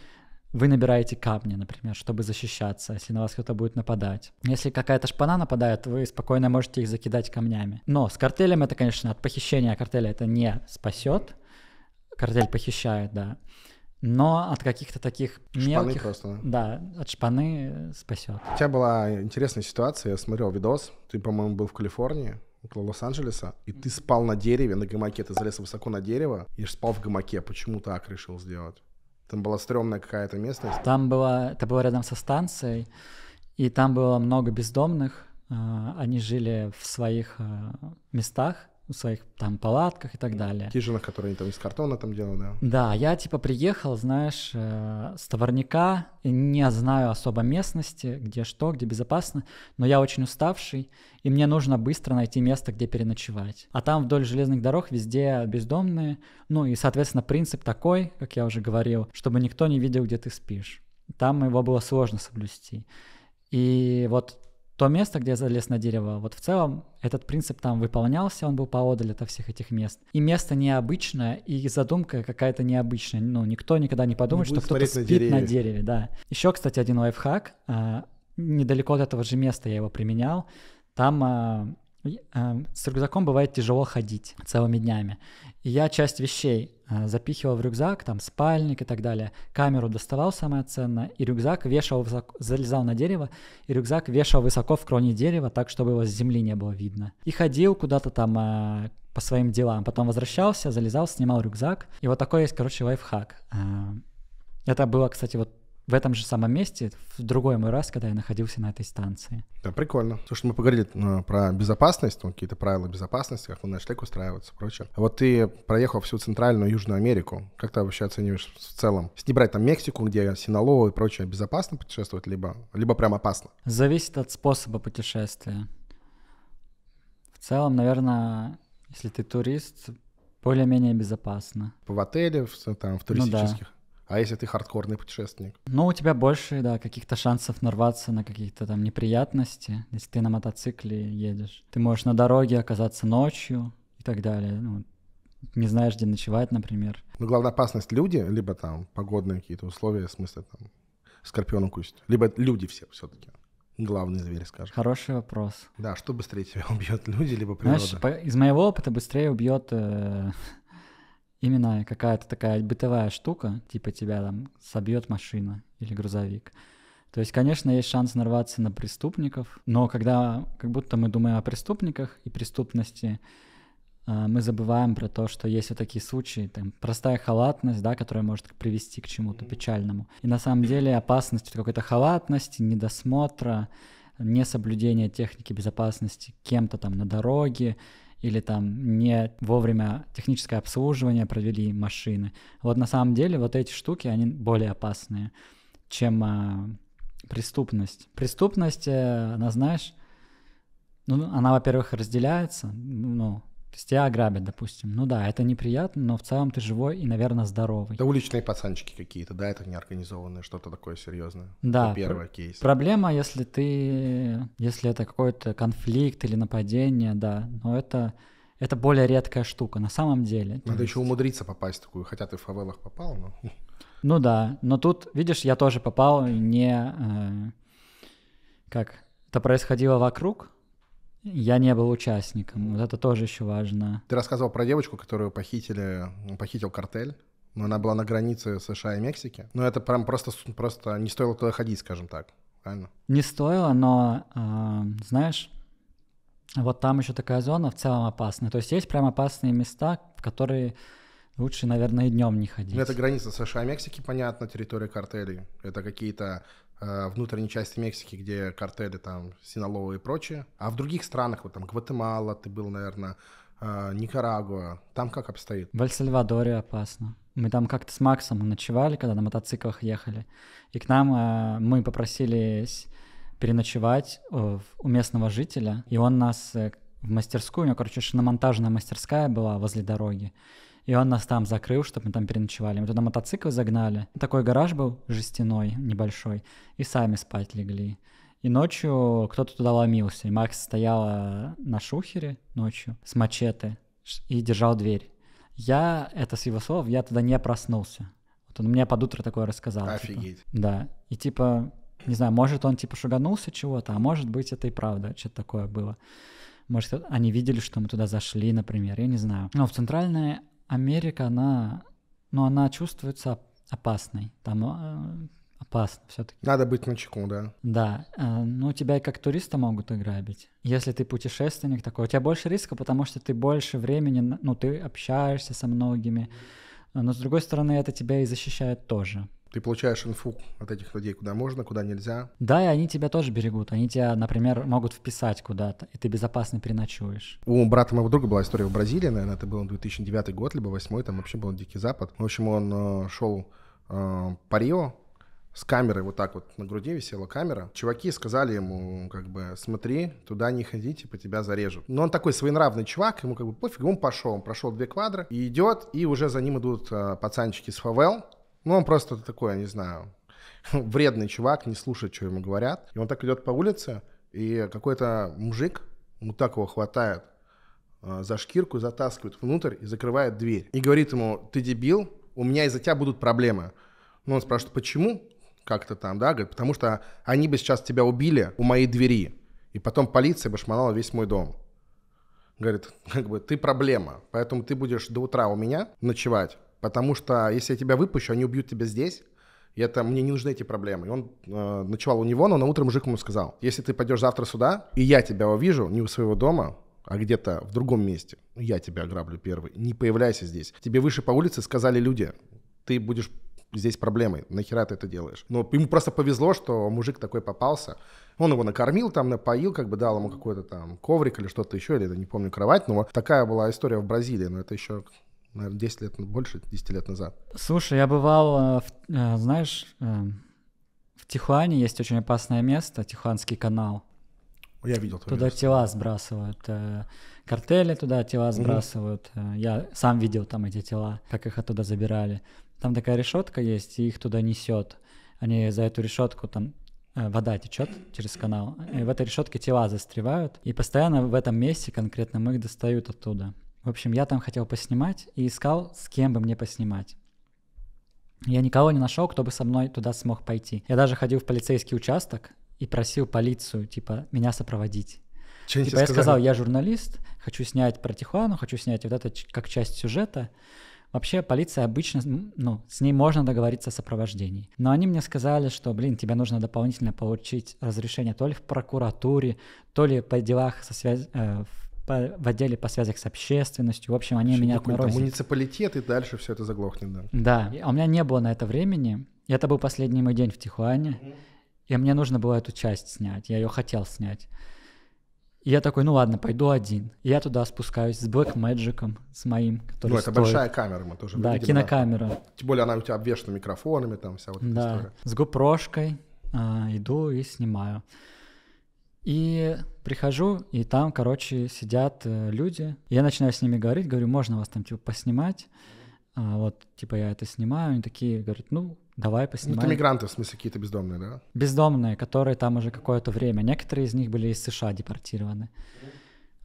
вы набираете камни, например, чтобы защищаться, если на вас кто-то будет нападать. Если какая-то шпана нападает, вы спокойно можете их закидать камнями. Но с картелем это, конечно, от похищения картеля это не спасет. Картель похищает, да. Но от каких-то таких шпаны просто. Да, от шпаны спасет. У тебя была интересная ситуация, я смотрел видос, ты, по-моему, был в Калифорнии, около Лос-Анджелеса, и ты спал на дереве, на гамаке, ты залез высоко на дерево, и спал в гамаке, почему так решил сделать? Там была стрёмная какая-то местность. Там было, это было рядом со станцией, и там было много бездомных. А, они жили в своих а, местах, в своих там палатках и так далее. Хижинах, которые они там из картона там делают, да? Да, я типа приехал, знаешь, э, с товарника, не знаю особо местности, где что, где безопасно, но я очень уставший, и мне нужно быстро найти место, где переночевать. А там вдоль железных дорог везде бездомные, ну и, соответственно, принцип такой, как я уже говорил, чтобы никто не видел, где ты спишь. Там его было сложно соблюсти. И вот то место, где я залез на дерево, вот в целом этот принцип там выполнялся, он был поодаль от всех этих мест. И место необычное, и задумка какая-то необычная. Ну, никто никогда не подумает, не что кто-то спит на на дереве, да. Еще, кстати, один лайфхак. А, недалеко от этого же места я его применял. Там а, ну, э, с рюкзаком бывает тяжело ходить целыми днями. И я часть вещей э, запихивал в рюкзак, там спальник и так далее. Камеру доставал самое ценное, и рюкзак вешал, высоко, залезал на дерево, и рюкзак вешал высоко в кроне дерева, так, чтобы его с земли не было видно. И ходил куда-то там э, по своим делам. Потом возвращался, залезал, снимал рюкзак. И вот такой есть, короче, лайфхак. Э, это было, кстати, вот в этом же самом месте в другой мой раз, когда я находился на этой станции. Да, прикольно. То, что ну мы поговорили ну, про безопасность, ну, какие-то правила безопасности, как он на шлек устраиваться, и прочее. А вот ты проехал всю Центральную Южную Америку. Как ты вообще оцениваешь в целом? Если не брать там Мексику, где Синалоа и прочее, безопасно путешествовать, либо, либо прям опасно? Зависит от способа путешествия. В целом, наверное, если ты турист, более-менее безопасно. В отеле, в, там, в туристических? Ну, да. А если ты хардкорный путешественник? Ну, у тебя больше, да, каких-то шансов нарваться на какие-то там неприятности, если ты на мотоцикле едешь. Ты можешь на дороге оказаться ночью и так далее. Ну, не знаешь, где ночевать, например. Ну главная опасность — люди, либо там погодные какие-то условия, в смысле там скорпион укусит, либо люди все все таки главный зверь, скажем. Хороший вопрос. Да, что быстрее тебя убьет, люди либо природа? Знаешь, по- из моего опыта быстрее убьет э, именно какая-то такая бытовая штука, типа тебя там собьет машина или грузовик. То есть, конечно, есть шанс нарваться на преступников, но когда как будто мы думаем о преступниках и преступности, а, мы забываем про то, что есть вот такие случаи, там, простая халатность, да, которая может привести к чему-то печальному. И на самом деле опасность какой-то халатности, недосмотра, несоблюдения техники безопасности кем-то там на дороге, или там не вовремя техническое обслуживание провели машины. Вот на самом деле вот эти штуки, они более опасные, чем а, преступность. Преступность, э, она, знаешь, ну, она, во-первых, разделяется, ну, то есть тебя ограбят, допустим. Ну да, это неприятно, но в целом ты живой и, наверное, здоровый. Да уличные пацанчики какие-то, да, это неорганизованное, что-то такое серьезное. Да. Это первый кейс. Проблема, если ты, если это какой-то конфликт или нападение, да, но это это более редкая штука на самом деле. Надо есть... еще умудриться попасть в такую, хотя ты в фавелах попал, но... Ну да, но тут, видишь, я тоже попал не... Э, как? Это происходило вокруг, я не был участником, вот это тоже еще важно. Ты рассказывал про девочку, которую похитили, ну, похитил картель. Но она была на границе США и Мексики. Но ну, это прям просто, просто не стоило туда ходить, скажем так. Правильно? Не стоило, но, э, знаешь, вот там еще такая зона в целом опасная. То есть есть прям опасные места, в которые лучше, наверное, и днем не ходить. Но ну, это граница США и Мексики, понятно, территория картелей. Это какие-то Э, внутренней части Мексики, где картели там Синалоа и прочее. А в других странах, вот там Гватемала, ты был, наверное, э, Никарагуа, там как обстоит? В Эль-Сальвадоре опасно. Мы там как-то с Максом ночевали, когда на мотоциклах ехали. И к нам э, мы попросили переночевать у местного жителя, и он нас в мастерскую, у него, короче, шиномонтажная мастерская была возле дороги, и он нас там закрыл, чтобы мы там переночевали. Мы туда мотоцикл загнали. Такой гараж был жестяной, небольшой. И сами спать легли. И ночью кто-то туда ломился. И Макс стояла э, на шухере ночью с мачете и держал дверь. Я, это с его слов, я тогда не проснулся. Вот он мне под утро такое рассказал. Типа. Офигеть. Типа. Да. И типа, не знаю, может он типа шуганулся чего-то, а может быть это и правда, что-то такое было. Может, они видели, что мы туда зашли, например, я не знаю. Но в Центральной Америка, она, ну, она чувствуется опасной. Там э, опасно все-таки. Надо быть на чеку, да. Да. Э, ну, тебя и как туриста могут ограбить. Если ты путешественник такой, у тебя больше риска, потому что ты больше времени, ну, ты общаешься со многими. Но, с другой стороны, это тебя и защищает тоже. Ты получаешь инфу от этих людей, куда можно, куда нельзя. Да, и они тебя тоже берегут. Они тебя, например, могут вписать куда-то, и ты безопасно переночуешь. У брата моего друга была история в Бразилии, наверное, это был 2009 год, либо 2008, там вообще был Дикий Запад. В общем, он э, шел э, по Рио, с камерой вот так вот на груди висела камера. Чуваки сказали ему, как бы, смотри, туда не ходи, типа тебя зарежут. Но он такой своенравный чувак, ему как бы пофиг, он пошел, он прошел две квадры, и идет, и уже за ним идут э, пацанчики с фавел, ну, он просто такой, я не знаю, вредный чувак, не слушает, что ему говорят. И он так идет по улице, и какой-то мужик, ну вот так его хватает э, за шкирку, затаскивает внутрь и закрывает дверь. И говорит ему, ты дебил, у меня из-за тебя будут проблемы. Ну, он спрашивает, почему? Как-то там, да? Говорит, потому что они бы сейчас тебя убили у моей двери. И потом полиция бы шмонала весь мой дом. Говорит, как бы, ты проблема, поэтому ты будешь до утра у меня ночевать, Потому что если я тебя выпущу, они убьют тебя здесь. И это мне не нужны эти проблемы. И он э, ночевал у него, но на утро мужик ему сказал: если ты пойдешь завтра сюда, и я тебя увижу не у своего дома, а где-то в другом месте, я тебя ограблю первый. Не появляйся здесь. Тебе выше по улице сказали люди, ты будешь здесь проблемой. Нахера ты это делаешь? Но ему просто повезло, что мужик такой попался. Он его накормил, там напоил, как бы дал ему какой-то там коврик или что-то еще, или это не помню, кровать. Но такая была история в Бразилии, но это еще наверное, 10 лет, больше 10 лет назад. Слушай, я бывал, э, э, знаешь, э, в Тихуане есть очень опасное место, Тихуанский канал. Я видел. Туда место. тела сбрасывают. Картели туда тела сбрасывают. Угу. Я сам видел там эти тела, как их оттуда забирали. Там такая решетка есть, и их туда несет. Они за эту решетку там вода течет через канал. И в этой решетке тела застревают. И постоянно в этом месте конкретно мы их достают оттуда. В общем, я там хотел поснимать и искал, с кем бы мне поснимать. Я никого не нашел, кто бы со мной туда смог пойти. Я даже ходил в полицейский участок и просил полицию, типа, меня сопроводить. Что типа, я сказали? сказал, я журналист, хочу снять про Тихуану, хочу снять вот это как часть сюжета. Вообще полиция обычно, ну, с ней можно договориться о сопровождении. Но они мне сказали, что, блин, тебе нужно дополнительно получить разрешение то ли в прокуратуре, то ли по делах со связи, э, по, в отделе по связях с общественностью. В общем, они в общем, меня отморозили. Муниципалитет, и дальше все это заглохнет, да. Да, а у меня не было на это времени. Это был последний мой день в Тихуане, mm-hmm. и мне нужно было эту часть снять. Я ее хотел снять. И я такой, ну ладно, пойду один. И я туда спускаюсь с Black Magic, с моим, который Ну, это стоит. большая камера, мы тоже Да, видим, кинокамера. Она, тем более она у тебя обвешана микрофонами, там вся вот эта да. история. с гупрошкой э, а, иду и снимаю. И прихожу, и там, короче, сидят э, люди. я начинаю с ними говорить, говорю, можно вас там, типа, поснимать? А вот, типа, я это снимаю. Они такие говорят, ну, давай ну, поснимаем. Ну, это мигранты, в смысле, какие-то бездомные, да? Бездомные, которые там уже какое-то время. Некоторые из них были из США депортированы.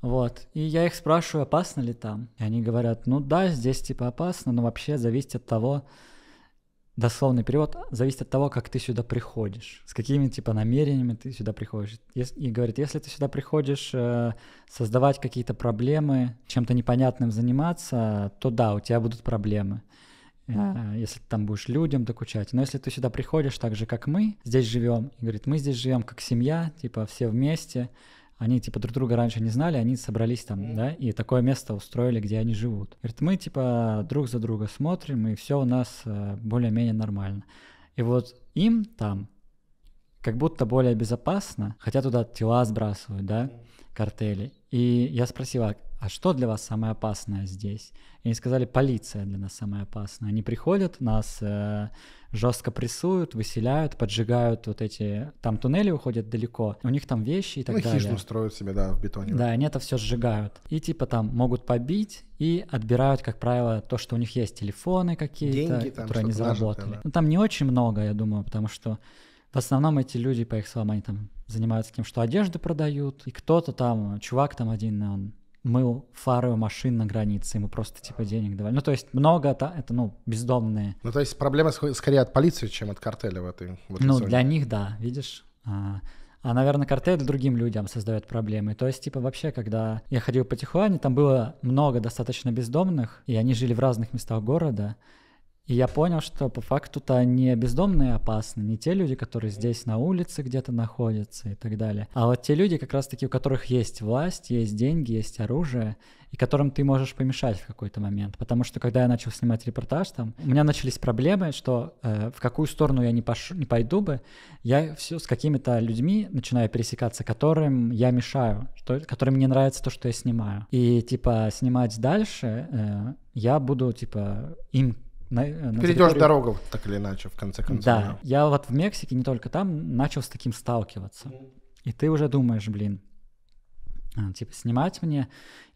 Вот. И я их спрашиваю, опасно ли там. И они говорят, ну да, здесь типа опасно, но вообще зависит от того, дословный перевод зависит от того, как ты сюда приходишь, с какими типа намерениями ты сюда приходишь. И говорит, если ты сюда приходишь э, создавать какие-то проблемы, чем-то непонятным заниматься, то да, у тебя будут проблемы. Yeah. Э, если ты там будешь людям докучать. Но если ты сюда приходишь так же, как мы, здесь живем, и говорит, мы здесь живем как семья, типа все вместе, они типа друг друга раньше не знали, они собрались там, mm-hmm. да, и такое место устроили, где они живут. Говорит, мы типа друг за друга смотрим, и все у нас э, более-менее нормально. И вот им там как будто более безопасно, хотя туда тела сбрасывают, да, картели. И я спросила, а что для вас самое опасное здесь? И они сказали, полиция для нас самая опасная. Они приходят, нас э, жестко прессуют, выселяют, поджигают вот эти... Там туннели уходят далеко, у них там вещи и так ну, далее. хижину строят себе, да, в бетоне. Да, они это все сжигают. И типа там могут побить и отбирают, как правило, то, что у них есть, телефоны какие-то, которые они заработали. да. Ну, там не очень много, я думаю, потому что в основном эти люди, по их словам, они там занимаются тем, что одежду продают, и кто-то там, чувак там один, он мыл фары машин на границе, ему просто типа денег давали. Ну, то есть много, это, это ну, бездомные. Ну, то есть проблема скорее от полиции, чем от картеля в этой, в этой Ну, зоне. для них, да, видишь. А, а, наверное, картель другим людям создает проблемы. То есть, типа, вообще, когда я ходил по Тихуане, там было много достаточно бездомных, и они жили в разных местах города, и я понял, что по факту-то не бездомные опасны, не те люди, которые здесь на улице где-то находятся и так далее, а вот те люди, как раз-таки, у которых есть власть, есть деньги, есть оружие, и которым ты можешь помешать в какой-то момент. Потому что когда я начал снимать репортаж, там у меня начались проблемы, что э, в какую сторону я не, пош... не пойду бы, я все с какими-то людьми начинаю пересекаться, которым я мешаю, что... которым не нравится то, что я снимаю. И типа снимать дальше э, я буду типа им на, э, на Перейдешь территорию... дорогу, так или иначе, в конце концов. Да, я вот в Мексике, не только там, начал с таким сталкиваться. И ты уже думаешь, блин, Э, типа снимать мне,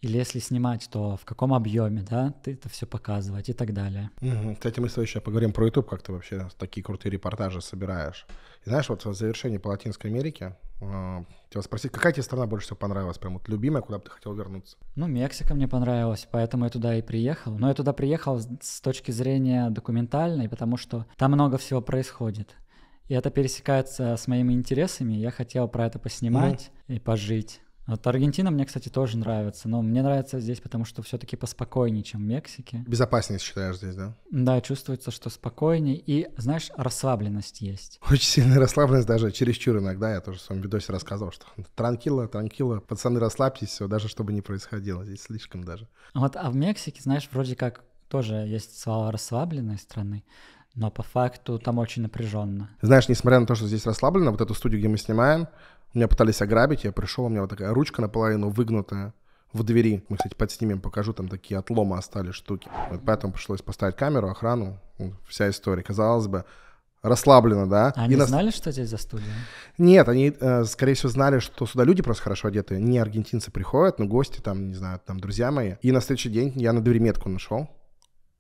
или если снимать, то в каком объеме, да, ты это все показывать и так далее. Угу. Кстати, мы сегодня поговорим про YouTube, как ты вообще такие крутые репортажи собираешь. И знаешь, вот в завершении по Латинской Америке э, тебя спросить, какая тебе страна больше всего понравилась, прям вот любимая, куда бы ты хотел вернуться? Ну, Мексика мне понравилась, поэтому я туда и приехал. Но я туда приехал с точки зрения документальной, потому что там много всего происходит. И это пересекается с моими интересами. Я хотел про это поснимать mm и пожить. Вот Аргентина мне, кстати, тоже нравится, но мне нравится здесь, потому что все-таки поспокойнее, чем в Мексике. Безопаснее считаешь здесь, да? Да, чувствуется, что спокойнее, и, знаешь, расслабленность есть. Очень сильная расслабленность, даже чересчур иногда, я тоже в своем видосе рассказывал, что транкило, транкило, пацаны, расслабьтесь, все, даже чтобы не происходило, здесь слишком даже. Вот, а в Мексике, знаешь, вроде как тоже есть слова расслабленной страны, но по факту там очень напряженно. Знаешь, несмотря на то, что здесь расслаблено, вот эту студию, где мы снимаем, меня пытались ограбить, я пришел, у меня вот такая ручка наполовину выгнутая в двери. Мы, кстати, подснимем, покажу, там такие отломы остались штуки. Вот поэтому пришлось поставить камеру, охрану, ну, вся история. Казалось бы, расслабленно, да. А они нас... знали, что здесь за студия? Нет, они, э, скорее всего, знали, что сюда люди просто хорошо одетые. Не аргентинцы приходят, но гости там, не знаю, там друзья мои. И на следующий день я на двери метку нашел.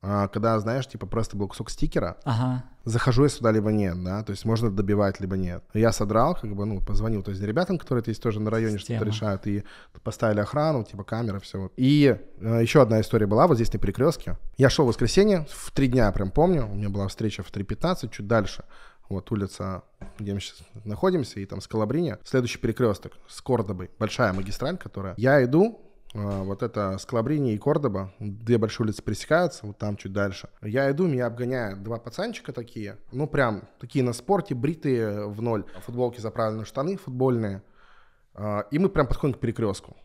А, когда, знаешь, типа просто был кусок стикера, ага. захожу я сюда либо нет, да, то есть можно добивать, либо нет. Я содрал, как бы, ну, позвонил, то есть ребятам, которые здесь тоже на районе что-то решают, и поставили охрану, типа камеры, все. И э, еще одна история была вот здесь на перекрестке. Я шел в воскресенье, в три дня прям помню, у меня была встреча в 3.15, чуть дальше вот улица, где мы сейчас находимся, и там Скалабриня, следующий перекресток с Кордобой, большая магистраль, которая... Я иду, а, вот это Склабрини и Кордоба, две большие улицы пересекаются, вот там чуть дальше. Я иду, меня обгоняют два пацанчика такие, ну прям такие на спорте, бритые в ноль, футболки заправлены, штаны футбольные. А, и мы прям подходим к перекрестку.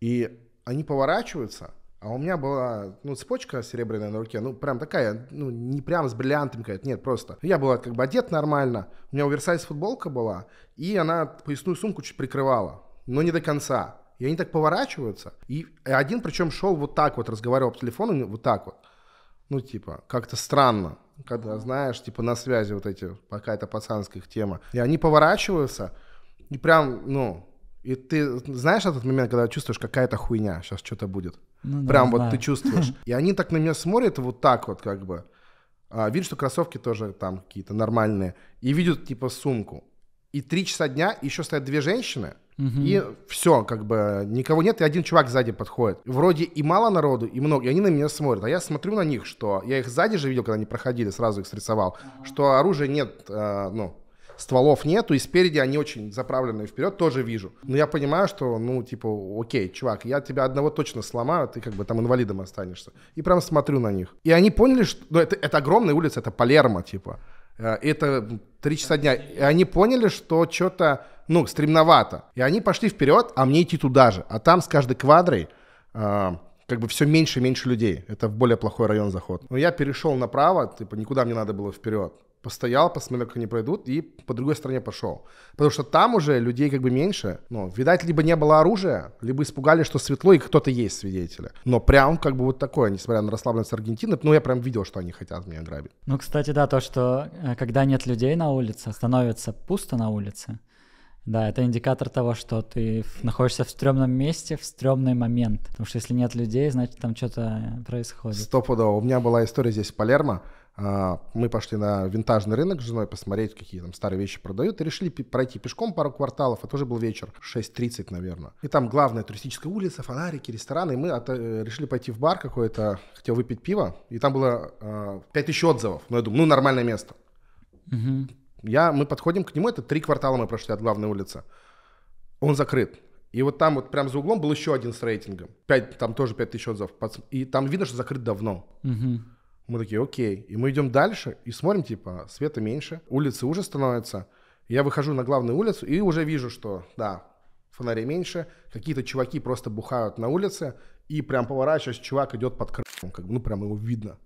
И они поворачиваются, а у меня была, ну, цепочка серебряная на руке, ну, прям такая, ну, не прям с бриллиантами какая-то, нет, просто. Я была как бы одет нормально, у меня оверсайз футболка была, и она поясную сумку чуть прикрывала, но не до конца. И они так поворачиваются. И один причем шел вот так вот, разговаривал по телефону, вот так вот. Ну, типа, как-то странно, когда знаешь, типа, на связи вот эти, какая-то пацанская тема. И они поворачиваются, и прям, ну, и ты знаешь этот момент, когда чувствуешь, какая-то хуйня, сейчас что-то будет. Ну, прям вот знаю. ты чувствуешь. И они так на меня смотрят вот так вот как бы. А, видят, что кроссовки тоже там какие-то нормальные. И видят типа сумку и три часа дня еще стоят две женщины, Угу. И все, как бы никого нет, и один чувак сзади подходит. Вроде и мало народу, и много, и они на меня смотрят. А я смотрю на них, что я их сзади же видел, когда они проходили, сразу их срисовал, ага. что оружия нет, э, ну, стволов нету, и спереди они очень заправленные вперед, тоже вижу. Но я понимаю, что, ну, типа, окей, чувак, я тебя одного точно сломаю, а ты как бы там инвалидом останешься. И прям смотрю на них. И они поняли, что ну, это, это огромная улица, это Палермо, типа. Э, это три часа дня. И они поняли, что что-то, ну, стремновато. И они пошли вперед, а мне идти туда же. А там с каждой квадрой э, как бы все меньше и меньше людей. Это в более плохой район заход. Но я перешел направо, типа никуда мне надо было вперед постоял, посмотрел, как они пройдут, и по другой стороне пошел. Потому что там уже людей как бы меньше. Ну, видать, либо не было оружия, либо испугали, что светло, и кто-то есть свидетели. Но прям как бы вот такое, несмотря на расслабленность Аргентины, ну, я прям видел, что они хотят меня грабить. Ну, кстати, да, то, что э, когда нет людей на улице, становится пусто на улице, да, это индикатор того, что ты находишься в стрёмном месте в стрёмный момент. Потому что если нет людей, значит, там что-то э, происходит. Стопудово. У меня была история здесь в Палермо. А, мы пошли на винтажный рынок с женой посмотреть, какие там старые вещи продают, и решили пройти пешком пару кварталов, это уже был вечер, 6.30, наверное. И там главная туристическая улица, фонарики, рестораны, и мы от, э, решили пойти в бар какой-то, хотел выпить пиво, и там было э, а, 5000 отзывов, но ну, я думаю, ну, нормальное место. Угу. Я, мы подходим к нему, это три квартала мы прошли от главной улицы, он закрыт. И вот там вот прям за углом был еще один с рейтингом. 5, там тоже 5000 отзывов. И там видно, что закрыт давно. Угу. Мы такие, окей. И мы идем дальше и смотрим, типа, света меньше, улицы уже становятся. Я выхожу на главную улицу и уже вижу, что, да, фонарей меньше, какие-то чуваки просто бухают на улице, и прям поворачиваясь, чувак идет под крылом, как бы, ну, прям его видно.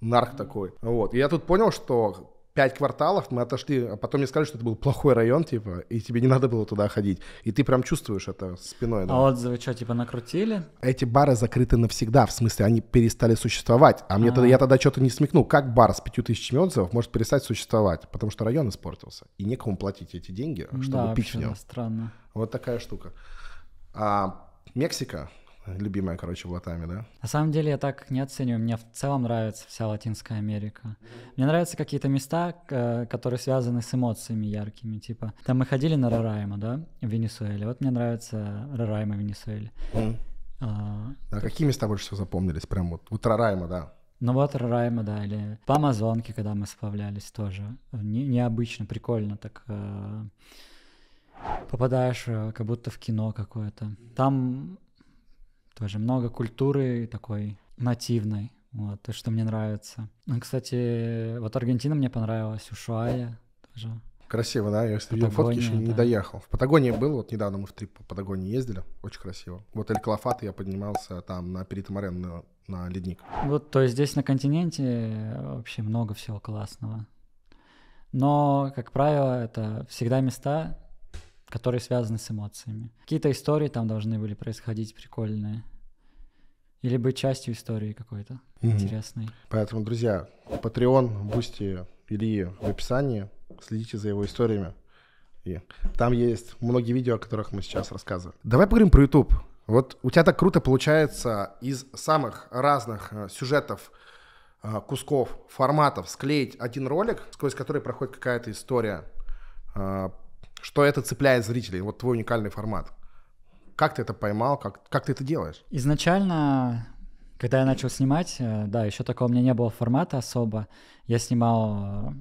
Нарк такой. Вот. И я тут понял, что пять кварталов мы отошли, а потом мне сказали, что это был плохой район, типа, и тебе не надо было туда ходить. И ты прям чувствуешь это спиной. Да? А отзывы что, типа, накрутили? Эти бары закрыты навсегда, в смысле, они перестали существовать. А, а. мне тогда, а. я тогда что-то не смекнул, как бар с пятью тысячами отзывов может перестать существовать, потому что район испортился, и некому платить эти деньги, чтобы да, пить в нем. странно. Вот такая штука. А, Мексика, любимая, короче, в Латаме, да? На самом деле я так не оцениваю. Мне в целом нравится вся Латинская Америка. Мне нравятся какие-то места, которые связаны с эмоциями яркими. Типа, там мы ходили на Рарайма, да, в Венесуэле. Вот мне нравится Рарайма в Венесуэле. Mm. А, да, так... какие места больше всего запомнились? Прям вот, вот Рарайма, да. Ну вот Райма, да, или по Амазонке, когда мы сплавлялись тоже. Не, необычно, прикольно так э, попадаешь э, как будто в кино какое-то. Там тоже много культуры такой нативной, вот, то, что мне нравится. Ну, кстати, вот Аргентина мне понравилась, Ушуая тоже. Красиво, да? Я видел фотки, еще не да. доехал. В Патагонии был, вот недавно мы в трип по Патагонии ездили, очень красиво. Вот Эль Клафат я поднимался там на Перитамарен на, на ледник. Вот, то есть здесь на континенте э, вообще много всего классного. Но, как правило, это всегда места, которые связаны с эмоциями. Какие-то истории там должны были происходить прикольные. Или быть частью истории какой-то mm-hmm. интересной. Поэтому, друзья, Patreon, Бусти, или в описании. Следите за его историями. И там есть многие видео, о которых мы сейчас рассказываем. Давай поговорим про YouTube. Вот у тебя так круто получается из самых разных э, сюжетов, э, кусков, форматов склеить один ролик, сквозь который проходит какая-то история э, что это цепляет зрителей, вот твой уникальный формат. Как ты это поймал, как, как ты это делаешь? Изначально, когда я начал снимать, э, да, еще такого у меня не было формата особо. Я снимал... Э,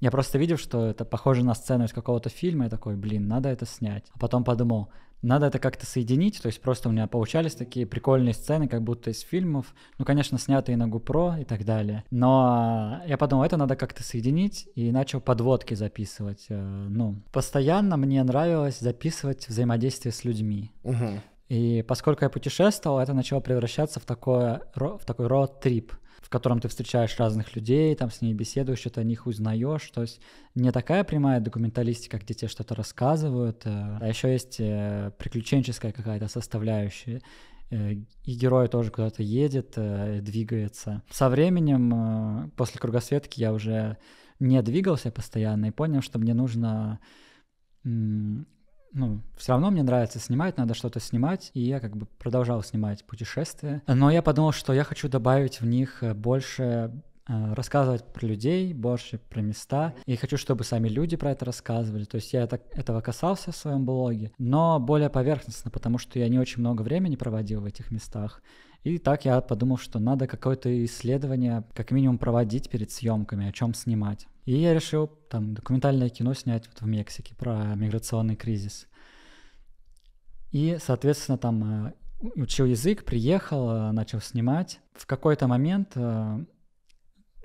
я просто видел, что это похоже на сцену из какого-то фильма, и такой, блин, надо это снять. А потом подумал, надо это как-то соединить, то есть просто у меня получались такие прикольные сцены, как будто из фильмов, ну, конечно, снятые на GoPro и так далее. Но я подумал, это надо как-то соединить, и начал подводки записывать. Э, ну, постоянно мне нравилось записывать взаимодействие с людьми. Угу. И поскольку я путешествовал, это начало превращаться в, такое, в такой road-трип — котором ты встречаешь разных людей, там с ними беседуешь, что-то о них узнаешь. То есть не такая прямая документалистика, где тебе что-то рассказывают, э, а еще есть э, приключенческая какая-то составляющая э, и герой тоже куда-то едет, двигается. Со временем, после кругосветки, я уже не двигался постоянно и понял, что мне нужно ну, все равно мне нравится снимать, надо что-то снимать, и я как бы продолжал снимать путешествия. Но я подумал, что я хочу добавить в них э, больше э, рассказывать про людей, больше про места. И хочу, чтобы сами люди про это рассказывали. То есть я это, этого касался в своем блоге, но более поверхностно, потому что я не очень много времени проводил в этих местах. И так я подумал, что надо какое-то исследование как минимум проводить перед съемками, о чем снимать. И я решил там документальное кино снять вот в Мексике про миграционный кризис. И, соответственно, там э, учил язык, приехал, э, начал снимать. В какой-то момент э,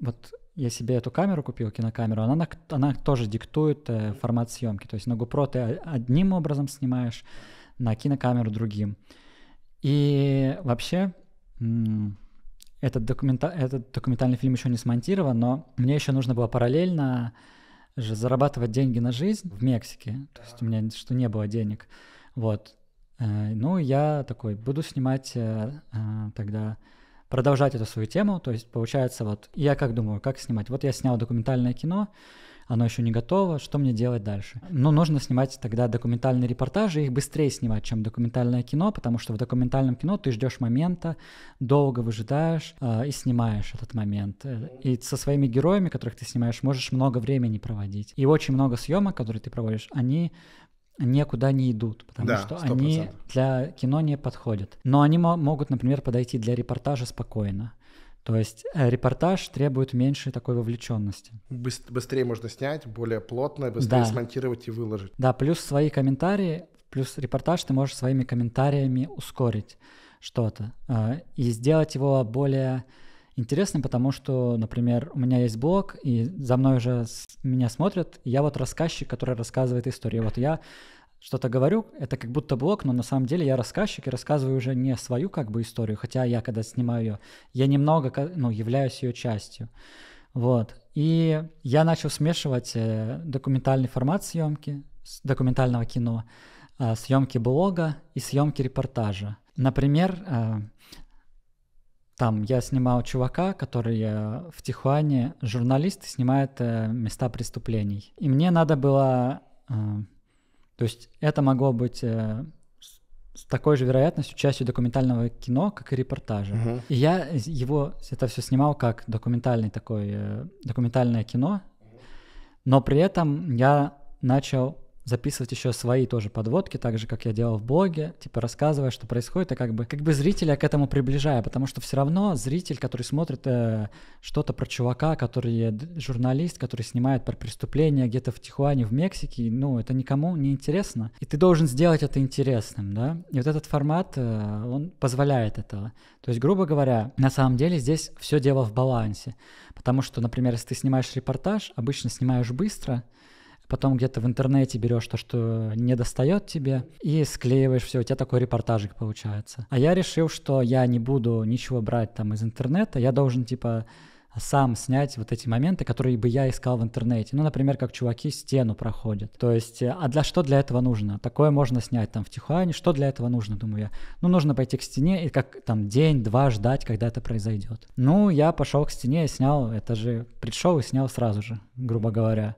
вот я себе эту камеру купил, кинокамеру, она, она тоже диктует формат съемки. То есть на GoPro ты одним образом снимаешь, на кинокамеру другим. И вообще этот, документа... Этот документальный фильм еще не смонтирован, но мне еще нужно было параллельно же зарабатывать деньги на жизнь в Мексике. То есть у меня что не было денег. Вот. Э, ну, я такой, буду снимать э, э, тогда, продолжать эту свою тему. То есть, получается, вот, я как думаю, как снимать? Вот я снял документальное кино, оно еще не готово, что мне делать дальше? Ну, нужно снимать тогда документальные репортажи, их быстрее снимать, чем документальное кино, потому что в документальном кино ты ждешь момента, долго выжидаешь э, и снимаешь этот момент. Э, и со своими героями, которых ты снимаешь, можешь много времени проводить. И очень много съемок, которые ты проводишь, они никуда не идут, потому да, что они для кино не подходят. Но они могут, например, подойти для репортажа спокойно. То есть э, репортаж требует меньше такой вовлеченности. Быстрее можно снять, более плотно, быстрее да. смонтировать и выложить. Да, плюс свои комментарии, плюс репортаж ты можешь своими комментариями ускорить что-то э, и сделать его более интересным, потому что, например, у меня есть блог, и за мной уже меня смотрят, я вот рассказчик, который рассказывает историю. Вот я что-то говорю, это как будто блог, но на самом деле я рассказчик и рассказываю уже не свою как бы историю, хотя я когда снимаю ее, я немного, ну, являюсь ее частью. Вот. И я начал смешивать э, документальный формат съемки, документального кино, а, съемки блога и съемки репортажа. Например, э, там я снимал чувака, который э, в Тихуане журналист снимает места преступлений. И мне надо было то есть это могло быть э, с такой же вероятностью частью документального кино, как и репортажа. Угу. И я его это все снимал как документальный такой э, документальное кино, но при этом я начал записывать еще свои тоже подводки, так же, как я делал в блоге, типа рассказывая, что происходит, и как бы, как бы зрителя к этому приближая, потому что все равно зритель, который смотрит э, что-то про чувака, который журналист, который снимает про преступление где-то в Тихуане, в Мексике, ну, это никому не интересно. И ты должен сделать это интересным, да? И вот этот формат, э, он позволяет этого. То есть, грубо говоря, на самом деле здесь все дело в балансе, потому что, например, если ты снимаешь репортаж, обычно снимаешь быстро, потом где-то в интернете берешь то, что не достает тебе, и склеиваешь все, у тебя такой репортажик получается. А я решил, что я не буду ничего брать там из интернета, я должен типа сам снять вот эти моменты, которые бы я искал в интернете. Ну, например, как чуваки стену проходят. То есть, а для что для этого нужно? Такое можно снять там в Тихуане. Что для этого нужно, думаю я? Ну, нужно пойти к стене и как там день-два ждать, когда это произойдет. Ну, я пошел к стене и снял, это же предшел и снял сразу же, грубо говоря.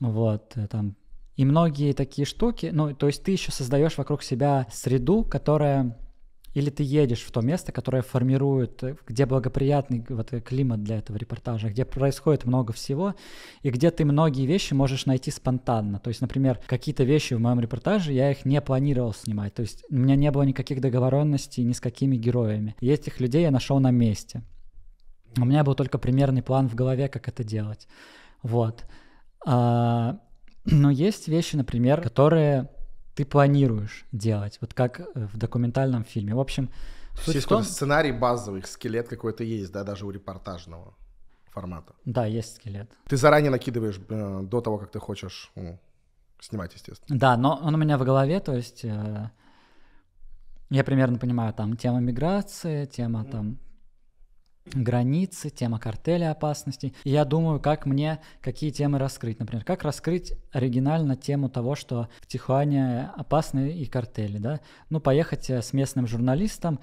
Вот, э, там и многие такие штуки, ну, то есть ты еще создаешь вокруг себя среду, которая или ты едешь в то место, которое формирует, э, где благоприятный вот, э, климат для этого репортажа, где происходит много всего, и где ты многие вещи можешь найти спонтанно. То есть, например, какие-то вещи в моем репортаже я их не планировал снимать. То есть у меня не было никаких договоренностей ни с какими героями. И этих людей я нашел на месте. У меня был только примерный план в голове, как это делать. Вот. А, но есть вещи, например, которые ты планируешь делать, вот как э, в документальном фильме. В общем, суть есть в том... сценарий базовый, скелет какой-то есть, да, даже у репортажного формата. Да, есть скелет. Ты заранее накидываешь э, до того, как ты хочешь ну, снимать, естественно. Да, но он у меня в голове, то есть э, я примерно понимаю там тема миграции, тема mm. там границы, тема картеля опасности И я думаю, как мне какие темы раскрыть. Например, как раскрыть оригинально тему того, что в Тихуане опасны и картели. Да? Ну, поехать э, с местным журналистом,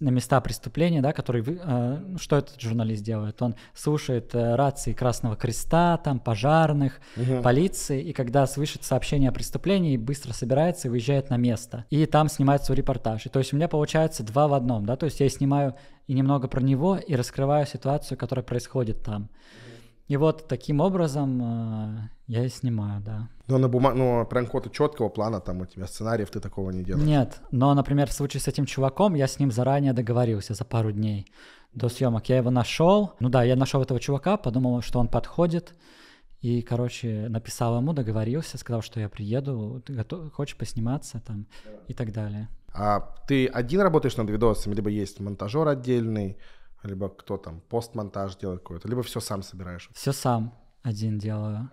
на места преступления, да, который, э, а, ну, что этот журналист делает? Он слушает э, рации Красного Креста, там пожарных, угу. полиции, и когда слышит сообщение о преступлении, быстро собирается и выезжает на место. И там снимает свой репортаж. И то есть у меня получается два в одном, да, то есть я снимаю и немного про него, и раскрываю ситуацию, которая происходит там. И вот таким образом э, я и снимаю, да. Но на бумаге, но прям какого-то четкого плана там у тебя сценариев ты такого не делаешь. Нет, но, например, в случае с этим чуваком я с ним заранее договорился за пару дней до съемок. Я его нашел. Ну да, я нашел этого чувака, подумал, что он подходит. И, короче, написал ему, договорился, сказал, что я приеду, ты готов, хочешь посниматься там и так далее. А ты один работаешь над видосами, либо есть монтажер отдельный? либо кто там постмонтаж делает какой-то, либо все сам собираешь? Все сам один делаю.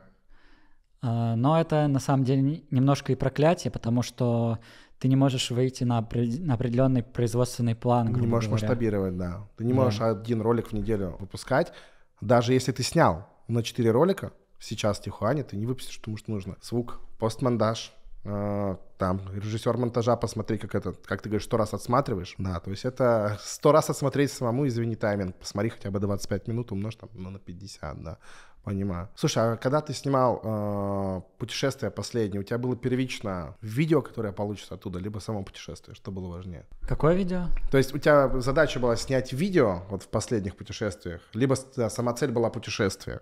А, но это на самом деле немножко и проклятие, потому что ты не можешь выйти на, на определенный производственный план. Грубо не можешь говоря. масштабировать, да. Ты не можешь да. один ролик в неделю выпускать. Даже если ты снял на 4 ролика, сейчас в Тихуане ты не выпустишь, потому что нужно звук, постмонтаж, Э, там, режиссер монтажа, посмотри, как это, как ты говоришь, сто раз отсматриваешь. Да, то есть это сто раз отсмотреть самому, извини, тайминг. Посмотри хотя бы 25 минут, умножь там ну, на 50, да. Понимаю. Слушай, а когда ты снимал э, путешествие последнее, у тебя было первично видео, которое получится оттуда, либо само путешествие? Что было важнее? Какое видео? То есть у тебя задача была снять видео вот в последних путешествиях, либо да, э, сама цель была путешествие?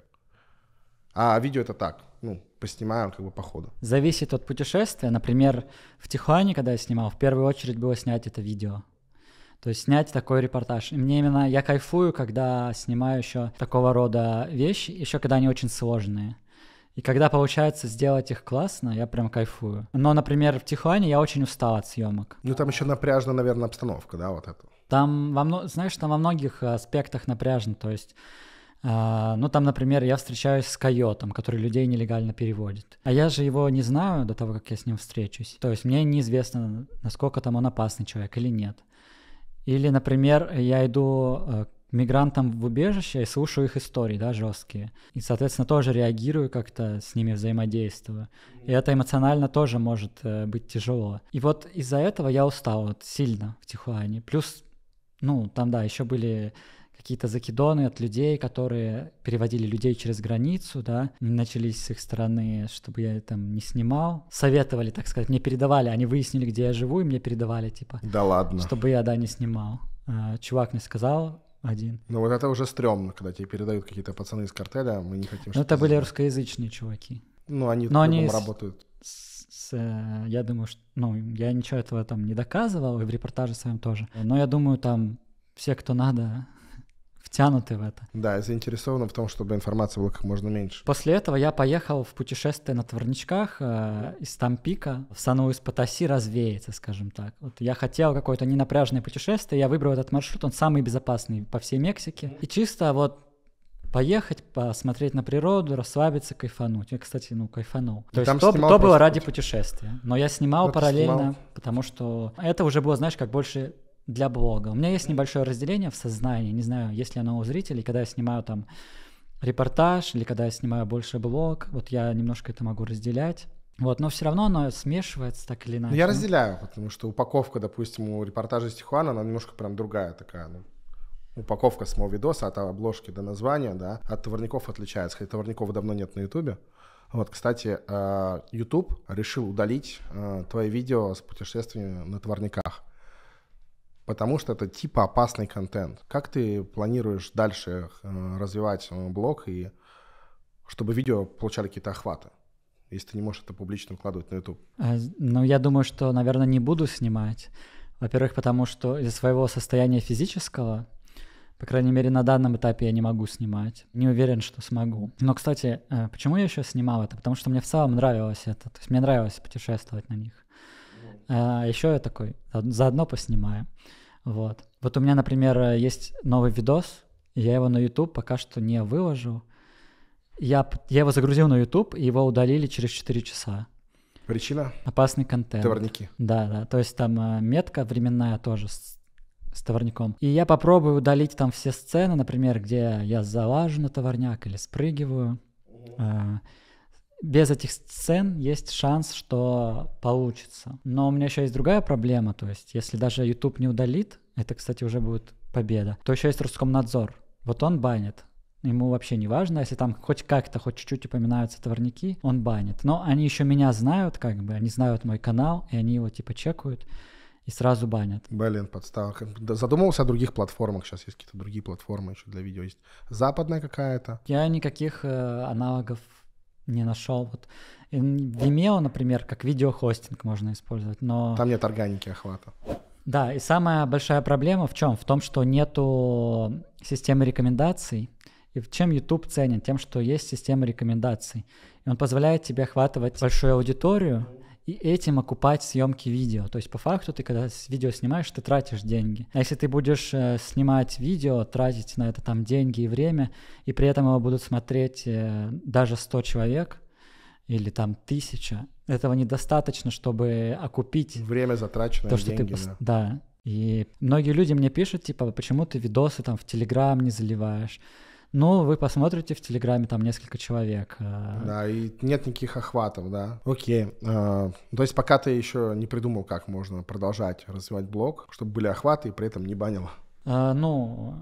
А видео это так, ну, поснимаем как бы по ходу. Зависит от путешествия. Например, в Тихуане, когда я снимал, в первую очередь было снять это видео. То есть снять такой репортаж. И мне именно, я кайфую, когда снимаю еще такого рода вещи, еще когда они очень сложные. И когда получается сделать их классно, я прям кайфую. Но, например, в Тихуане я очень устал от съемок. Ну там еще напряжена, наверное, обстановка, да, вот это. Там, во, знаешь, там во многих аспектах напряжно, то есть а, ну, там, например, я встречаюсь с койотом, который людей нелегально переводит. А я же его не знаю до того, как я с ним встречусь. То есть мне неизвестно, насколько там он опасный человек или нет. Или, например, я иду э, к мигрантам в убежище и слушаю их истории, да, жесткие. И, соответственно, тоже реагирую как-то, с ними взаимодействую. И это эмоционально тоже может э, быть тяжело. И вот из-за этого я устал вот, сильно в Тихуане. Плюс, ну, там, да, еще были какие-то закидоны от людей, которые переводили людей через границу, да, начались с их стороны, чтобы я там не снимал. Советовали, так сказать, мне передавали, они выяснили, где я живу, и мне передавали, типа. Да ладно. Чтобы я, да, не снимал. А, чувак мне сказал, один. Ну вот это уже стрёмно, когда тебе передают какие-то пацаны из картеля, мы не хотим... Ну это были сделать. русскоязычные чуваки. Ну они, Но они работают. С, с, э, я думаю, что... Ну, я ничего этого там не доказывал, и в репортаже своем тоже. Но я думаю, там все, кто надо, втянуты в это. Да, я в том, чтобы информация была как можно меньше. После этого я поехал в путешествие на Творничках э, из Тампика в Сан-Луис-Потаси развеяться, скажем так. Вот я хотел какое-то ненапряжное путешествие, я выбрал этот маршрут, он самый безопасный по всей Мексике. И чисто вот поехать, посмотреть на природу, расслабиться, кайфануть. Я, кстати, ну, кайфанул. То Там есть то, то было ради путешествия. Но я снимал но ну, параллельно, снимал. потому что это уже было, знаешь, как больше для блога. У меня есть небольшое разделение в сознании, не знаю, есть ли оно у зрителей, когда я снимаю там репортаж или когда я снимаю больше блог, вот я немножко это могу разделять. Вот, но все равно оно смешивается так или иначе. Я ну. разделяю, потому что упаковка, допустим, у репортажа из Тихуана, она немножко прям другая такая, ну, упаковка самого видоса от обложки до названия, да, от товарников отличается, хотя товарников давно нет на ютубе. Вот, кстати, YouTube э, решил удалить э, твои видео с путешествиями на товарниках потому что это типа опасный контент. Как ты планируешь дальше э, развивать э, блог и чтобы видео получали какие-то охваты? если ты не можешь это публично выкладывать на YouTube? А, ну, я думаю, что, наверное, не буду снимать. Во-первых, потому что из-за своего состояния физического, по крайней мере, на данном этапе я не могу снимать. Не уверен, что смогу. Но, кстати, э, почему я еще снимал это? Потому что мне в целом нравилось это. То есть мне нравилось путешествовать на них. Mm. А еще я такой, заодно поснимаю. Вот. Вот у меня, например, э, есть новый видос, я его на YouTube пока что не выложу. Я, я его загрузил на YouTube, и его удалили через 4 часа. Причина? Опасный контент. Товарники. Да, да. То есть там э, метка временная тоже с, с товарником. И я попробую удалить там все сцены, например, где я залажу на товарняк или спрыгиваю. Mm-hmm без этих сцен есть шанс, что получится. Но у меня еще есть другая проблема, то есть если даже YouTube не удалит, это, кстати, уже будет победа, то еще есть Роскомнадзор. Вот он банит. Ему вообще не важно, если там хоть как-то, хоть чуть-чуть упоминаются товарники, он банит. Но они еще меня знают, как бы, они знают мой канал, и они его типа чекают и сразу банят. Блин, подстава. Задумывался о других платформах. Сейчас есть какие-то другие платформы еще для видео. Есть западная какая-то? Я никаких э, аналогов не нашел. Вот э, Vimeo, например, как видеохостинг можно использовать, но... Там нет органики охвата. Да, и самая большая проблема в чем? В том, что нету системы рекомендаций. И в чем YouTube ценен? Тем, что есть система рекомендаций. И он позволяет тебе охватывать большую аудиторию, и этим окупать съемки видео. То есть по факту ты когда видео снимаешь, ты тратишь деньги. А если ты будешь э, снимать видео, тратить на это там деньги и время, и при этом его будут смотреть э, даже 100 человек или там тысяча, этого недостаточно, чтобы окупить время затраченное, то, что деньги, ты, да. да. И многие люди мне пишут, типа, почему ты видосы там в Телеграм не заливаешь? Ну, вы посмотрите в Телеграме, там несколько человек. Э. Да, и нет никаких охватов, да. Окей. Э, то есть пока ты еще не придумал, как можно продолжать развивать блог, чтобы были охваты и при этом не банило. Э, ну,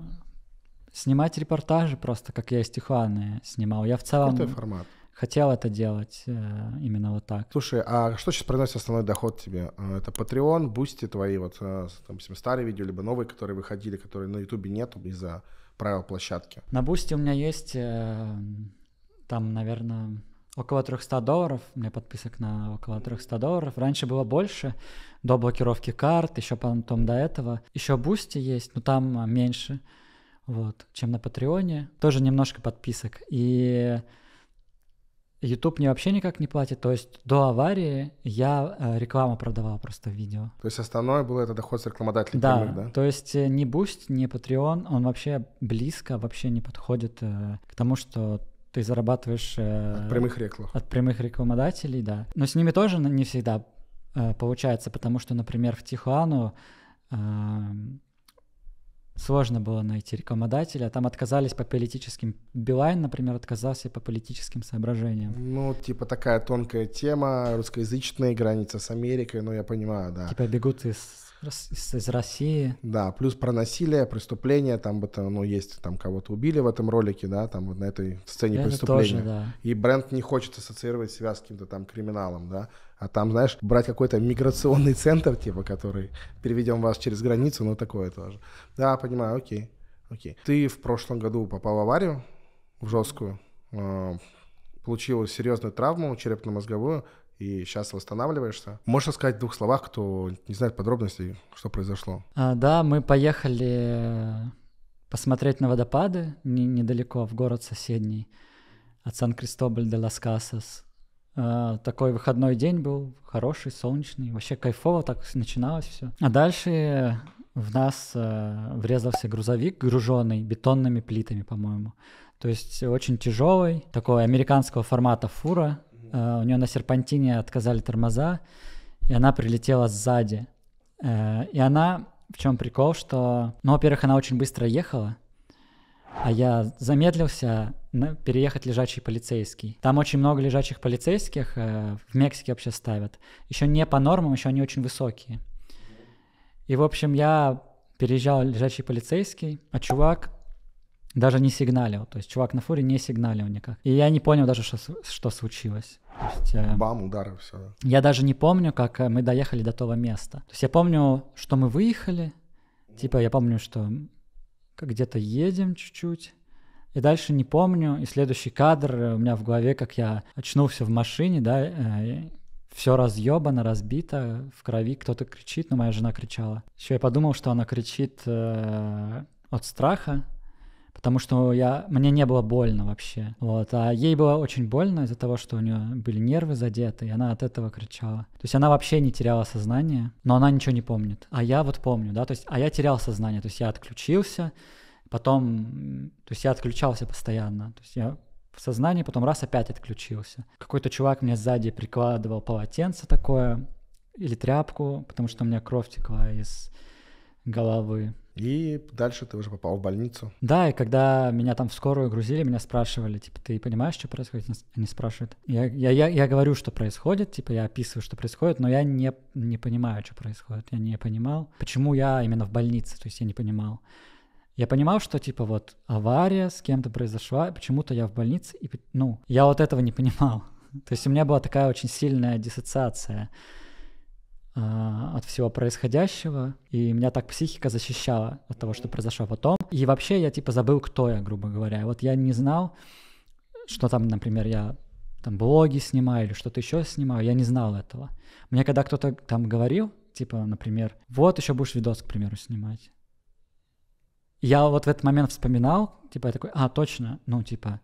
снимать репортажи просто, как я из Тихуаны снимал. Я в целом... Крутой формат хотел это делать именно вот так. Слушай, а что сейчас приносит основной доход тебе? Это Patreon, Бусти твои, вот, допустим, старые видео, либо новые, которые выходили, которые на Ютубе нету из-за правил площадки? На бусте у меня есть э, там, наверное, около 300 долларов. У меня подписок на около 300 долларов. Раньше было больше, до блокировки карт, еще потом до этого. Еще Бусти есть, но там а, меньше, вот, чем на Патреоне. Тоже немножко подписок. И YouTube мне вообще никак не платит. То есть до аварии я э, рекламу продавал просто в видео. То есть основное было это доход с рекламодателей? Да, да? то есть э, ни Boost, ни Patreon, он вообще близко вообще не подходит э, к тому, что ты зарабатываешь... От прямых реклам. От прямых рекламодателей, да. Но с ними тоже не всегда получается, потому что, например, в Тихуану эм, сложно было найти рекламодателя. Там отказались по политическим... Билайн, например, отказался по политическим соображениям. Ну, типа такая тонкая тема, русскоязычные границы с Америкой, ну, я понимаю, да. Типа бегут из из, из России. Да, плюс про насилие, преступление, там это, ну, есть, там кого-то убили в этом ролике, да, там вот на этой сцене Бренд преступления. Тоже, да. И бренд не хочет ассоциировать себя с каким-то там криминалом, да. А там, знаешь, брать какой-то миграционный центр, типа, который переведем вас через границу, ну, такое тоже. Да, понимаю, окей, окей. Ты в прошлом году попал в аварию, в жесткую, э, получила серьезную травму черепно-мозговую и сейчас восстанавливаешься. Можешь сказать в двух словах, кто не знает подробностей, что произошло? А, да, мы поехали посмотреть на водопады не, недалеко, в город соседний, от Сан-Кристобаль де лас Касас. А, такой выходной день был, хороший, солнечный, вообще кайфово так начиналось все. А дальше в нас а, врезался грузовик, груженный бетонными плитами, по-моему. То есть очень тяжелый, такой американского формата фура, Э, у нее на серпантине отказали тормоза, и она прилетела сзади. Э, и она, в чем прикол, что, ну, во-первых, она очень быстро ехала, а я замедлился переехать лежачий полицейский. Там очень много лежачих полицейских э, в Мексике вообще ставят. Еще не по нормам, еще они очень высокие. И, в общем, я переезжал лежачий полицейский, а чувак даже не сигналил. То есть чувак на фуре не сигналил никак. И я не понял даже, что, что случилось. Есть, э, Бам, удары, все. Я даже не помню, как э, мы доехали до того места. То есть я помню, что мы выехали. Типа я помню, что где-то едем чуть-чуть. И дальше не помню. И следующий кадр э, у меня в голове, как я очнулся в машине, да, э, все разъебано, разбито, в крови кто-то кричит, но моя жена кричала. Еще я подумал, что она кричит э, от страха, потому что я, мне не было больно вообще. Вот. А ей было очень больно из-за того, что у нее были нервы задеты, и она от этого кричала. То есть она вообще не теряла сознание, но она ничего не помнит. А я вот помню, да, то есть, а я терял сознание, то есть я отключился, потом, то есть я отключался постоянно, то есть я в сознании, потом раз опять отключился. Какой-то чувак мне сзади прикладывал полотенце такое или тряпку, потому что у меня кровь текла из головы. И дальше ты уже попал в больницу. Да, и когда меня там в скорую грузили, меня спрашивали, типа, ты понимаешь, что происходит? Они спрашивают. Я, я, я, я говорю, что происходит, типа, я описываю, что происходит, но я не, не понимаю, что происходит. Я не понимал, почему я именно в больнице, то есть я не понимал. Я понимал, что типа вот авария с кем-то произошла, почему-то я в больнице, и, ну, я вот этого не понимал. То есть у меня была такая очень сильная диссоциация. А, от всего происходящего, и меня так психика защищала от того, что произошло потом. И вообще я типа забыл, кто я, грубо говоря. Вот я не знал, что там, например, я там блоги снимаю или что-то еще снимаю, я не знал этого. Мне когда кто-то там говорил, типа, например, вот еще будешь видос, к примеру, снимать. Я вот в этот момент вспоминал, типа, я такой, а, точно, ну, типа,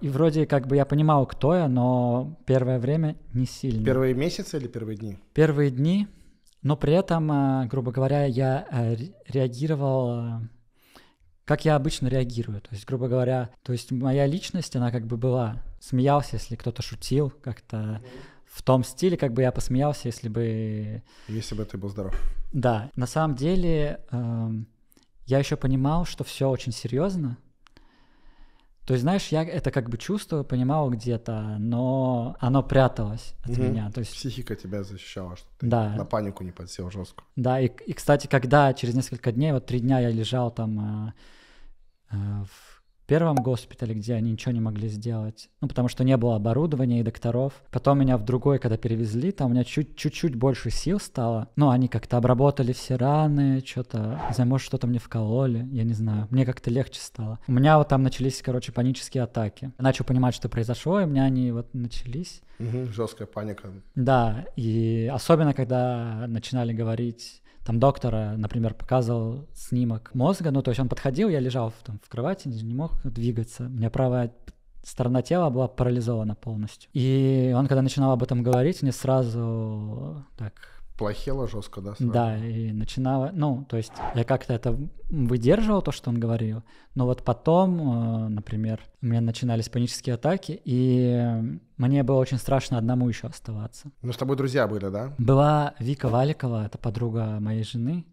и вроде как бы я понимал, кто я, но первое время не сильно. Первые месяцы или первые дни? Первые дни, но при этом, э, грубо говоря, я э, реагировал, э, как я обычно реагирую. То есть, грубо говоря, то есть моя личность, она как бы была. Смеялся, если кто-то шутил как-то в том стиле, как бы я посмеялся, если бы... Если бы ты был здоров. Да. На самом деле, эм, я еще понимал, что все очень серьезно, то есть, знаешь, я это как бы чувствовал, понимал где-то, но оно пряталось от угу. меня. То есть... Психика тебя защищала, что ты да. на панику не подсел жестко. Да, и, и, кстати, когда через несколько дней, вот три дня я лежал там э, э, в первом госпитале, где они ничего не могли сделать, ну, потому что не было оборудования и докторов. Потом меня в другой, когда перевезли, там у меня чуть-чуть больше сил стало. Ну, они как-то обработали все раны, что-то, не знаю, может, что-то мне вкололи, я не знаю. Мне как-то легче стало. У меня вот там начались, короче, панические атаки. Я начал понимать, что произошло, и у меня они вот начались. Угу, жесткая паника. Да, и особенно, когда начинали говорить там доктора, например, показывал снимок мозга, ну, то есть он подходил, я лежал там, в кровати, не мог двигаться, у меня правая сторона тела была парализована полностью. И он, когда начинал об этом говорить, мне сразу так Плохело жестко, да? Сразу? Да, и начинала, ну, то есть я как-то это выдерживал, то, что он говорил, но вот потом, э, например, у меня начинались панические атаки, и мне было очень страшно одному еще оставаться. Ну, с тобой друзья были, да? Была Вика Валикова, это подруга моей жены,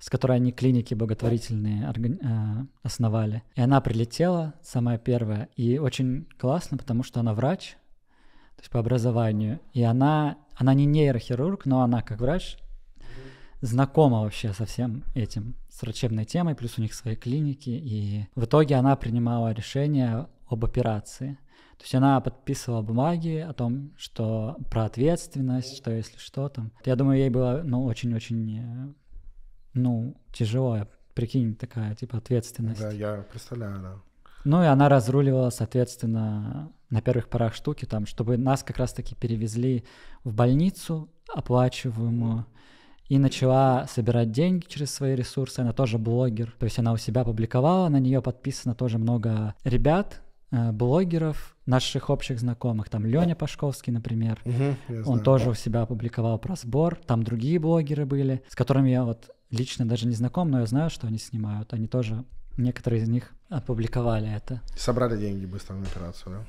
с которой они клиники благотворительные органи... Э, основали. И она прилетела, самая первая, и очень классно, потому что она врач, то есть по образованию. И она, она не нейрохирург, но она как врач знакома вообще со всем этим, с врачебной темой, плюс у них свои клиники. И в итоге она принимала решение об операции. То есть она подписывала бумаги о том, что про ответственность, что если что там. Я думаю, ей было, ну, очень-очень, э, ну, тяжело, прикинь, такая, типа, ответственность. Да, я представляю, да. Ну и она разруливала, соответственно, на первых порах штуки, там, чтобы нас как раз-таки перевезли в больницу оплачиваемую, и начала собирать деньги через свои ресурсы. Она тоже блогер, то есть она у себя публиковала, на нее подписано тоже много ребят, э, блогеров, наших общих знакомых, там Леня Пашковский, например, угу, он тоже у себя опубликовал про сбор, там другие блогеры были, с которыми я вот лично даже не знаком, но я знаю, что они снимают, они тоже, некоторые из них опубликовали это. Собрали деньги быстро на операцию, да?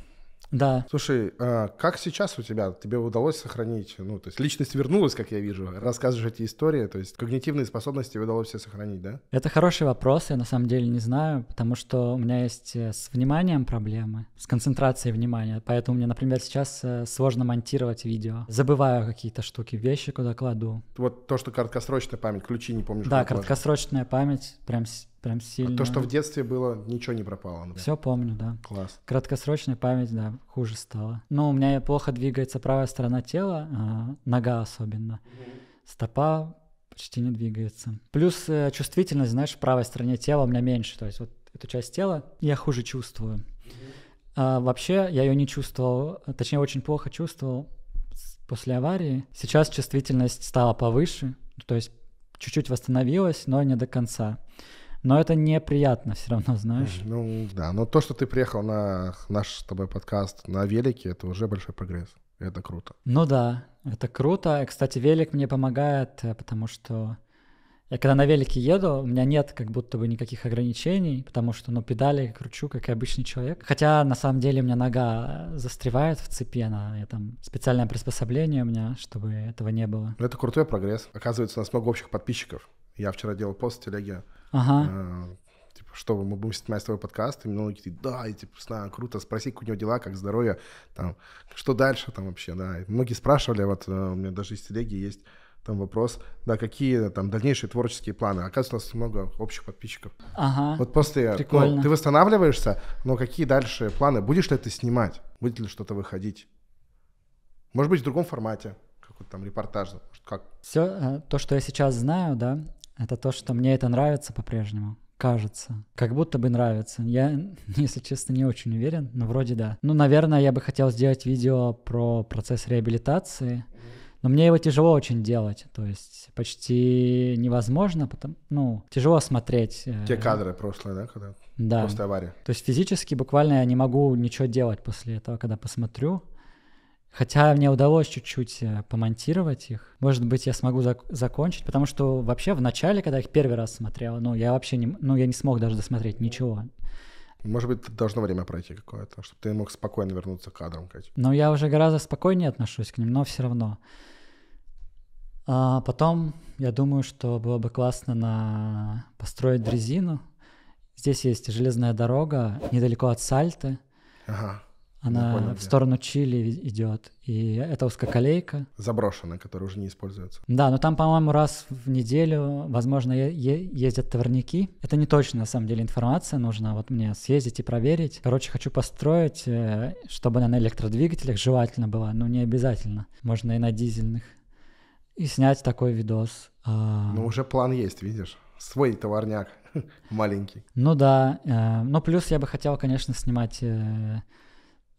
Да. Слушай, а как сейчас у тебя? Тебе удалось сохранить, ну, то есть личность вернулась, как я вижу, рассказываешь эти истории, то есть когнитивные способности удалось все сохранить, да? Это хороший вопрос, я на самом деле не знаю, потому что у меня есть э, с вниманием проблемы, с концентрацией внимания, поэтому мне, например, сейчас э, сложно монтировать видео. Забываю какие-то штуки, вещи куда кладу. Вот то, что краткосрочная память, ключи не помню. Да, краткосрочная память, прям прям сильно. А то, что в детстве было, ничего не пропало. Да? Все помню, да. Класс. Краткосрочная память, да, хуже стала. Но ну, у меня плохо двигается правая сторона тела, а нога особенно. Стопа почти не двигается. Плюс э, чувствительность, знаешь, в правой стороне тела у меня меньше. То есть вот эту часть тела я хуже чувствую. А вообще я ее не чувствовал, точнее очень плохо чувствовал после аварии. Сейчас чувствительность стала повыше, то есть чуть-чуть восстановилась, но не до конца но это неприятно все равно, знаешь. Ну да, но то, что ты приехал на наш с тобой подкаст на велике, это уже большой прогресс. Это круто. Ну да, это круто. И, кстати, велик мне помогает, э, потому что я когда на велике еду, у меня нет как будто бы никаких ограничений, потому что, ну, педали кручу, как и обычный человек. Хотя, на самом деле, у меня нога э, застревает в цепи, она, я там, специальное приспособление у меня, чтобы этого не было. Ну, это крутой прогресс. Оказывается, у нас много общих подписчиков. Я вчера делал пост в телеге, Ага. Э, типа, что, мы будем снимать с тобой подкаст? И многие такие, да, и типа, знаю, круто, спроси, как у него дела, как здоровье, там, что дальше там вообще, да. И многие спрашивали, вот э, у меня даже из телеги есть там вопрос, да, какие там дальнейшие творческие планы. Оказывается, у нас много общих подписчиков. Ага. Вот после ну, Прикольно. ну, ты восстанавливаешься, но какие дальше планы? Будешь ли ты снимать? Будет ли что-то выходить? Может быть, в другом формате, какой-то там репортажный. Как? Все, э, то, что я сейчас знаю, да, это то, что мне это нравится по-прежнему. Кажется. Как будто бы нравится. Я, если честно, не очень уверен, но вроде да. Ну, наверное, я бы хотел сделать видео про процесс реабилитации, но мне его тяжело очень делать, то есть почти невозможно, потом, ну, тяжело смотреть. Э, Те кадры прошлые, да, когда? Да. После аварии. То есть физически буквально я не могу ничего делать после этого, когда посмотрю. Хотя мне удалось чуть-чуть э, помонтировать их. Может быть, я смогу зак- закончить, потому что вообще в начале, когда я их первый раз смотрел, ну, я вообще не, ну, я не смог даже досмотреть ничего. Может быть, должно время пройти какое-то, чтобы ты мог спокойно вернуться к кадрам. Кать. Но я уже гораздо спокойнее отношусь к ним, но все равно. А потом, я думаю, что было бы классно на... построить дрезину. Здесь есть железная дорога недалеко от Сальты. Ага. Она понял, в сторону Чили идет. И это узкоколейка. Заброшенная, которая уже не используется. Да, но там, по-моему, раз в неделю, возможно, ездят товарники. Это не точно, на самом деле, информация. Нужно вот мне съездить и проверить. Короче, хочу построить, э, чтобы она на электродвигателях желательно была, но не обязательно. Можно и на дизельных. И снять такой видос. А, ну, уже план есть, видишь? Свой товарняк маленький. Ну да. Э, ну, плюс я бы хотел, конечно, снимать э,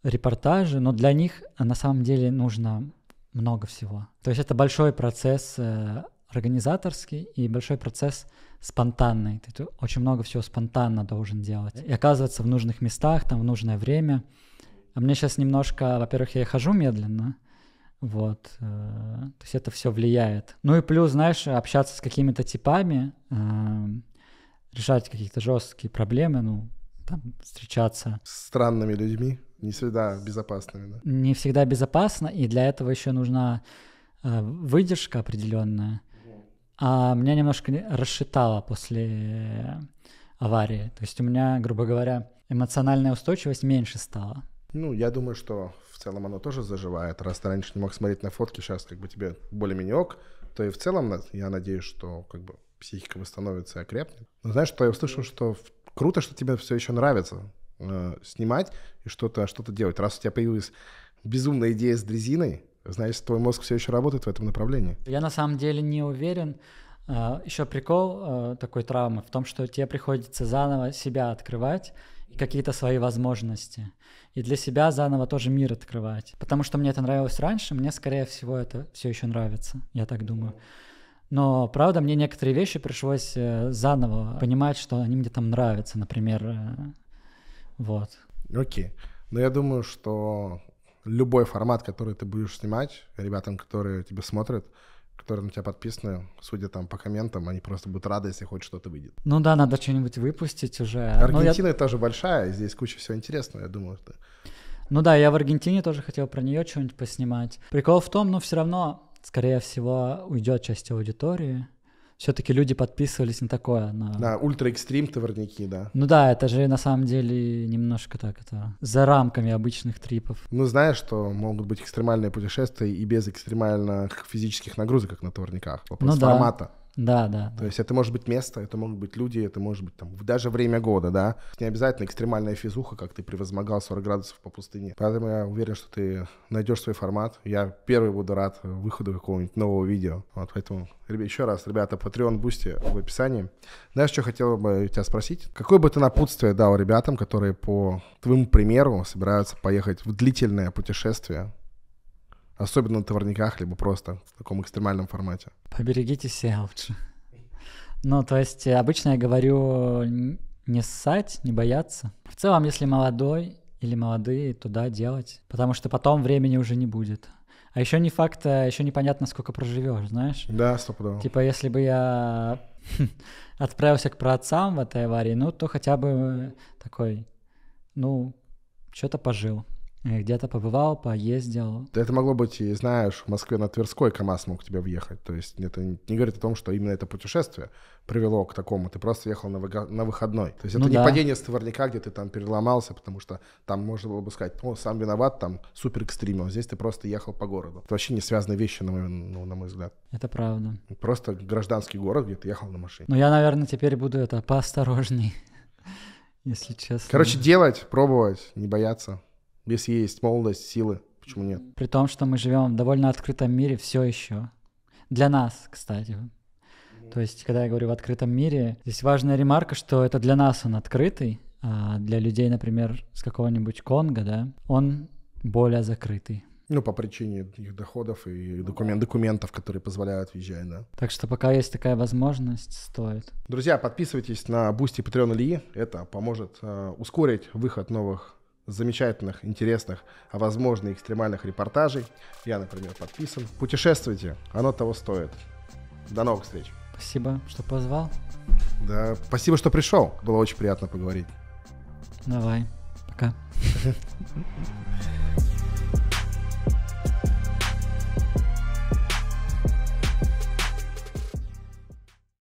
репортажи, но для них а, на самом деле нужно много всего. То есть это большой процесс э, организаторский и большой процесс спонтанный. Ты очень много всего спонтанно должен делать. И оказываться в нужных местах, там в нужное время. А мне сейчас немножко, во-первых, я хожу медленно, вот, э, то есть это все влияет. Ну и плюс, знаешь, общаться с какими-то типами, э, решать какие-то жесткие проблемы, ну, там, встречаться. С странными людьми. Не всегда безопасно, да? Не всегда безопасно, и для этого еще нужна э, выдержка определенная. А меня немножко расшатало после аварии. То есть у меня, грубо говоря, эмоциональная устойчивость меньше стала. Ну, я думаю, что в целом оно тоже заживает. Раз ты раньше не мог смотреть на фотки, сейчас как бы тебе более-менее ок, то и в целом я надеюсь, что как бы психика восстановится и окрепнет. Но знаешь, что я услышал, что круто, что тебе все еще нравится. Э, снимать и что-то что делать. Раз у тебя появилась безумная идея с дрезиной, значит, твой мозг все еще работает в этом направлении. Я на самом деле не уверен. Э, еще прикол э, такой травмы в том, что тебе приходится заново себя открывать и какие-то свои возможности. И для себя заново тоже мир открывать. Потому что мне это нравилось раньше, мне, скорее всего, это все еще нравится, я так думаю. Но, правда, мне некоторые вещи пришлось заново понимать, что они мне там нравятся. Например, вот. Окей. Но ну, я думаю, что любой формат, который ты будешь снимать, ребятам, которые тебя смотрят, которые на тебя подписаны, судя там по комментам, они просто будут рады, если хоть что-то выйдет. Ну да, надо что-нибудь выпустить уже. А, ну, Аргентина я... тоже большая, здесь куча всего интересного, я думаю, что... Ну да, я в Аргентине тоже хотел про нее что-нибудь поснимать. Прикол в том, но ну, все равно, скорее всего, уйдет часть аудитории, все-таки люди подписывались на такое. На, на ультра-экстрим товарники, да. Ну да, это же на самом деле немножко так, это за рамками обычных трипов. Ну знаешь, что могут быть экстремальные путешествия и без экстремальных физических нагрузок, как на товарниках. Вопрос ну, формата. Да. Да, да. То да. есть это может быть место, это могут быть люди, это может быть там даже время года, да. Не обязательно экстремальная физуха, как ты превозмогал 40 градусов по пустыне. Поэтому я уверен, что ты найдешь свой формат. Я первый буду рад выходу какого-нибудь нового видео. Вот поэтому ребят, еще раз, ребята, Patreon Бусти в описании. Знаешь, что хотел бы тебя спросить? Какое бы ты напутствие дал ребятам, которые по твоему примеру собираются поехать в длительное путешествие Особенно на товарниках, либо просто в таком экстремальном формате. Поберегите себя лучше. Ну, то есть э, обычно я говорю не ссать, не бояться. В целом, если молодой или молодые, то да, делать. Потому что потом времени уже не будет. А еще не факт, э, еще непонятно, сколько проживешь, знаешь? Да, стопудово. Типа, если бы я отправился к праотцам в этой аварии, ну, то хотя бы э, такой, ну, что-то пожил. Э, где-то побывал, поездил. Это могло быть, знаешь, в Москве на Тверской КАМАЗ мог тебя въехать. То есть это не говорит о том, что именно это путешествие привело к такому. Ты просто ехал на, выго- на выходной. То есть это ну, не да. падение с товарняка, где ты там переломался, потому что там можно было бы сказать, ну, сам виноват, там супер экстримил. А здесь ты просто ехал по городу. Это вообще не связанные вещи, на мой, ну, на мой взгляд. Это правда. Просто гражданский город, где ты ехал на машине. Ну, я, наверное, теперь буду это поосторожней, если честно. Короче, делать, пробовать, не бояться. Если есть молодость, силы, почему нет? При том, что мы живем в довольно открытом мире все еще. Для нас, кстати. Ну. То есть, когда я говорю в открытом мире, здесь важная ремарка, что это для нас он открытый, а для людей, например, с какого-нибудь Конго, да, он более закрытый. Ну, по причине их доходов и документ, документов, которые позволяют въезжать, да. Так что пока есть такая возможность, стоит. Друзья, подписывайтесь на Бусти Patreon Ильи. Это поможет э, ускорить выход новых замечательных, интересных, а возможно экстремальных репортажей. Я, например, подписан. Путешествуйте, оно того стоит. До новых встреч. Спасибо, что позвал. Да, спасибо, что пришел. Было очень приятно поговорить. Давай, пока.